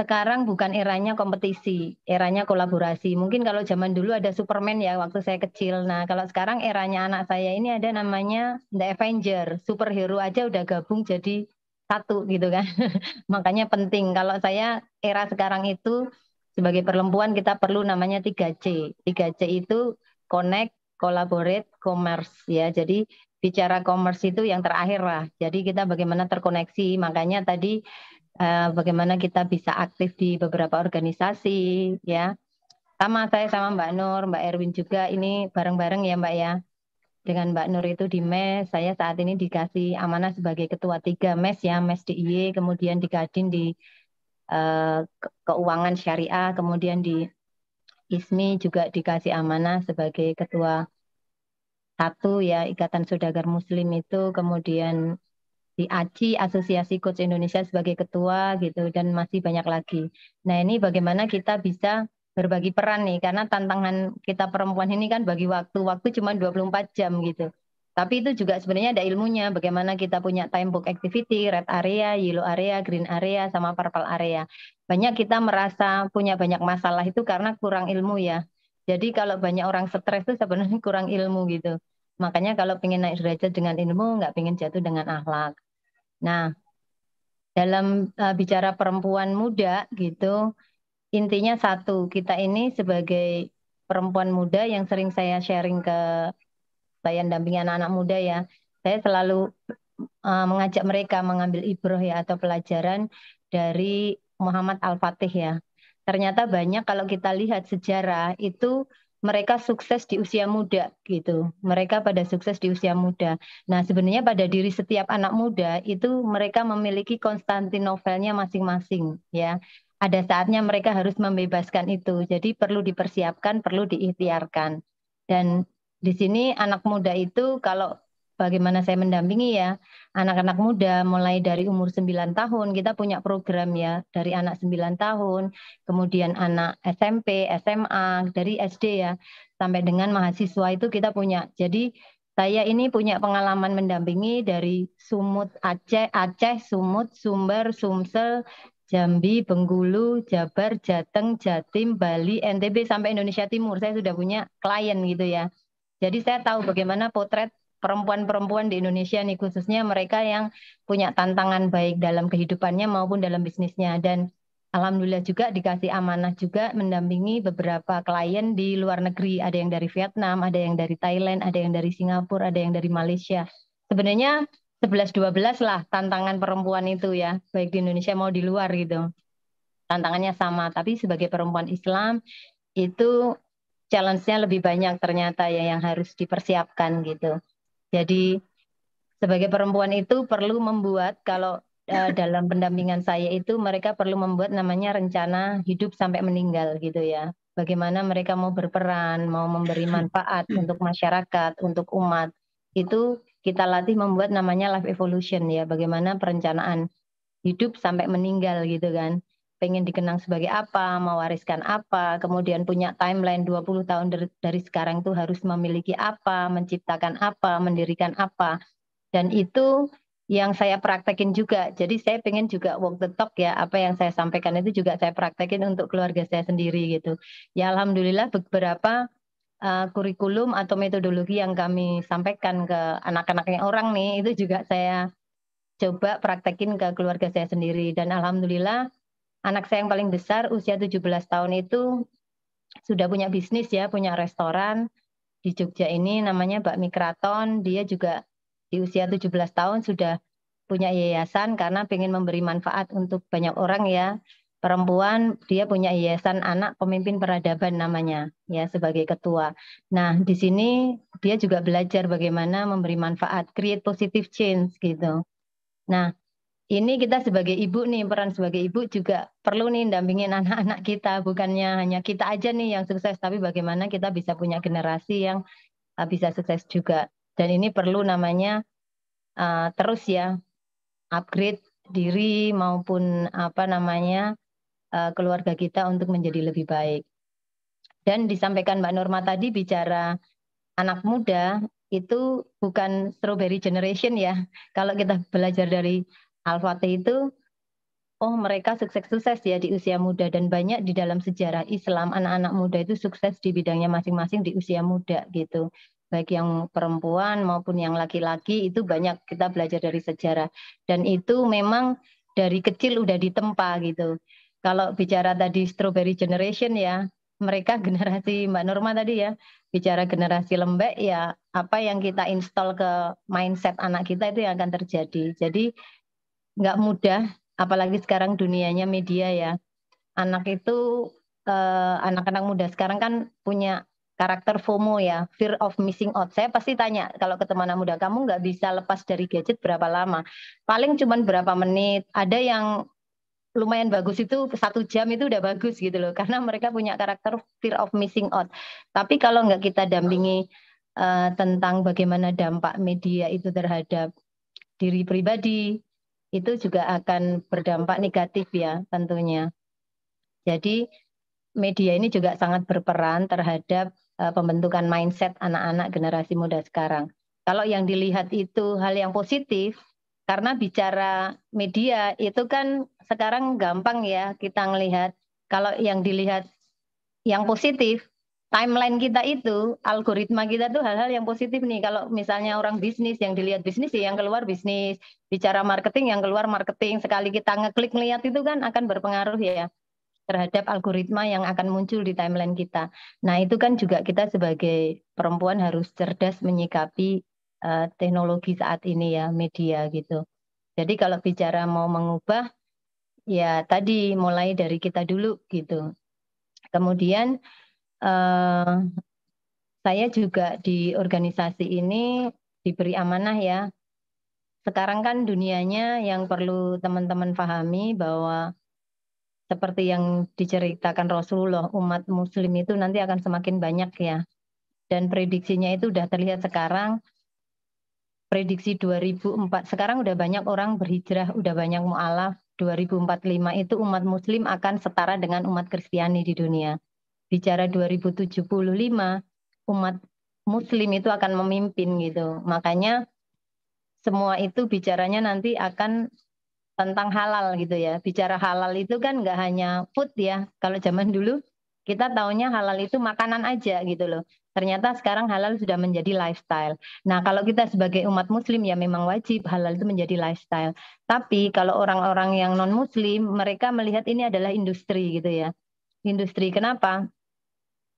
sekarang bukan eranya kompetisi, eranya kolaborasi. Mungkin kalau zaman dulu ada Superman ya waktu saya kecil. Nah, kalau sekarang eranya anak saya ini ada namanya The Avenger. Superhero aja udah gabung jadi satu gitu kan. Makanya penting kalau saya era sekarang itu sebagai perempuan kita perlu namanya 3C. 3C itu connect, collaborate, commerce ya. Jadi bicara commerce itu yang terakhir lah. Jadi kita bagaimana terkoneksi. Makanya tadi eh, bagaimana kita bisa aktif di beberapa organisasi ya. Sama saya sama Mbak Nur, Mbak Erwin juga ini bareng-bareng ya Mbak ya. Dengan Mbak Nur itu di MES, saya saat ini dikasih amanah sebagai ketua tiga MES ya, MES DIY, kemudian di Kadin di Eh, keuangan syariah, kemudian di ISMI juga dikasih amanah sebagai ketua satu ya Ikatan Saudagar Muslim itu, kemudian di ACI Asosiasi Coach Indonesia sebagai ketua gitu dan masih banyak lagi. Nah, ini bagaimana kita bisa berbagi peran nih karena tantangan kita perempuan ini kan bagi waktu waktu cuma 24 jam gitu tapi itu juga sebenarnya ada ilmunya, bagaimana kita punya time book activity, red area, yellow area, green area, sama purple area. Banyak kita merasa punya banyak masalah itu karena kurang ilmu ya. Jadi kalau banyak orang stres itu sebenarnya kurang ilmu gitu. Makanya kalau pengen naik derajat dengan ilmu, nggak pengen jatuh dengan akhlak. Nah, dalam uh, bicara perempuan muda gitu, intinya satu, kita ini sebagai perempuan muda yang sering saya sharing ke bayan dampingan anak-anak muda ya, saya selalu uh, mengajak mereka mengambil ibroh ya atau pelajaran dari Muhammad Al-Fatih ya. Ternyata banyak kalau kita lihat sejarah itu mereka sukses di usia muda gitu. Mereka pada sukses di usia muda. Nah, sebenarnya pada diri setiap anak muda itu mereka memiliki Konstantin masing-masing ya. Ada saatnya mereka harus membebaskan itu. Jadi perlu dipersiapkan, perlu diikhtiarkan. Dan di sini anak muda itu kalau bagaimana saya mendampingi ya anak-anak muda mulai dari umur 9 tahun kita punya program ya dari anak 9 tahun kemudian anak SMP SMA dari SD ya sampai dengan mahasiswa itu kita punya jadi saya ini punya pengalaman mendampingi dari Sumut Aceh Aceh Sumut Sumber Sumsel Jambi, Bengkulu, Jabar, Jateng, Jatim, Bali, NTB sampai Indonesia Timur. Saya sudah punya klien gitu ya. Jadi saya tahu bagaimana potret perempuan-perempuan di Indonesia nih khususnya mereka yang punya tantangan baik dalam kehidupannya maupun dalam bisnisnya dan alhamdulillah juga dikasih amanah juga mendampingi beberapa klien di luar negeri ada yang dari Vietnam, ada yang dari Thailand, ada yang dari Singapura, ada yang dari Malaysia. Sebenarnya 11 12 lah tantangan perempuan itu ya, baik di Indonesia mau di luar gitu. Tantangannya sama, tapi sebagai perempuan Islam itu challenge-nya lebih banyak ternyata ya yang harus dipersiapkan gitu. Jadi sebagai perempuan itu perlu membuat kalau uh, dalam pendampingan saya itu mereka perlu membuat namanya rencana hidup sampai meninggal gitu ya. Bagaimana mereka mau berperan, mau memberi manfaat hmm. untuk masyarakat, untuk umat. Itu kita latih membuat namanya life evolution ya, bagaimana perencanaan hidup sampai meninggal gitu kan pengen dikenang sebagai apa, mewariskan apa, kemudian punya timeline 20 tahun dari, dari sekarang itu harus memiliki apa, menciptakan apa, mendirikan apa. Dan itu yang saya praktekin juga. Jadi saya pengen juga walk the talk ya, apa yang saya sampaikan itu juga saya praktekin untuk keluarga saya sendiri gitu. Ya alhamdulillah beberapa uh, kurikulum atau metodologi yang kami sampaikan ke anak-anaknya orang nih itu juga saya coba praktekin ke keluarga saya sendiri dan alhamdulillah anak saya yang paling besar usia 17 tahun itu sudah punya bisnis ya, punya restoran di Jogja ini namanya Mbak Mikraton. Dia juga di usia 17 tahun sudah punya yayasan karena ingin memberi manfaat untuk banyak orang ya. Perempuan dia punya yayasan anak pemimpin peradaban namanya ya sebagai ketua. Nah, di sini dia juga belajar bagaimana memberi manfaat, create positive change gitu. Nah, ini kita sebagai ibu nih peran sebagai ibu juga perlu nih dampingin anak-anak kita bukannya hanya kita aja nih yang sukses tapi bagaimana kita bisa punya generasi yang eh, bisa sukses juga dan ini perlu namanya uh, terus ya upgrade diri maupun apa namanya uh, keluarga kita untuk menjadi lebih baik dan disampaikan Mbak Norma tadi bicara anak muda itu bukan strawberry generation ya kalau kita belajar dari Al-Fatih itu oh mereka sukses-sukses ya di usia muda dan banyak di dalam sejarah Islam anak-anak muda itu sukses di bidangnya masing-masing di usia muda gitu. Baik yang perempuan maupun yang laki-laki itu banyak kita belajar dari sejarah dan itu memang dari kecil udah ditempa gitu. Kalau bicara tadi strawberry generation ya, mereka generasi Mbak Norma tadi ya, bicara generasi lembek ya apa yang kita install ke mindset anak kita itu yang akan terjadi. Jadi nggak mudah, apalagi sekarang dunianya media ya. Anak itu eh, anak-anak uh, muda sekarang kan punya karakter FOMO ya, fear of missing out. Saya pasti tanya kalau ke teman muda, kamu nggak bisa lepas dari gadget berapa lama? Paling cuma berapa menit. Ada yang lumayan bagus itu satu jam itu udah bagus gitu loh, karena mereka punya karakter fear of missing out. Tapi kalau nggak kita dampingi uh, tentang bagaimana dampak media itu terhadap diri pribadi, itu juga akan berdampak negatif ya tentunya. Jadi media ini juga sangat berperan terhadap e, pembentukan mindset anak-anak generasi muda sekarang. Kalau yang dilihat itu hal yang positif, karena bicara media itu kan sekarang gampang ya kita melihat. Kalau yang dilihat yang positif timeline kita itu, algoritma kita tuh hal-hal yang positif nih. Kalau misalnya orang bisnis yang dilihat bisnis ya yang keluar bisnis, bicara marketing yang keluar marketing. Sekali kita ngeklik lihat itu kan akan berpengaruh ya terhadap algoritma yang akan muncul di timeline kita. Nah, itu kan juga kita sebagai perempuan harus cerdas menyikapi uh, teknologi saat ini ya, media gitu. Jadi kalau bicara mau mengubah ya tadi mulai dari kita dulu gitu. Kemudian Eh, saya juga di organisasi ini diberi amanah ya. Sekarang kan dunianya yang perlu teman-teman pahami bahwa seperti yang diceritakan Rasulullah, umat muslim itu nanti akan semakin banyak ya. Dan prediksinya itu sudah terlihat sekarang prediksi 2004 sekarang udah banyak orang berhijrah, udah banyak mualaf. 2045 itu umat muslim akan setara dengan umat Kristiani di dunia bicara 2075 umat muslim itu akan memimpin gitu. Makanya semua itu bicaranya nanti akan tentang halal gitu ya. Bicara halal itu kan nggak hanya food ya. Kalau zaman dulu kita taunya halal itu makanan aja gitu loh. Ternyata sekarang halal sudah menjadi lifestyle. Nah, kalau kita sebagai umat muslim ya memang wajib halal itu menjadi lifestyle. Tapi kalau orang-orang yang non muslim mereka melihat ini adalah industri gitu ya. Industri kenapa?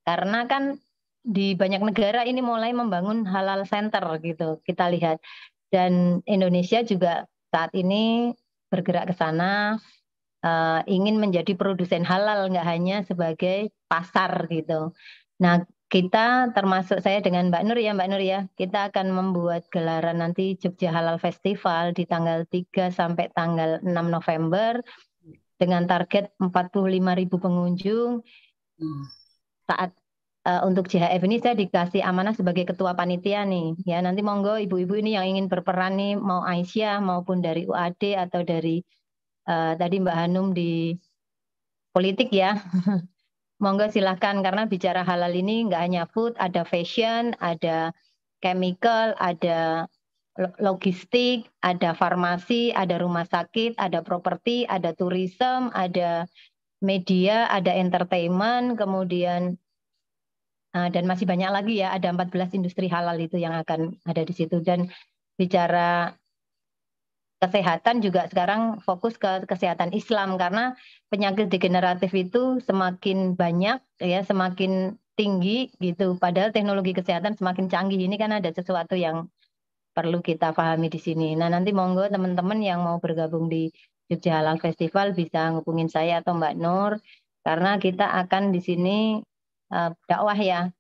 Karena kan di banyak negara ini mulai membangun halal center gitu kita lihat dan Indonesia juga saat ini bergerak ke sana uh, ingin menjadi produsen halal nggak hanya sebagai pasar gitu. Nah kita termasuk saya dengan Mbak Nur ya Mbak Nur ya kita akan membuat gelaran nanti Jogja Halal Festival di tanggal 3 sampai tanggal 6 November dengan target ribu pengunjung. Hmm saat uh, untuk JHF ini saya dikasih amanah sebagai ketua panitia nih. Ya, nanti monggo ibu-ibu ini yang ingin berperan nih mau Aisyah maupun dari UAD atau dari uh, tadi Mbak Hanum di politik ya. monggo silahkan karena bicara halal ini nggak hanya food, ada fashion, ada chemical, ada logistik, ada farmasi, ada rumah sakit, ada properti, ada tourism, ada media, ada entertainment, kemudian eh, dan masih banyak lagi ya, ada 14 industri halal itu yang akan ada di situ dan bicara kesehatan juga sekarang fokus ke kesehatan Islam karena penyakit degeneratif itu semakin banyak ya, semakin tinggi gitu. Padahal teknologi kesehatan semakin canggih ini kan ada sesuatu yang perlu kita pahami di sini. Nah, nanti monggo teman-teman yang mau bergabung di Jogja Halal Festival bisa ngubungin saya atau Mbak Nur karena kita akan di sini uh, dakwah ya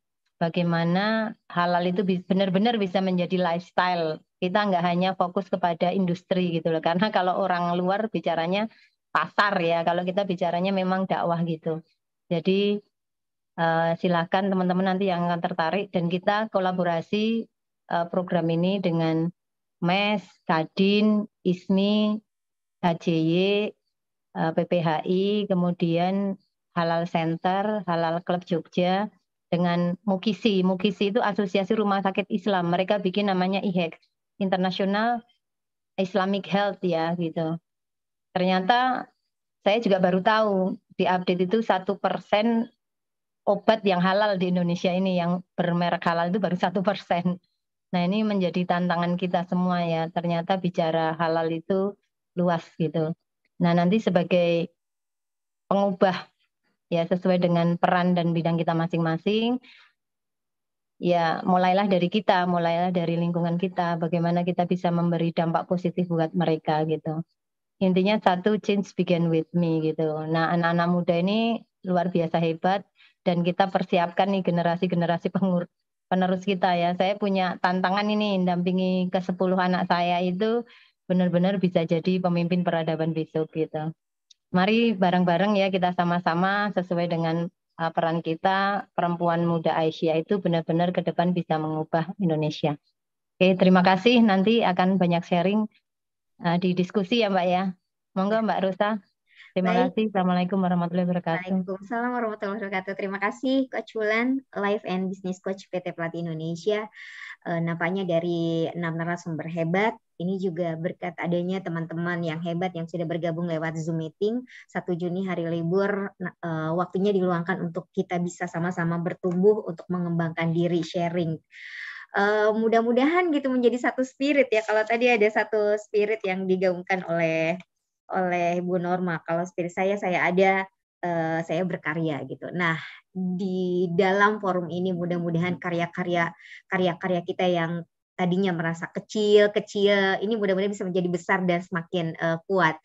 bagaimana halal itu benar-benar bisa menjadi lifestyle kita nggak hanya fokus kepada industri gitu loh karena kalau orang luar bicaranya pasar ya kalau kita bicaranya memang dakwah gitu jadi uh, silakan teman-teman nanti yang akan tertarik dan kita kolaborasi uh, program ini dengan MES, Kadin, ISMI, HJY, eh, PPHI, kemudian Halal Center, Halal Club Jogja, dengan Mukisi. Mukisi itu Asosiasi Rumah Sakit Islam. Mereka bikin namanya IHEX, International Islamic Health ya gitu. Ternyata saya juga baru tahu di update itu satu persen obat yang halal di Indonesia ini yang bermerek halal itu baru satu persen. Nah ini menjadi tantangan kita semua ya. Ternyata bicara halal itu luas gitu. Nah nanti sebagai pengubah ya sesuai dengan peran dan bidang kita masing-masing ya mulailah dari kita mulailah dari lingkungan kita bagaimana kita bisa memberi dampak positif buat mereka gitu intinya satu change begin with me gitu nah anak-anak muda ini luar biasa hebat dan kita persiapkan nih generasi-generasi pengur penerus kita ya saya punya tantangan ini dampingi ke 10 anak saya itu benar-benar bisa jadi pemimpin peradaban besok gitu. Mari bareng-bareng ya kita sama-sama sesuai dengan uh, peran kita perempuan muda Aisyah itu benar-benar ke depan bisa mengubah Indonesia. Oke, terima kasih. Nanti akan banyak sharing uh, di diskusi ya Mbak ya. Monggo Mbak Rusa Terima Baik. kasih. Assalamualaikum warahmatullahi wabarakatuh. Waalaikumsalam warahmatullahi wabarakatuh. Terima kasih Coach Wulan, Life and Business Coach PT Pelatih Indonesia. Eh, nampaknya dari enam narasumber hebat, ini juga berkat adanya teman-teman yang hebat yang sudah bergabung lewat Zoom meeting. 1 Juni hari libur, eh, waktunya diluangkan untuk kita bisa sama-sama bertumbuh untuk mengembangkan diri, sharing. Uh, mudah-mudahan gitu menjadi satu spirit ya kalau tadi ada satu spirit yang digaungkan oleh oleh Bu Norma. Kalau spirit saya, saya ada, uh, saya berkarya gitu. Nah, di dalam forum ini mudah-mudahan karya-karya karya-karya kita yang tadinya merasa kecil kecil ini mudah-mudahan bisa menjadi besar dan semakin uh, kuat.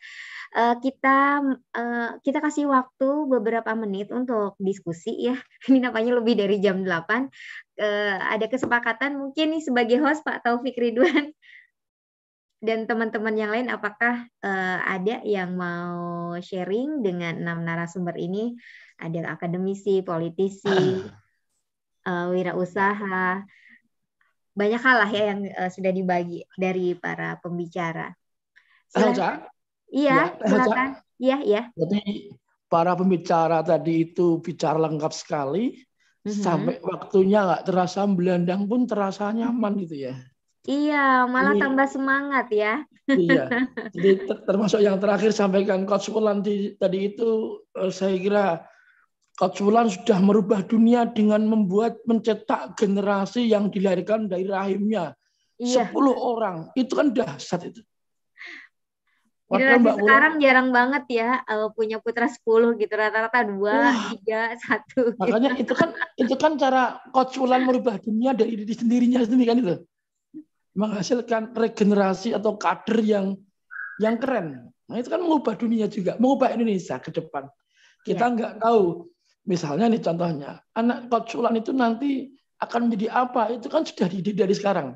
Uh, kita uh, kita kasih waktu beberapa menit untuk diskusi ya. Ini namanya lebih dari jam 8. Uh, ada kesepakatan mungkin nih sebagai host Pak Taufik Ridwan dan teman-teman yang lain apakah uh, ada yang mau sharing dengan enam narasumber ini ada akademisi politisi uh, wirausaha banyak hal lah ya yang uh, sudah dibagi dari para pembicara iya ya, silakan iya iya jadi para pembicara tadi itu bicara lengkap sekali mm-hmm. sampai waktunya nggak terasa belandang pun terasa nyaman gitu ya Iya, malah ini, tambah semangat ya. Iya. Jadi termasuk yang terakhir sampaikan Coach Wulan tadi itu eh, saya kira Coach Wulan sudah merubah dunia dengan membuat mencetak generasi yang dilahirkan dari rahimnya. Iya. 10 orang. Itu kan dahsyat itu. Mbak sekarang Wulan, jarang banget ya eh, punya putra 10 gitu rata-rata dua tiga satu. Makanya gitu. itu kan itu kan cara Coach merubah dunia dari diri sendirinya sendiri kan itu menghasilkan regenerasi atau kader yang yang keren. Nah itu kan mengubah dunia juga, mengubah Indonesia ke depan. Kita ya. nggak tahu, misalnya nih contohnya, anak konsulan itu nanti akan menjadi apa? Itu kan sudah dididik dari sekarang.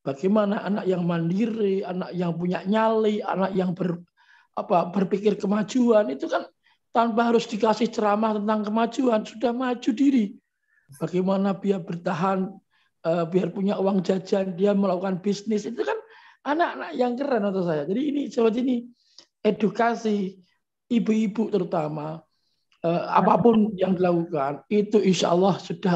Bagaimana anak yang mandiri, anak yang punya nyali, anak yang ber, apa berpikir kemajuan itu kan tanpa harus dikasih ceramah tentang kemajuan sudah maju diri. Bagaimana dia bertahan Eh, biar punya uang jajan, dia melakukan bisnis. Itu kan anak-anak yang keren atau saya. Jadi ini seperti ini edukasi ibu-ibu terutama eh, apapun yang dilakukan itu insya Allah sudah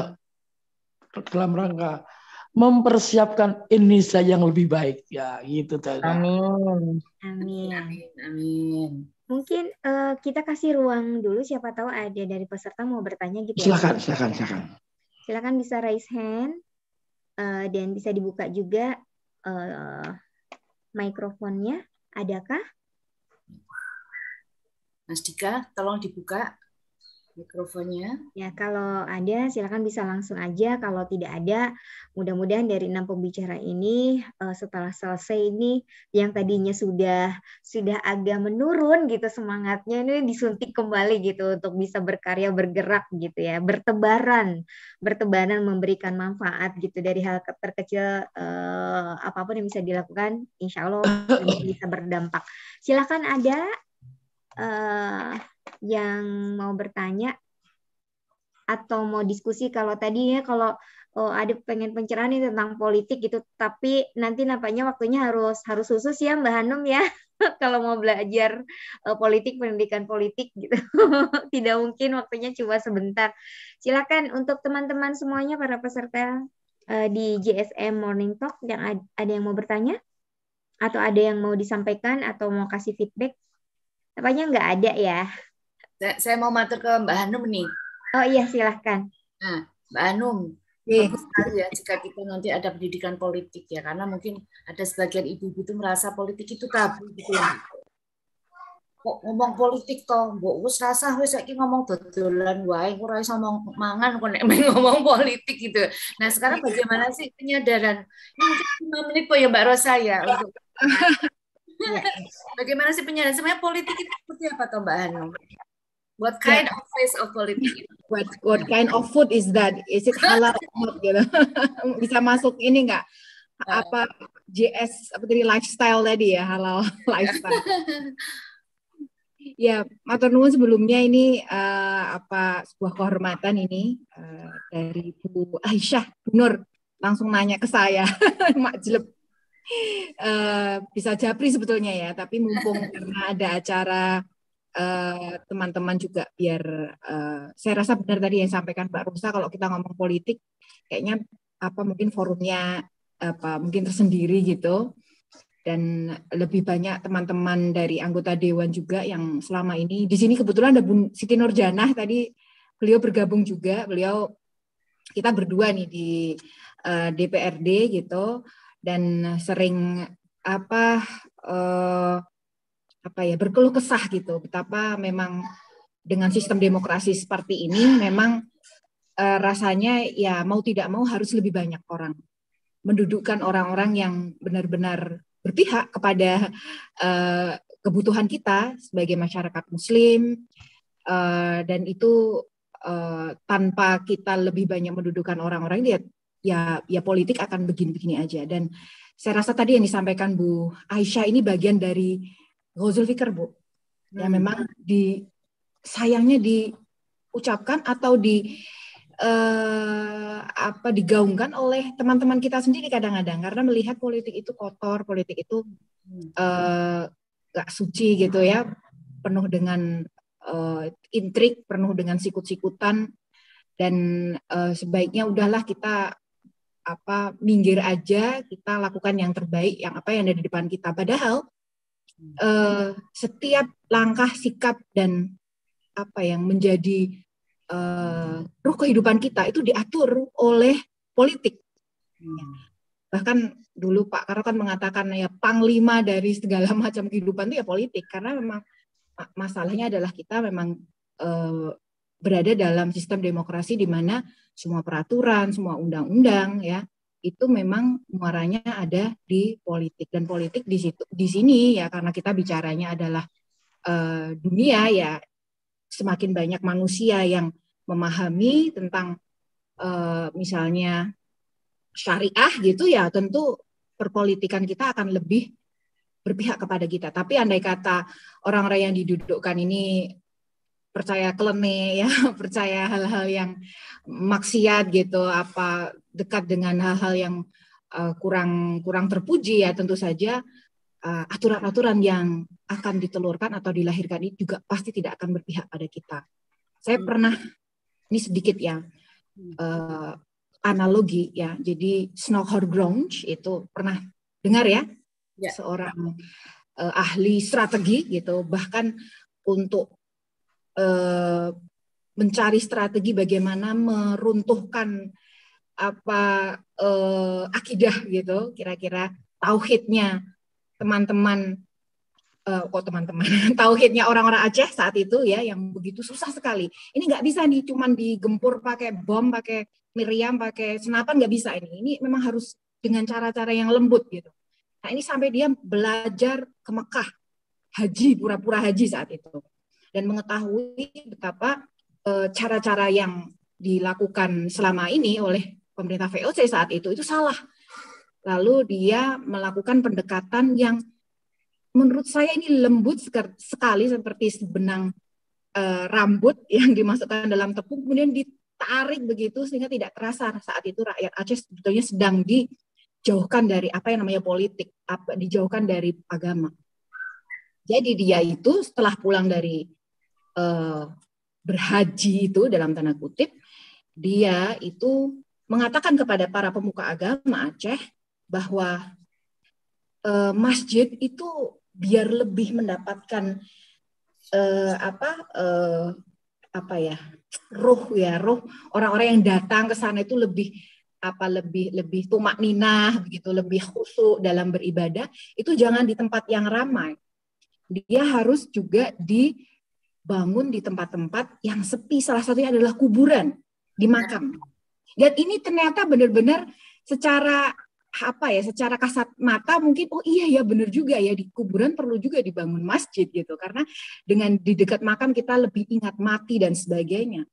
dalam rangka mempersiapkan Indonesia yang lebih baik ya gitu tadi Amin. Amin. Amin. Amin. Mungkin uh, kita kasih ruang dulu siapa tahu ada dari peserta mau bertanya gitu. Ya. Silakan, ya. silakan, silakan. Silakan bisa raise hand uh, dan bisa dibuka juga uh, mikrofonnya. Adakah? Mas Dika, tolong dibuka mikrofonnya. Ya, kalau ada silakan bisa langsung aja. Kalau tidak ada, mudah-mudahan dari enam pembicara ini eh, setelah selesai ini yang tadinya sudah sudah agak menurun gitu semangatnya ini disuntik kembali gitu untuk bisa berkarya, bergerak gitu ya, bertebaran, bertebaran memberikan manfaat gitu dari hal terkecil eh, apapun yang bisa dilakukan, insya Allah bisa berdampak. Silakan ada. Uh, yang mau bertanya atau mau diskusi kalau tadi ya kalau oh, ada pengen pencerahan nih tentang politik gitu tapi nanti nampaknya waktunya harus harus khusus ya Mbak Hanum ya kalau mau belajar uh, politik pendidikan politik gitu tidak mungkin waktunya cuma sebentar silakan untuk teman-teman semuanya para peserta uh, di JSM Morning Talk yang ad ada yang mau bertanya atau ada yang mau disampaikan atau mau kasih feedback Apanya nggak ada ya saya mau matur ke Mbak Hanum nih. Oh iya silahkan. Nah, Mbak Hanum, iya. bagus sekali ya jika kita nanti ada pendidikan politik ya, karena mungkin ada sebagian ibu-ibu itu merasa politik itu tabu gitu ya. Kok ngomong politik toh, mbok wis rasa wis saiki ngomong dodolan wae, ora iso ngomong mangan kok nek ngomong politik gitu. Nah, sekarang bagaimana sih penyadaran? Ini mungkin 5 menit kok ya Mbak Rosa ya untuk ya, ya. Bagaimana sih penyadaran? Sebenarnya politik itu seperti apa toh Mbak Hanum? What kind yeah. of face of politics? What what kind of food is that? Is it halal not? Gitu. Bisa masuk ini nggak? Nah. Apa JS apa tadi lifestyle tadi ya halal lifestyle. ya, matur nuwun sebelumnya ini uh, apa sebuah kehormatan ini uh, dari Bu Aisyah Bu Nur langsung nanya ke saya, Mak Jelep. Uh, eh, bisa japri sebetulnya ya, tapi mumpung karena ada acara Eh, teman-teman uh, juga biar uh, saya rasa benar tadi yang sampaikan Mbak Rusa kalau kita ngomong politik kayaknya apa mungkin forumnya apa mungkin tersendiri gitu dan lebih banyak teman-teman dari anggota dewan juga yang selama ini di sini kebetulan ada Bun Siti Nurjanah tadi beliau bergabung juga beliau kita berdua nih di uh, eh, DPRD gitu dan sering apa uh, apa ya berkeluh kesah gitu betapa memang dengan sistem demokrasi seperti ini memang e, rasanya ya mau tidak mau harus lebih banyak orang mendudukkan orang-orang yang benar-benar berpihak kepada e, kebutuhan kita sebagai masyarakat muslim e, dan itu tanpa kita lebih banyak mendudukkan orang-orang dia ya, ya ya politik akan begini-begini aja dan saya rasa tadi yang disampaikan Bu Aisyah ini bagian dari Ghazul Fikr, Bu. Ya, hmm. Ya memang di sayangnya diucapkan atau di eh, apa digaungkan oleh teman-teman kita sendiri kadang-kadang karena melihat politik itu kotor, politik itu eh, gak suci gitu ya, penuh dengan eh, intrik, penuh dengan sikut-sikutan dan eh, sebaiknya udahlah kita apa minggir aja kita lakukan yang terbaik yang apa yang ada di depan kita padahal uh, setiap langkah sikap dan apa yang menjadi uh, ruh kehidupan kita itu diatur oleh politik ya. bahkan dulu Pak Karo kan mengatakan ya panglima dari segala macam kehidupan itu ya politik karena memang masalahnya adalah kita memang e, berada dalam sistem demokrasi di mana semua peraturan, semua undang-undang ya itu memang muaranya ada di politik dan politik di situ di sini ya karena kita bicaranya adalah uh, dunia ya semakin banyak manusia yang memahami tentang uh, misalnya syariah gitu ya tentu perpolitikan kita akan lebih berpihak kepada kita. Tapi andai kata orang-orang yang didudukkan ini percaya kleme ya percaya hal-hal yang maksiat gitu apa dekat dengan hal-hal yang uh, kurang kurang terpuji ya tentu saja uh, aturan-aturan yang akan ditelurkan atau dilahirkan ini juga pasti tidak akan berpihak pada kita. Saya hmm. pernah ini sedikit ya uh, analogi ya. Jadi Snokhor grunge itu pernah dengar ya, ya. seorang uh, ahli strategi gitu. Bahkan untuk Eh, mencari strategi bagaimana meruntuhkan apa eh, akidah gitu, kira-kira tauhidnya teman-teman eh, kok teman-teman tauhidnya orang-orang Aceh saat itu ya yang begitu susah sekali. Ini nggak bisa nih cuman digempur pakai bom, pakai miriam pakai senapan nggak bisa ini. Ini memang harus dengan cara-cara yang lembut gitu. Nah ini sampai dia belajar ke Mekah, haji, pura-pura haji saat itu dan mengetahui betapa eh, cara-cara yang dilakukan selama ini oleh pemerintah VOC saat itu itu salah. Lalu dia melakukan pendekatan yang menurut saya ini lembut sekali seperti benang e, rambut yang dimasukkan dalam tepung kemudian ditarik begitu sehingga tidak terasa saat itu rakyat Aceh sebetulnya sedang dijauhkan dari apa yang namanya politik, apa dijauhkan dari agama. Jadi dia itu setelah pulang dari Eh, berhaji itu dalam tanda kutip, dia itu mengatakan kepada para pemuka agama Aceh bahwa eh, masjid itu biar lebih mendapatkan uh, apa uh, apa ya ruh ya ruh orang-orang yang datang ke sana itu lebih apa lebih lebih tumak ninah begitu lebih khusyuk dalam beribadah itu jangan di tempat yang ramai dia harus juga di bangun di tempat-tempat yang sepi. Salah satunya adalah kuburan di makam. Dan ini ternyata benar-benar secara apa ya secara kasat mata mungkin oh iya ya benar juga ya di kuburan perlu juga dibangun masjid gitu karena dengan di dekat makam kita lebih ingat mati dan sebagainya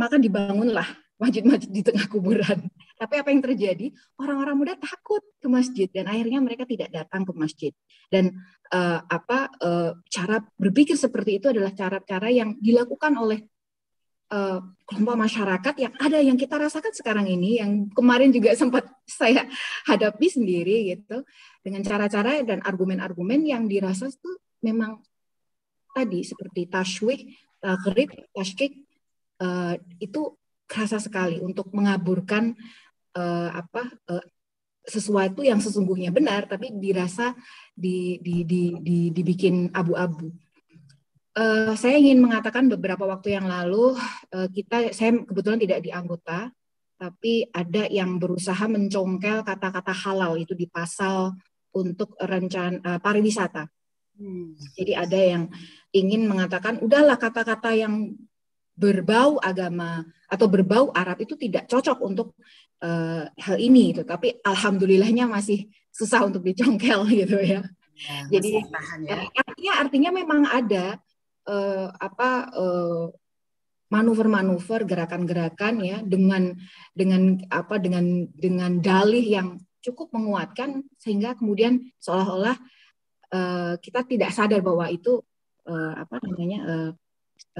maka dibangunlah masjid-masjid di tengah kuburan tapi apa yang terjadi orang-orang muda takut ke masjid dan akhirnya mereka tidak datang ke masjid dan uh, apa uh, cara berpikir seperti itu adalah cara-cara yang dilakukan oleh uh, kelompok masyarakat yang ada yang kita rasakan sekarang ini yang kemarin juga sempat saya hadapi sendiri gitu dengan cara-cara dan argumen-argumen yang dirasa itu memang tadi seperti tashwih, takrib, tashkik uh, itu kerasa sekali untuk mengaburkan uh, apa uh, sesuatu yang sesungguhnya benar tapi dirasa di, di, di, di, dibikin abu-abu. Uh, saya ingin mengatakan beberapa waktu yang lalu uh, kita saya kebetulan tidak di anggota tapi ada yang berusaha mencongkel kata-kata halal itu di pasal untuk rencana uh, pariwisata. Hmm. Jadi ada yang ingin mengatakan udahlah kata-kata yang berbau agama atau berbau Arab itu tidak cocok untuk uh, hal ini gitu. Tapi alhamdulillahnya masih susah untuk dicongkel gitu ya. ya Jadi ya. ya. artinya artinya memang ada uh, apa uh, manuver-manuver gerakan-gerakan ya dengan dengan apa dengan dengan dalih yang cukup menguatkan sehingga kemudian seolah-olah uh, kita tidak sadar bahwa itu uh, apa namanya uh,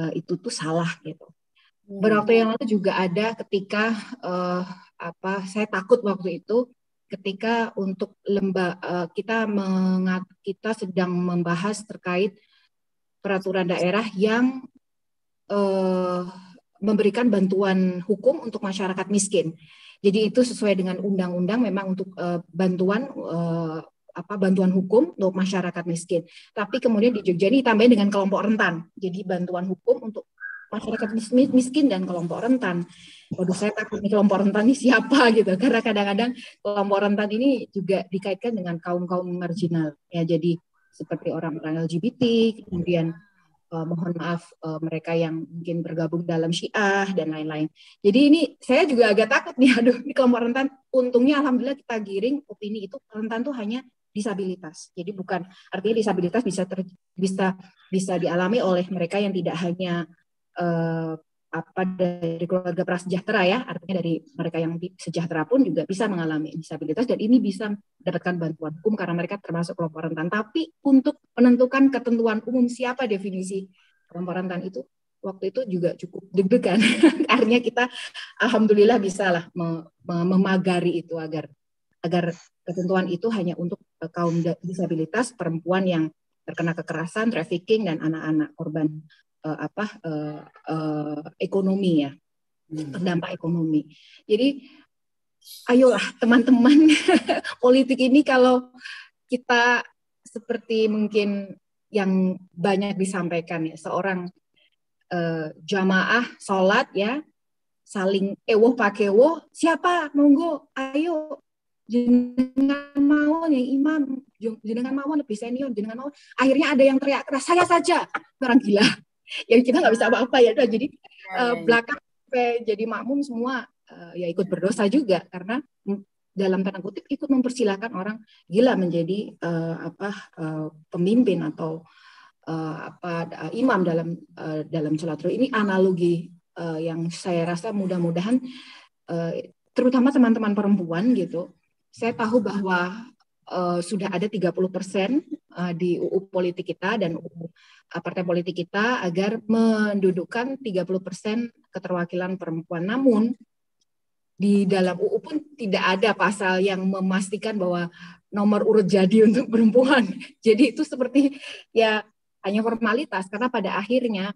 uh, itu tuh salah gitu. Hmm. Beberapa yang lalu juga ada ketika uh, apa saya takut waktu itu ketika untuk lemba eh, kita mengat, kita sedang membahas terkait peraturan daerah yang uh, memberikan bantuan hukum untuk masyarakat miskin. Jadi itu sesuai dengan undang-undang memang untuk uh, bantuan uh, apa bantuan hukum untuk masyarakat miskin. Tapi kemudian di Jogja ini ditambahin dengan kelompok rentan. Jadi bantuan hukum untuk masyarakat miskin dan kelompok rentan. Waduh, saya takut nih kelompok rentan ini siapa gitu, karena kadang-kadang kelompok rentan ini juga dikaitkan dengan kaum-kaum marginal. Ya, jadi seperti orang-orang LGBT, kemudian uh, mohon maaf uh, mereka yang mungkin bergabung dalam Syiah dan lain-lain. Jadi ini saya juga agak takut nih, aduh ini kelompok rentan. Untungnya alhamdulillah kita giring opini itu rentan tuh hanya disabilitas. Jadi bukan artinya disabilitas bisa ter, bisa bisa dialami oleh mereka yang tidak hanya eh, apa dari keluarga prasejahtera ya, artinya dari mereka yang sejahtera pun juga bisa mengalami disabilitas dan ini bisa mendapatkan bantuan hukum karena mereka termasuk kelompok rentan. Tapi untuk menentukan ketentuan umum siapa definisi kelompok rentan itu waktu itu juga cukup deg-degan. Akhirnya kita alhamdulillah bisa lah memagari itu agar agar ketentuan itu hanya untuk eh, kaum disabilitas, perempuan yang terkena kekerasan, trafficking, dan anak-anak korban uh, apa uh, uh, ekonomi ya hmm. terdampak ekonomi jadi ayolah teman-teman politik ini kalau kita seperti mungkin yang banyak disampaikan ya seorang uh, jamaah sholat ya saling pakai pakewoh siapa monggo ayo jenengan mau yang imam jenengan mau lebih senior jenengan mau akhirnya ada yang teriak keras saya saja orang gila ya kita nggak bisa apa-apa ya udah jadi ya, uh, belakang jadi makmum semua eh, ya ikut berdosa juga karena dalam tanda kutip ikut mempersilahkan orang gila menjadi uh, apa uh, pemimpin atau uh, apa uh, imam dalam uh, dalam sholat ini analogi uh, yang saya rasa mudah-mudahan uh, terutama teman-teman perempuan gitu saya tahu bahwa uh, sudah ada 30% uh, eh, di UU politik kita dan UU eh, partai politik kita agar mendudukkan 30% keterwakilan perempuan. Namun di dalam UU pun tidak ada pasal yang memastikan bahwa nomor urut jadi untuk perempuan. Jadi itu seperti ya hanya formalitas karena pada akhirnya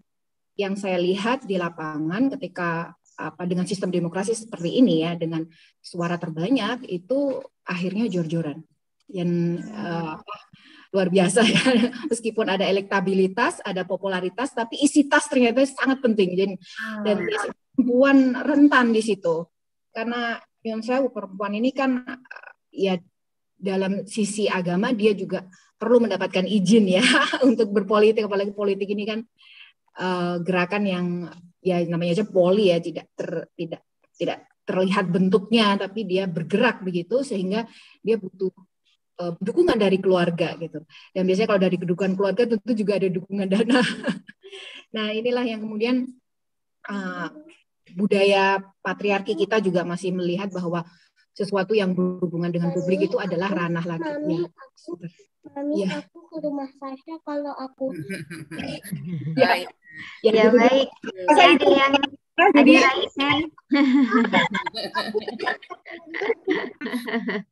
yang saya lihat di lapangan ketika apa dengan sistem demokrasi seperti ini ya dengan suara terbanyak itu akhirnya jor-joran yang uh, luar biasa ya. Meskipun ada elektabilitas, ada popularitas, tapi isi tas ternyata sangat penting. Dan, hmm. dan perempuan rentan di situ. Karena yang saya perempuan ini kan eh, ya dalam sisi agama dia juga perlu mendapatkan izin ya untuk berpolitik apalagi politik ini kan uh, gerakan yang ya namanya aja poli ya tidak ter, tidak tidak terlihat bentuknya tapi dia bergerak begitu sehingga dia butuh uh, dukungan dari keluarga gitu. Dan biasanya kalau dari dukungan keluarga tentu juga ada dukungan dana. nah inilah yang kemudian uh, budaya patriarki kita juga masih melihat bahwa sesuatu yang berhubungan dengan publik itu adalah ranah Mami, ya. Aku, mami, ya. aku ke rumah saya kalau aku. ya, ya, ya baik. Saya ya. Nah, jadi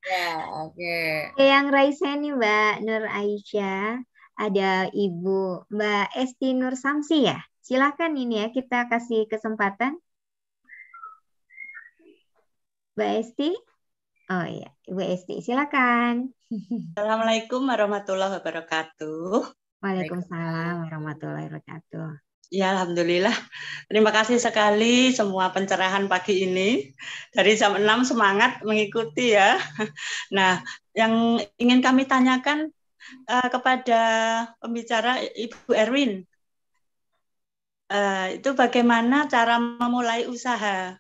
ya, oke. Yang Raisen nih Mbak Nur Aisyah, ada Ibu Mbak Esti Nur Samsi ya. Silakan ini ya kita kasih kesempatan. Mbak Esti? Oh iya, Ibu Esti, silakan. Assalamualaikum warahmatullahi wabarakatuh. Waalaikumsalam warahmatullahi wabarakatuh. Ya, Alhamdulillah. Terima kasih sekali semua pencerahan pagi ini. Dari jam 6 semangat mengikuti ya. Nah, yang ingin kami tanyakan uh, kepada pembicara Ibu Erwin, uh, itu bagaimana cara memulai usaha?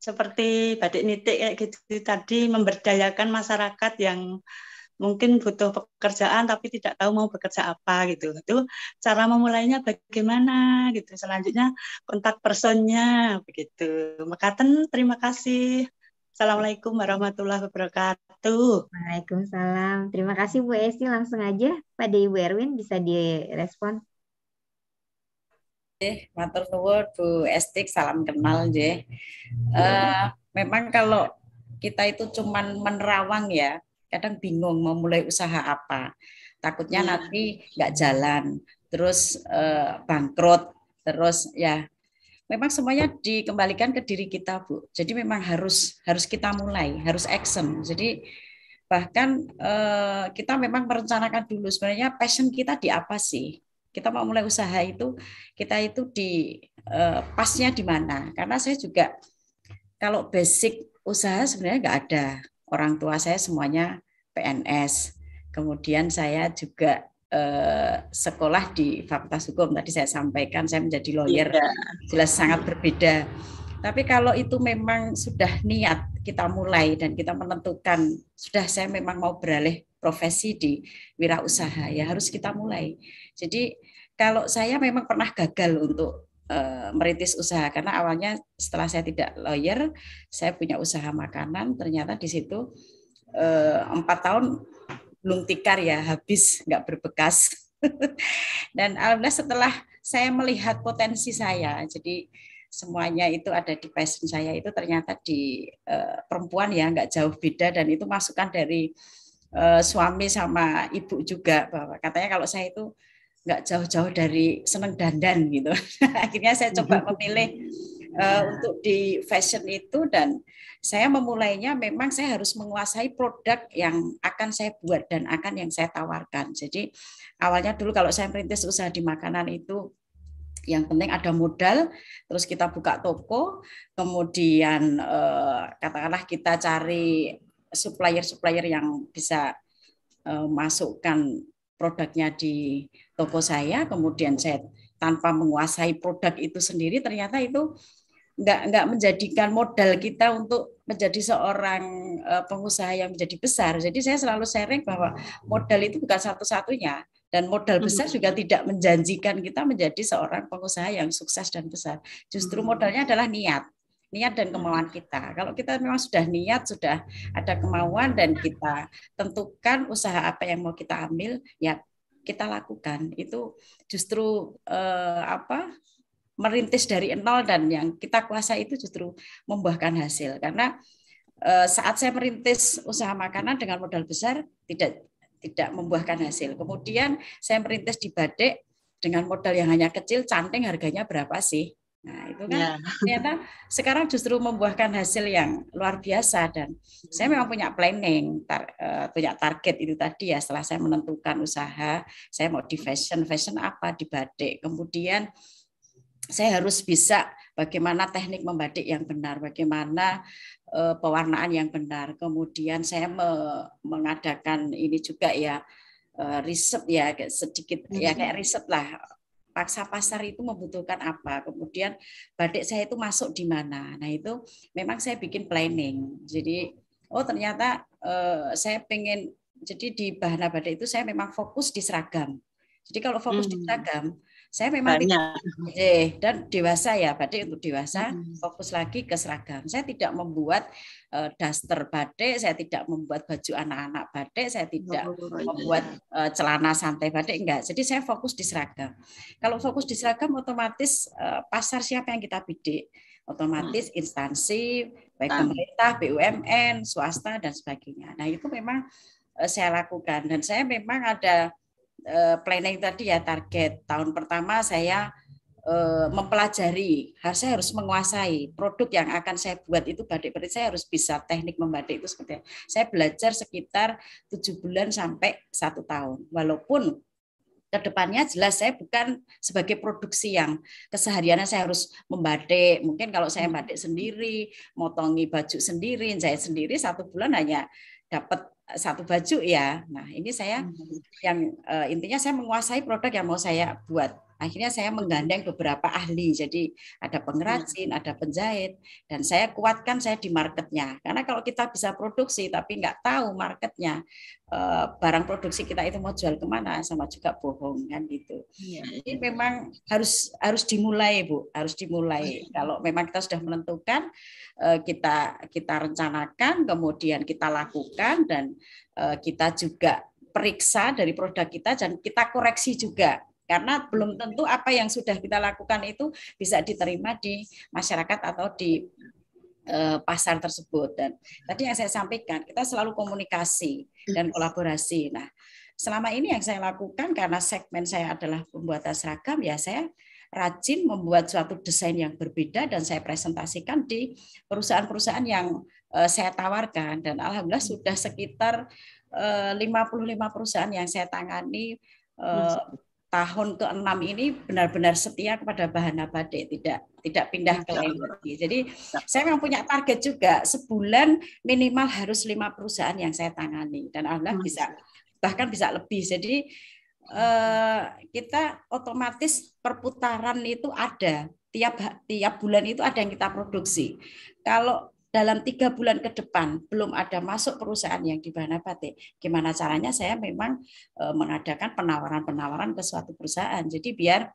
Seperti batik nitik kayak gitu tadi, memberdayakan masyarakat yang mungkin butuh pekerjaan tapi tidak tahu mau bekerja apa gitu itu cara memulainya bagaimana gitu selanjutnya kontak personnya begitu mekaten terima kasih Assalamualaikum warahmatullahi wabarakatuh. Waalaikumsalam. Terima kasih Bu Esti. Langsung aja pada Ibu Erwin bisa direspon. Eh, matur nuwun Bu Estik, salam kenal je. Uh, eh, memang kalau kita itu cuman menerawang ya, kadang bingung mau mulai usaha apa. Takutnya hmm. nanti nggak jalan, terus eh, bangkrut, terus ya memang semuanya dikembalikan ke diri kita, Bu. Jadi memang harus harus kita mulai, harus action. Jadi bahkan eh, kita memang merencanakan dulu sebenarnya passion kita di apa sih? Kita mau mulai usaha itu kita itu di eh, pasnya di mana? Karena saya juga kalau basic usaha sebenarnya nggak ada orang tua saya semuanya PNS. Kemudian saya juga eh, sekolah di Fakultas Hukum. Tadi saya sampaikan saya menjadi lawyer. Jelas sangat berbeda. Tapi kalau itu memang sudah niat kita mulai dan kita menentukan sudah saya memang mau beralih profesi di wirausaha ya harus kita mulai. Jadi kalau saya memang pernah gagal untuk Eh, merintis usaha karena awalnya setelah saya tidak lawyer saya punya usaha makanan ternyata di situ eh, empat tahun belum tikar ya habis nggak berbekas dan alhamdulillah setelah saya melihat potensi saya jadi semuanya itu ada di passion saya itu ternyata di eh, perempuan ya nggak jauh beda dan itu masukan dari suami sama ibu juga bahwa katanya kalau saya itu nggak jauh-jauh dari seneng dandan gitu. Akhirnya saya coba mm-hmm. memilih uh, untuk di fashion itu dan saya memulainya memang saya harus menguasai produk yang akan saya buat dan akan yang saya tawarkan. Jadi awalnya dulu kalau saya merintis usaha di makanan itu yang penting ada modal, terus kita buka toko, kemudian eh, katakanlah kita cari supplier-supplier yang bisa eh, masukkan produknya di toko saya, kemudian saya tanpa menguasai produk itu sendiri, ternyata itu nggak nggak menjadikan modal kita untuk menjadi seorang eh, pengusaha yang menjadi besar. Jadi saya selalu sharing bahwa modal itu bukan satu-satunya dan modal hmm. besar juga tidak menjanjikan kita menjadi seorang pengusaha yang sukses dan besar. Justru hmm. modalnya adalah niat niat dan kemauan hmm. kita. Kalau kita memang sudah niat, sudah ada kemauan dan kita tentukan usaha apa yang mau kita ambil, ya kita lakukan. Itu justru eh, apa? merintis dari nol dan yang kita kuasa itu justru membuahkan hasil. Karena eh, saat saya merintis usaha makanan dengan modal besar tidak tidak membuahkan hasil. Kemudian saya merintis di Badek dengan modal yang hanya kecil, canting harganya berapa sih? Nah, itu kan yeah. ternyata sekarang justru membuahkan hasil yang luar biasa dan saya memang punya planning, tar, uh, punya target itu tadi ya setelah saya menentukan usaha, saya mau di fashion, fashion apa di batik. Kemudian saya harus bisa bagaimana teknik membatik yang benar, bagaimana uh, pewarnaan yang benar. Kemudian saya me mengadakan ini juga ya uh, riset ya sedikit ya kayak riset lah Paksa pasar itu membutuhkan apa, kemudian batik saya itu masuk di mana. Nah itu memang saya bikin planning. Jadi oh ternyata eh, saya pengen jadi di bahan batik itu saya memang fokus di seragam. Jadi kalau fokus -hmm. di seragam, saya memang tidak, Tidak, eh, dan dewasa ya, batik untuk dewasa hmm. fokus lagi ke seragam. Saya tidak membuat uh, daster batik, saya tidak membuat baju anak-anak batik, saya tidak oh, iya. membuat uh, celana santai batik enggak. Jadi saya fokus di seragam. Kalau fokus di seragam otomatis uh, pasar siapa yang kita bidik? otomatis mm. instansi baik pemerintah, BUMN, swasta dan sebagainya. Nah, itu memang saya lakukan dan saya memang ada Eh, planning tadi ya target tahun pertama saya eh, mempelajari harus saya harus menguasai produk yang akan saya buat itu batik batik saya harus bisa teknik membatik itu seperti saya belajar sekitar tujuh bulan sampai satu tahun walaupun kedepannya jelas saya bukan sebagai produksi yang kesehariannya saya harus membatik. Mungkin kalau saya hmm. batik sendiri, motongi baju sendiri, jahit sendiri, satu bulan hanya dapat satu baju ya. Nah, ini saya hmm. yang eh, intinya saya menguasai produk yang mau saya buat. Akhirnya saya menggandeng beberapa ahli. Jadi ada hmm. pengrajin, ada penjahit, dan saya kuatkan saya di marketnya. Karena kalau kita bisa produksi tapi nggak tahu marketnya, eh, barang produksi kita itu mau jual kemana sama juga bohong kan gitu. Iya, Jadi memang harus harus dimulai bu, harus dimulai. Oh, iya. Kalau memang kita sudah menentukan, eh, kita kita rencanakan, kemudian kita lakukan dan eh, kita juga periksa dari produk kita dan kita koreksi juga karena belum tentu apa yang sudah kita lakukan itu bisa diterima di masyarakat atau di eh, pasar tersebut dan tadi yang saya sampaikan kita selalu komunikasi dan kolaborasi. Nah, selama ini yang saya lakukan karena segmen saya adalah pembuatan seragam ya saya rajin membuat suatu desain yang berbeda dan saya presentasikan di perusahaan-perusahaan yang eh, saya tawarkan dan alhamdulillah sudah sekitar 55 eh, perusahaan yang saya tangani tahun ke-6 ini benar-benar setia kepada bahan Badik, tidak tidak pindah ke lain lagi. Jadi saya memang punya target juga sebulan minimal harus lima perusahaan yang saya tangani dan alhamdulillah hmm. bisa bahkan bisa lebih. Jadi eh, kita otomatis perputaran itu ada tiap tiap bulan itu ada yang kita produksi. Kalau dalam tiga bulan ke depan belum ada masuk perusahaan yang di mana Batik, gimana caranya saya memang e, mengadakan penawaran-penawaran ke suatu perusahaan. Jadi biar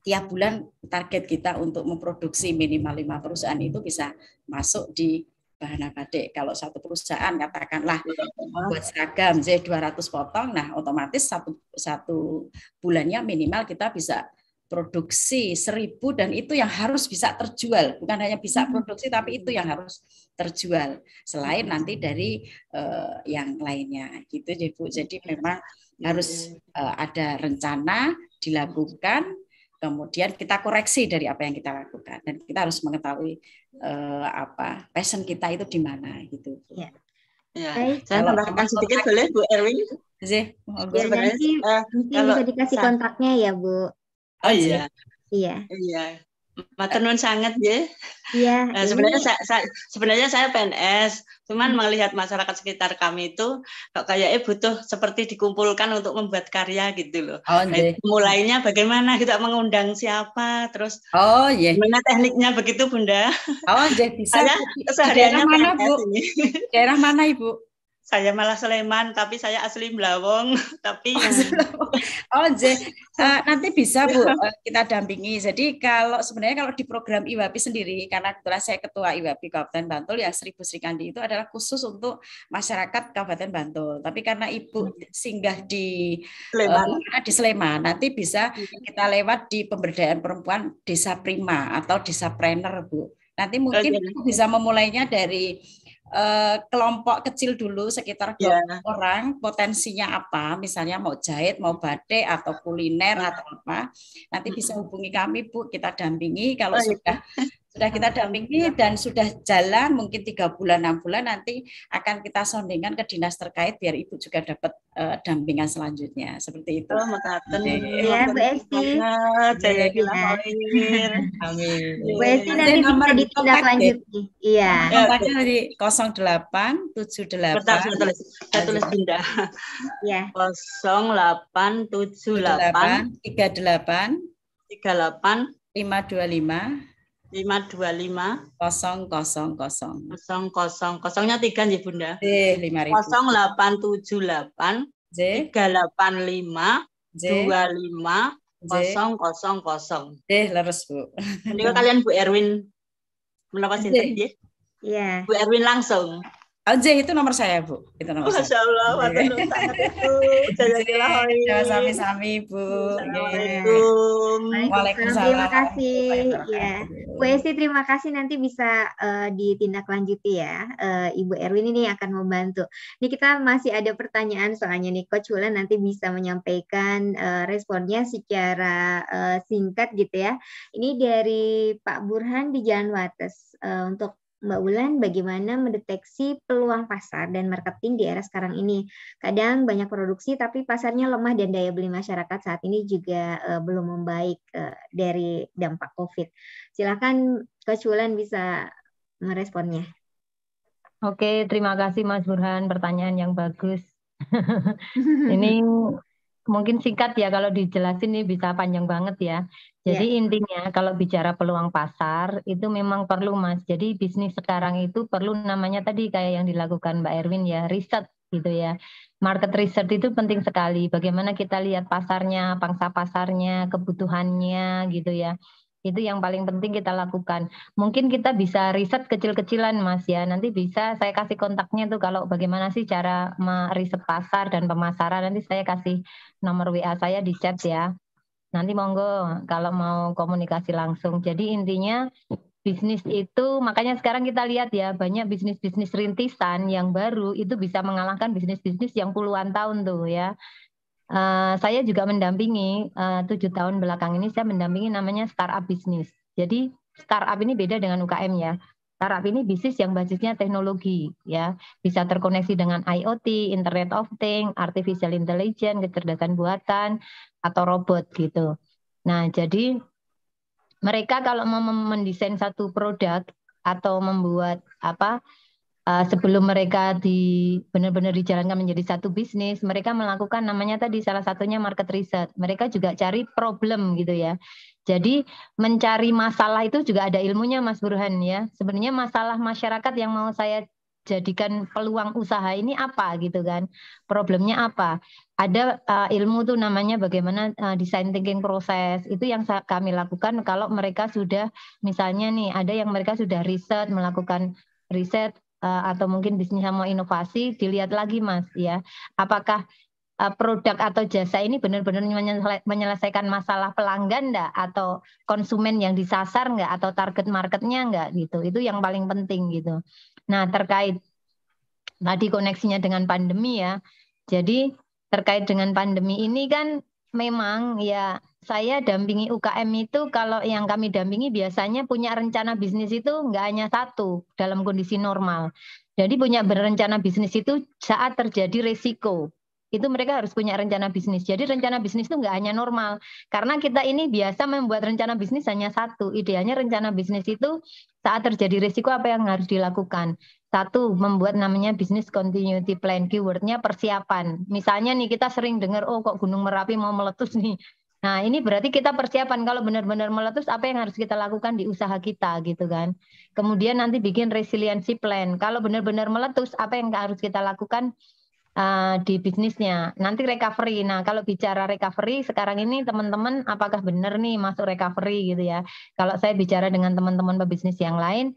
tiap bulan target kita untuk memproduksi minimal lima perusahaan itu bisa masuk di Bahan Batik. Kalau satu perusahaan katakanlah buat seragam Z 200 potong, nah otomatis satu, satu bulannya minimal kita bisa produksi seribu dan itu yang harus bisa terjual bukan hanya bisa hmm. produksi tapi itu yang harus terjual selain nanti dari uh, yang lainnya gitu jadi bu jadi memang harus uh, ada rencana dilakukan kemudian kita koreksi dari apa yang kita lakukan dan kita harus mengetahui uh, apa passion kita itu di mana gitu bu. Ya. Ya. Saya tambahkan sedikit boleh Bu Erwin? Zih, ya, nanti, uh, mungkin kalau, bisa dikasih kontaknya ya Bu. Oh iya. Iya. Iya. iya. Matur sangat ya. Iya. Nah, iya. sebenarnya saya, saya sebenarnya saya PNS, cuman hmm. melihat masyarakat sekitar kami itu kok kayaknya butuh seperti dikumpulkan untuk membuat karya gitu loh. Oh, nah, mulainya bagaimana kita mengundang siapa, terus Oh iya. Gimana tekniknya begitu Bunda? Oh, iya, jadi bisa. Saya di daerah mana, PNS Bu? Ini. Daerah mana, Ibu? saya malah Sleman tapi saya asli Blawong tapi oh, oh Uh, nanti bisa Bu eh, kita dampingi jadi kalau sebenarnya kalau di program IWAPI sendiri karena kebetulan saya ketua IWAPI Kabupaten Bantul ya Seribu serikandi itu adalah khusus untuk masyarakat Kabupaten Bantul tapi karena Ibu hmm. singgah di Sleman uh, di Sleman nanti bisa hmm. kita lewat di pemberdayaan perempuan Desa Prima atau Desa Prener Bu nanti mungkin bisa memulainya dari Eh, kelompok kecil dulu sekitar dua yeah. orang potensinya apa misalnya mau jahit mau batik atau kuliner atau apa nanti bisa hubungi kami bu kita dampingi kalau oh, sudah sudah kita dampingi dan sudah jalan mungkin tiga bulan enam bulan nanti akan kita sondingkan ke dinas terkait biar ibu juga dapat uh, dampingan selanjutnya seperti itu. Oh, Ya, Bu Esti. Jaya iya, iya. Amin. Bu Esti nanti bisa ditindaklanjuti. Iya. Kontaknya dari 08 Bentar, saya tulis. Saya tulis Dinda. Iya. 08 38 38 525 525 000 000 kosongnya tiga nih Bunda. J 0878 J 385 J 25 kosong kosong kosong. Eh, leres bu. Ini kalian Bu Erwin melakukan sinten ya? Iya. Bu Erwin langsung. Aja itu nomor saya Bu, itu nomor Masya Allah, saya. Masya Allah, sami-sami Bu. Assalamualaikum. Iya. Waalaikumsalam. Terima kasih. Ya. Bu Esti, terima kasih nanti bisa uh, ditindaklanjuti ya. Uh, Ibu Erwin ini akan membantu. Ini kita masih ada pertanyaan soalnya nih Coach Wulan nanti bisa menyampaikan uh, responnya secara uh, singkat gitu ya. Ini dari Pak Burhan di Jalan Wates uh, untuk Mbak Ulan bagaimana mendeteksi peluang pasar dan marketing di era sekarang ini. Kadang banyak produksi tapi pasarnya lemah dan daya beli masyarakat saat ini juga uh, belum membaik uh, dari dampak Covid. Silakan Coach Ulan bisa meresponnya. Oke, terima kasih Mas Burhan pertanyaan yang bagus. ini mungkin singkat ya kalau dijelasin ini bisa panjang banget ya. Ya. Jadi yeah. intinya kalau bicara peluang pasar itu memang perlu Mas. Jadi bisnis sekarang itu perlu namanya tadi kayak yang dilakukan Mbak Erwin ya, riset gitu ya. Market research itu penting sekali. Bagaimana kita lihat pasarnya, pangsa pasarnya, kebutuhannya gitu ya. Itu yang paling penting kita lakukan. Mungkin kita bisa riset kecil-kecilan Mas ya. Nanti bisa saya kasih kontaknya tuh kalau bagaimana sih cara meriset pasar dan pemasaran. Nanti saya kasih nomor WA saya di chat ya. Nanti monggo kalau mau komunikasi langsung. Jadi intinya bisnis itu makanya sekarang kita lihat ya banyak bisnis-bisnis rintisan yang baru itu bisa mengalahkan bisnis-bisnis yang puluhan tahun tuh ya. Uh, saya juga mendampingi eh, tujuh tahun belakang ini saya mendampingi namanya startup bisnis. Jadi startup ini beda dengan UKM ya startup ini bisnis yang basisnya teknologi, ya bisa terkoneksi dengan IoT, Internet of Things, Artificial Intelligence, kecerdasan buatan, atau robot gitu. Nah, jadi mereka kalau mau mendesain satu produk atau membuat apa uh, sebelum mereka di benar-benar dijalankan menjadi satu bisnis, mereka melakukan namanya tadi salah satunya market research. Mereka juga cari problem gitu ya. Jadi mencari masalah itu juga ada ilmunya Mas Burhan ya. Sebenarnya masalah masyarakat yang mau saya jadikan peluang usaha ini apa gitu kan. Problemnya apa? Ada uh, ilmu tuh namanya bagaimana uh, design thinking proses. Itu yang kami lakukan kalau mereka sudah misalnya nih ada yang mereka sudah riset melakukan riset eh, atau mungkin bisnis sama inovasi dilihat lagi mas ya apakah Eh, produk atau jasa ini benar-benar menyelesaikan masalah pelanggan enggak atau konsumen yang disasar enggak atau target marketnya enggak gitu. Itu yang paling penting gitu. Nah, terkait tadi koneksinya dengan pandemi ya. Jadi terkait dengan pandemi ini kan memang ya saya dampingi UKM itu kalau yang kami dampingi biasanya punya rencana bisnis itu enggak hanya satu dalam kondisi normal. Jadi punya berencana bisnis itu saat terjadi resiko itu mereka harus punya rencana bisnis. Jadi rencana bisnis itu nggak hanya normal, karena kita ini biasa membuat rencana bisnis hanya satu. Idealnya rencana bisnis itu saat terjadi risiko apa yang harus dilakukan. Satu, membuat namanya bisnis continuity plan. Keywordnya persiapan. Misalnya nih kita sering dengar, oh kok Gunung Merapi mau meletus nih. Nah, ini berarti kita persiapan kalau benar-benar meletus apa yang harus kita lakukan di usaha kita gitu kan. Kemudian nanti bikin resiliensi plan. Kalau benar-benar meletus apa yang harus kita lakukan Eh, di bisnisnya. Nanti recovery. Nah, kalau bicara recovery sekarang ini teman-teman apakah benar nih masuk recovery gitu ya. Kalau saya bicara dengan teman-teman pebisnis yang lain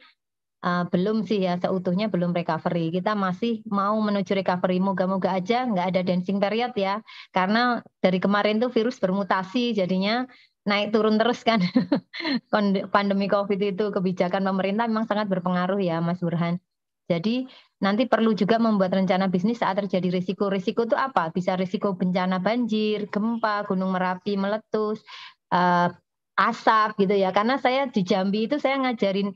uh, belum sih ya seutuhnya belum recovery. Kita masih mau menuju recovery. Moga-moga aja nggak ada dancing period ya. Karena dari kemarin tuh virus bermutasi jadinya naik turun terus kan pandemi COVID itu kebijakan pemerintah memang sangat berpengaruh ya Mas Burhan. Jadi nanti perlu juga membuat rencana bisnis saat terjadi risiko. Risiko itu apa? Bisa risiko bencana banjir, gempa, gunung merapi meletus, uh, asap gitu ya. Karena saya di Jambi itu saya ngajarin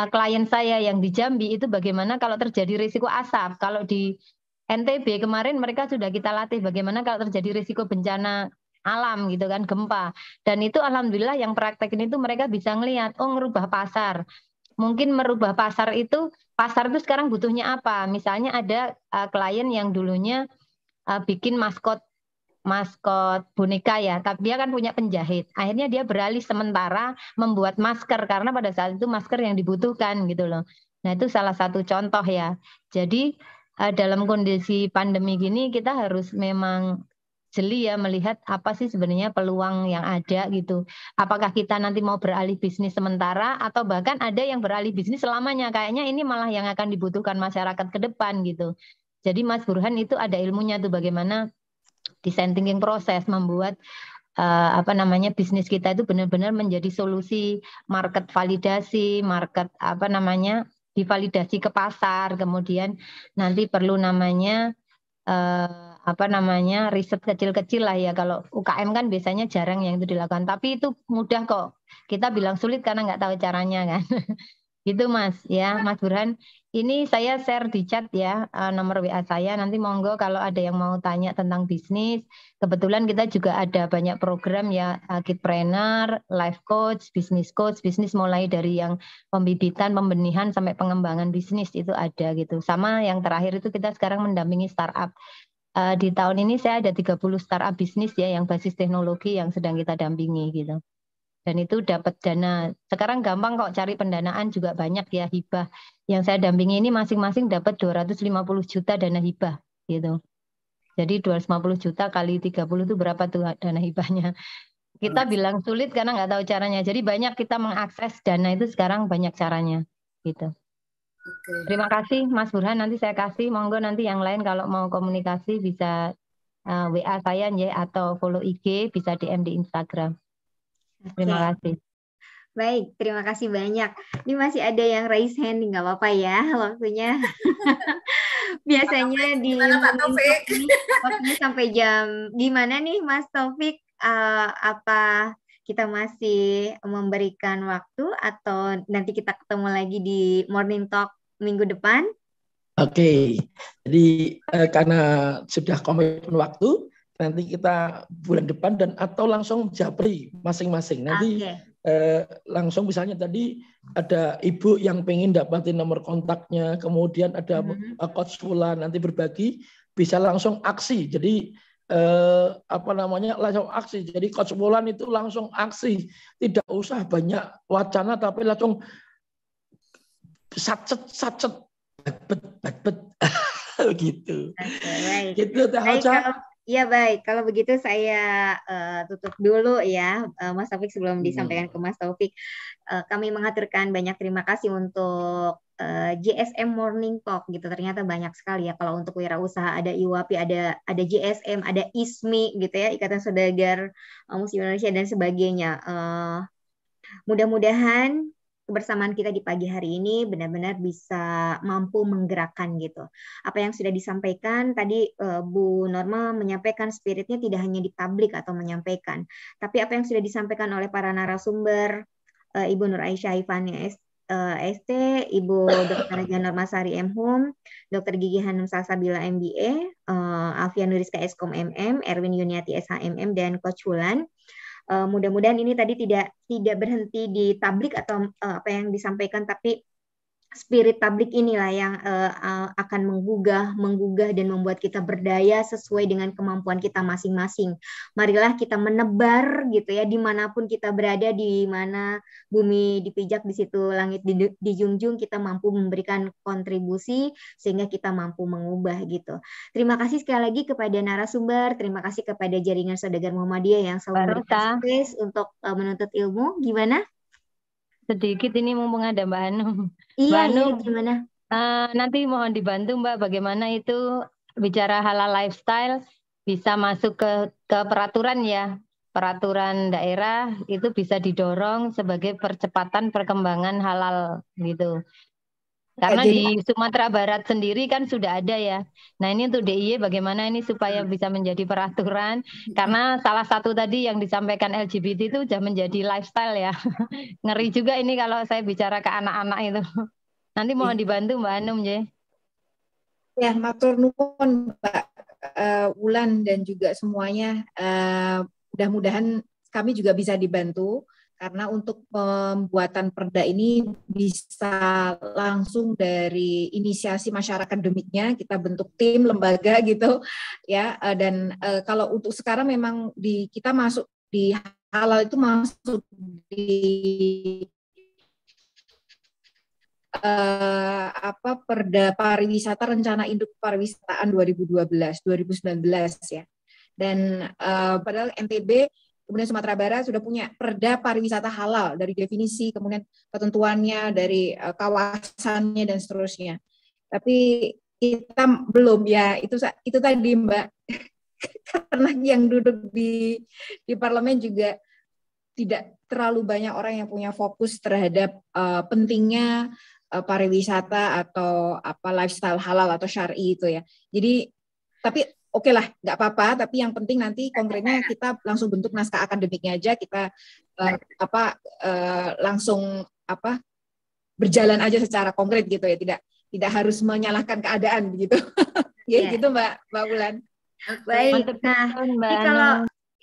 uh, klien saya yang di Jambi itu bagaimana kalau terjadi risiko asap. Kalau di NTB kemarin mereka sudah kita latih bagaimana kalau terjadi risiko bencana alam gitu kan gempa dan itu alhamdulillah yang praktekin itu mereka bisa ngelihat oh ngerubah pasar mungkin merubah pasar itu pasar itu sekarang butuhnya apa misalnya ada uh, klien yang dulunya uh, bikin maskot maskot boneka ya, tapi dia kan punya penjahit. Akhirnya dia beralih sementara membuat masker karena pada saat itu masker yang dibutuhkan gitu loh. Nah, itu salah satu contoh ya. Jadi eh, dalam kondisi pandemi gini kita harus memang jeli ya melihat apa sih sebenarnya peluang yang ada gitu. Apakah kita nanti mau beralih bisnis sementara atau bahkan ada yang beralih bisnis selamanya. Kayaknya ini malah yang akan dibutuhkan masyarakat ke depan gitu. Jadi Mas Burhan itu ada ilmunya tuh bagaimana design thinking proses membuat uh, apa namanya bisnis kita itu benar-benar menjadi solusi market validasi, market apa namanya divalidasi ke pasar, kemudian nanti perlu namanya eh, apa namanya riset kecil-kecil lah ya kalau UKM kan biasanya jarang yang itu dilakukan tapi itu mudah kok kita bilang sulit karena nggak tahu caranya kan gitu mas ya mas Burhan ini saya share di chat ya eh, nomor WA saya nanti monggo kalau ada yang mau tanya tentang bisnis kebetulan kita juga ada banyak program ya eh, kidpreneur life coach bisnis coach bisnis mulai dari yang pembibitan pembenihan sampai pengembangan bisnis itu ada gitu sama yang terakhir itu kita sekarang mendampingi startup uh, di tahun ini saya ada 30 startup bisnis ya yang basis teknologi yang sedang kita dampingi gitu. Dan itu dapat dana. Sekarang gampang kok cari pendanaan juga banyak ya hibah. Yang saya dampingi ini masing-masing dapat 250 juta dana hibah gitu. Jadi 250 juta kali 30 itu berapa tuh dana hibahnya? Kita bilang sulit karena nggak tahu caranya. Jadi banyak kita mengakses dana itu sekarang banyak caranya gitu. Okay. Terima kasih Mas Burhan, nanti saya kasih. Monggo nanti yang lain kalau mau komunikasi bisa uh, eh, WA saya ya atau follow IG, bisa DM di Instagram. Okay. Terima kasih. Baik, terima kasih banyak. Ini masih ada yang raise hand, nggak apa-apa ya waktunya. Biasanya di waktunya sampai jam gimana nih Mas Taufik? Uh, apa kita masih memberikan waktu atau nanti kita ketemu lagi di Morning Talk minggu depan. Oke, okay. jadi eh, karena sudah komitmen waktu, nanti kita bulan depan dan atau langsung japri masing-masing. Nanti okay. eh, langsung misalnya tadi ada ibu yang pengen dapatin nomor kontaknya, kemudian ada mm -hmm. coach pula nanti berbagi, bisa langsung aksi. Jadi eh, apa namanya langsung aksi. Jadi Coach Bolan itu langsung aksi, tidak usah banyak wacana tapi langsung sacet sacet bet bet bet, bet. gitu. Okay, Gitu Teh Iya baik, kalau begitu saya uh, tutup dulu ya uh, Mas Taufik sebelum hmm. disampaikan ke Mas Taufik. Uh, kami mengaturkan banyak terima kasih untuk uh, GSM Morning Talk gitu. Ternyata banyak sekali ya kalau untuk wirausaha ada IWAPI, ada ada GSM, ada ISMI gitu ya, Ikatan Saudagar uh, Muslim Indonesia dan sebagainya. Uh, mudah-mudahan kebersamaan kita di pagi hari ini benar-benar bisa mampu menggerakkan gitu. Apa yang sudah disampaikan tadi eh, Bu Norma menyampaikan spiritnya tidak hanya di publik atau menyampaikan, tapi apa yang sudah disampaikan oleh para narasumber eh, Ibu Nur Aisyah Ivan ST, eh, Ibu Dr. Norma Sari M. Hum, Dr. Gigi Hanum Salsabila MBA, Alfian Nuriska M. MM, Erwin Yuniati SHMM, dan Coach Wulan uh, mudah-mudahan ini tadi tidak tidak berhenti di tablik atau uh, apa yang disampaikan tapi spirit publik inilah yang uh, akan menggugah, menggugah dan membuat kita berdaya sesuai dengan kemampuan kita masing-masing. Marilah kita menebar gitu ya dimanapun kita berada, di mana bumi dipijak di situ langit dijunjung kita mampu memberikan kontribusi sehingga kita mampu mengubah gitu. Terima kasih sekali lagi kepada narasumber, terima kasih kepada jaringan saudagar Muhammadiyah yang selalu berikan space untuk uh, menuntut ilmu. Gimana? sedikit ini mumpung ada Mbak Hanum. Iya, Mbak Hanum, iya, gimana? Uh, nanti mohon dibantu Mbak bagaimana itu bicara halal lifestyle bisa masuk ke ke peraturan ya. Peraturan daerah itu bisa didorong sebagai percepatan perkembangan halal gitu. Karena Jadi, di Sumatera Barat sendiri kan sudah ada ya. Nah ini untuk DIY bagaimana ini supaya hmm. bisa menjadi peraturan? Hmm. Karena salah satu tadi yang disampaikan LGBT itu sudah menjadi lifestyle ya. Ngeri juga ini kalau saya bicara ke anak-anak itu. Nanti iya. mohon dibantu Mbak Anum ya. Ya, matur nuwun Mbak uh, Wulan dan juga semuanya. Uh, mudah-mudahan kami juga bisa dibantu karena untuk pembuatan perda ini bisa langsung dari inisiasi masyarakat demiknya kita bentuk tim lembaga gitu ya eh, dan eh, kalau untuk sekarang memang di kita masuk di halal itu masuk di Uh, apa perda pariwisata rencana induk pariwisataan 2012 2019 ya dan uh, padahal NTB kemudian Sumatera Barat sudah punya perda pariwisata halal dari definisi, kemudian ketentuannya dari eh, kawasannya dan seterusnya. Tapi kita belum ya itu itu tadi Mbak karena yang duduk di di parlemen juga tidak terlalu banyak orang yang punya fokus terhadap uh, pentingnya uh, pariwisata atau apa lifestyle halal atau syari itu ya. Jadi tapi oke okay lah, nggak apa-apa. Tapi yang penting nanti konkretnya kita langsung bentuk naskah akademiknya aja. Kita uh, apa uh, langsung apa berjalan aja secara konkret gitu ya. Tidak tidak harus menyalahkan keadaan begitu. ya yeah. gitu Mbak Mbak Ulan. Baik. Mantap, nah, mbak. Jadi kalau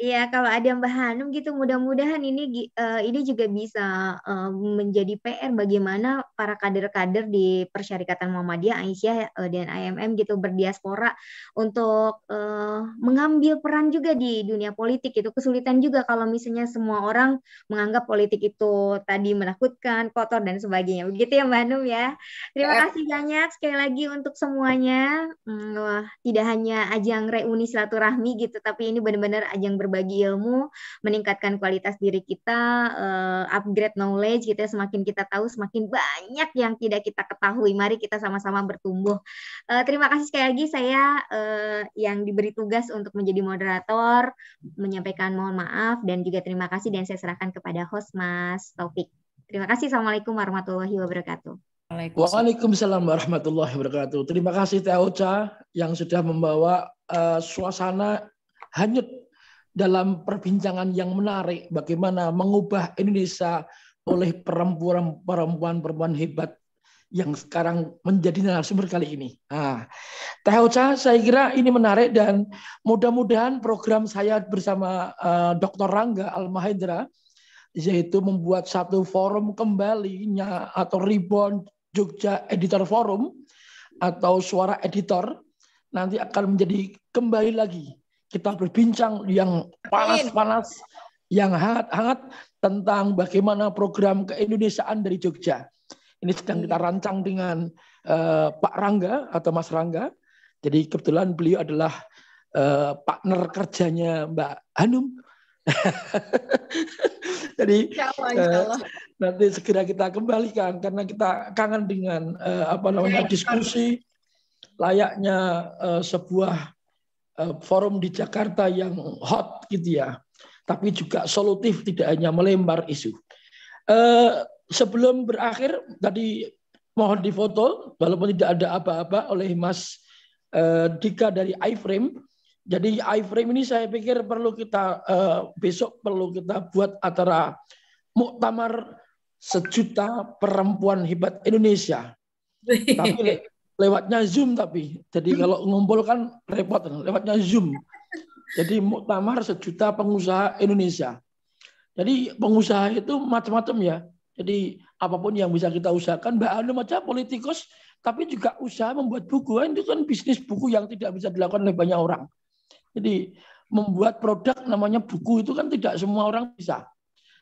Iya, kalau ada Mbak Hanum gitu, mudah-mudahan ini uh, ini juga bisa uh, menjadi PR bagaimana para kader-kader di Persyarikatan Muhammadiyah, Aisyah uh, dan IMM gitu berdiaspora untuk uh, mengambil peran juga di dunia politik itu kesulitan juga kalau misalnya semua orang menganggap politik itu tadi menakutkan, kotor dan sebagainya. Begitu ya Mbak Hanum ya. Terima kasih banyak sekali lagi untuk semuanya. Hmm, wah, tidak hanya ajang reuni silaturahmi gitu, tapi ini benar-benar ajang ber berbagi ilmu, meningkatkan kualitas diri kita, eh, upgrade knowledge gitu ya. Semakin kita tahu, semakin banyak yang tidak kita ketahui. Mari kita sama-sama bertumbuh. Eh, terima kasih sekali lagi saya eh, yang diberi tugas untuk menjadi moderator, menyampaikan mohon maaf dan juga terima kasih dan saya serahkan kepada host Mas Taufik. Terima kasih. Assalamualaikum warahmatullahi wabarakatuh. Waalaikumsalam warahmatullahi wabarakatuh. Terima kasih Teh Ocha yang sudah membawa uh, suasana hanyut dalam perbincangan yang menarik bagaimana mengubah Indonesia oleh perempuan-perempuan perempuan hebat yang sekarang menjadi narasumber kali ini. Nah, Teh Ocha, saya kira ini menarik dan mudah-mudahan program saya bersama uh, eh, Dr. Rangga Almahendra yaitu membuat satu forum kembalinya atau Reborn Jogja Editor Forum atau Suara Editor nanti akan menjadi kembali lagi kita berbincang yang panas-panas, yang hangat-hangat tentang bagaimana program keindonesiaan dari Jogja. Ini sedang kita rancang dengan uh, Pak Rangga atau Mas Rangga. Jadi kebetulan beliau adalah uh, partner kerjanya Mbak Hanum. Jadi Uh, nanti segera kita kembalikan karena kita kangen dengan uh, apa namanya iya. diskusi layaknya uh, sebuah Eh, forum di Jakarta yang hot gitu ya, tapi juga solutif tidak hanya melempar isu. Eh, sebelum berakhir tadi mohon difoto walaupun tidak ada apa-apa oleh Mas eh, Dika dari iFrame. Jadi iFrame ini saya pikir perlu kita eh, besok perlu kita buat acara muktamar sejuta perempuan hebat Indonesia. Tapi lewatnya Zoom tapi. Jadi hmm? kalau ngumpul kan repot, lewatnya Zoom. Jadi muktamar sejuta pengusaha Indonesia. Jadi pengusaha itu macam-macam ya. Jadi apapun yang bisa kita usahakan, Mbak Anu macam politikus, tapi juga usaha membuat buku. Itu kan bisnis buku yang tidak bisa dilakukan oleh banyak orang. Jadi membuat produk namanya buku itu kan tidak semua orang bisa.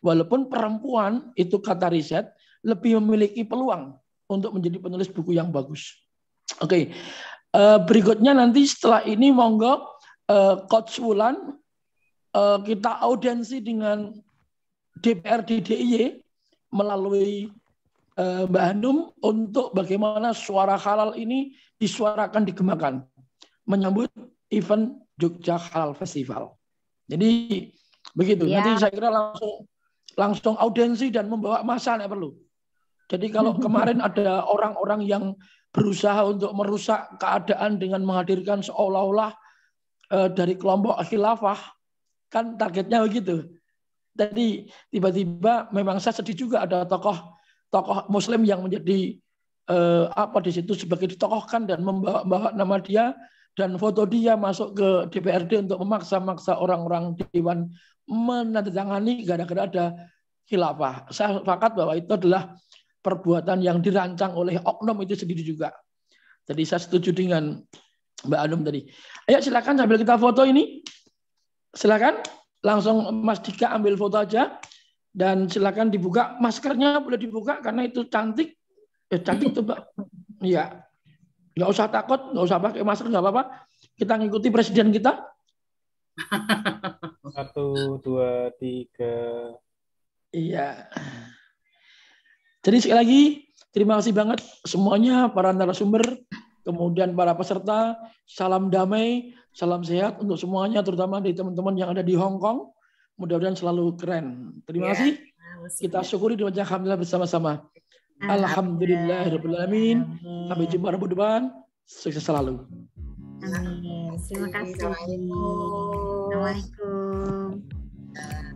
Walaupun perempuan itu kata riset lebih memiliki peluang untuk menjadi penulis buku yang bagus. Oke, okay. uh, eh, berikutnya nanti setelah ini monggo uh, Coach Wulan uh, kita audiensi dengan DPRD DIY melalui uh, Mbak Hanum untuk bagaimana suara halal ini disuarakan digemakan menyambut event Jogja Halal Festival. Jadi begitu. Ya. Nanti saya kira langsung langsung audiensi dan membawa masa yang perlu. Jadi kalau kemarin ada orang-orang yang berusaha untuk merusak keadaan dengan menghadirkan seolah-olah eh, dari kelompok khilafah kan targetnya begitu. Jadi tiba-tiba memang saya sedih juga ada tokoh tokoh muslim yang menjadi eh, apa di situ sebagai ditokohkan dan membawa nama dia dan foto dia masuk ke DPRD untuk memaksa-maksa orang-orang dewan menandatangani gara-gara ada khilafah. Saya sepakat bahwa itu adalah perbuatan yang dirancang oleh oknum itu sendiri juga. Jadi saya setuju dengan Mbak Anum tadi. Ayo silakan sambil kita foto ini. Silakan langsung Mas Dika ambil foto aja dan silakan dibuka maskernya boleh dibuka karena itu cantik. Eh, cantik tuh Mbak. Iya. Enggak usah takut, enggak usah pakai masker, enggak apa-apa. Kita ngikuti presiden kita. Satu, dua, tiga. Iya. Jadi sekali lagi terima kasih banget semuanya para narasumber, kemudian para peserta. Salam damai, salam sehat untuk semuanya, terutama dari teman-teman yang ada di Hong Kong. Mudah-mudahan selalu keren. Terima yeah. kasih. Kita syukuri dan alhamdulillah bersama-sama. Alhamdulillahirrahmanirrahim. Sampai jumpa Rabu depan. Sukses selalu. Terima kasih. Assalamualaikum. Assalamualaikum.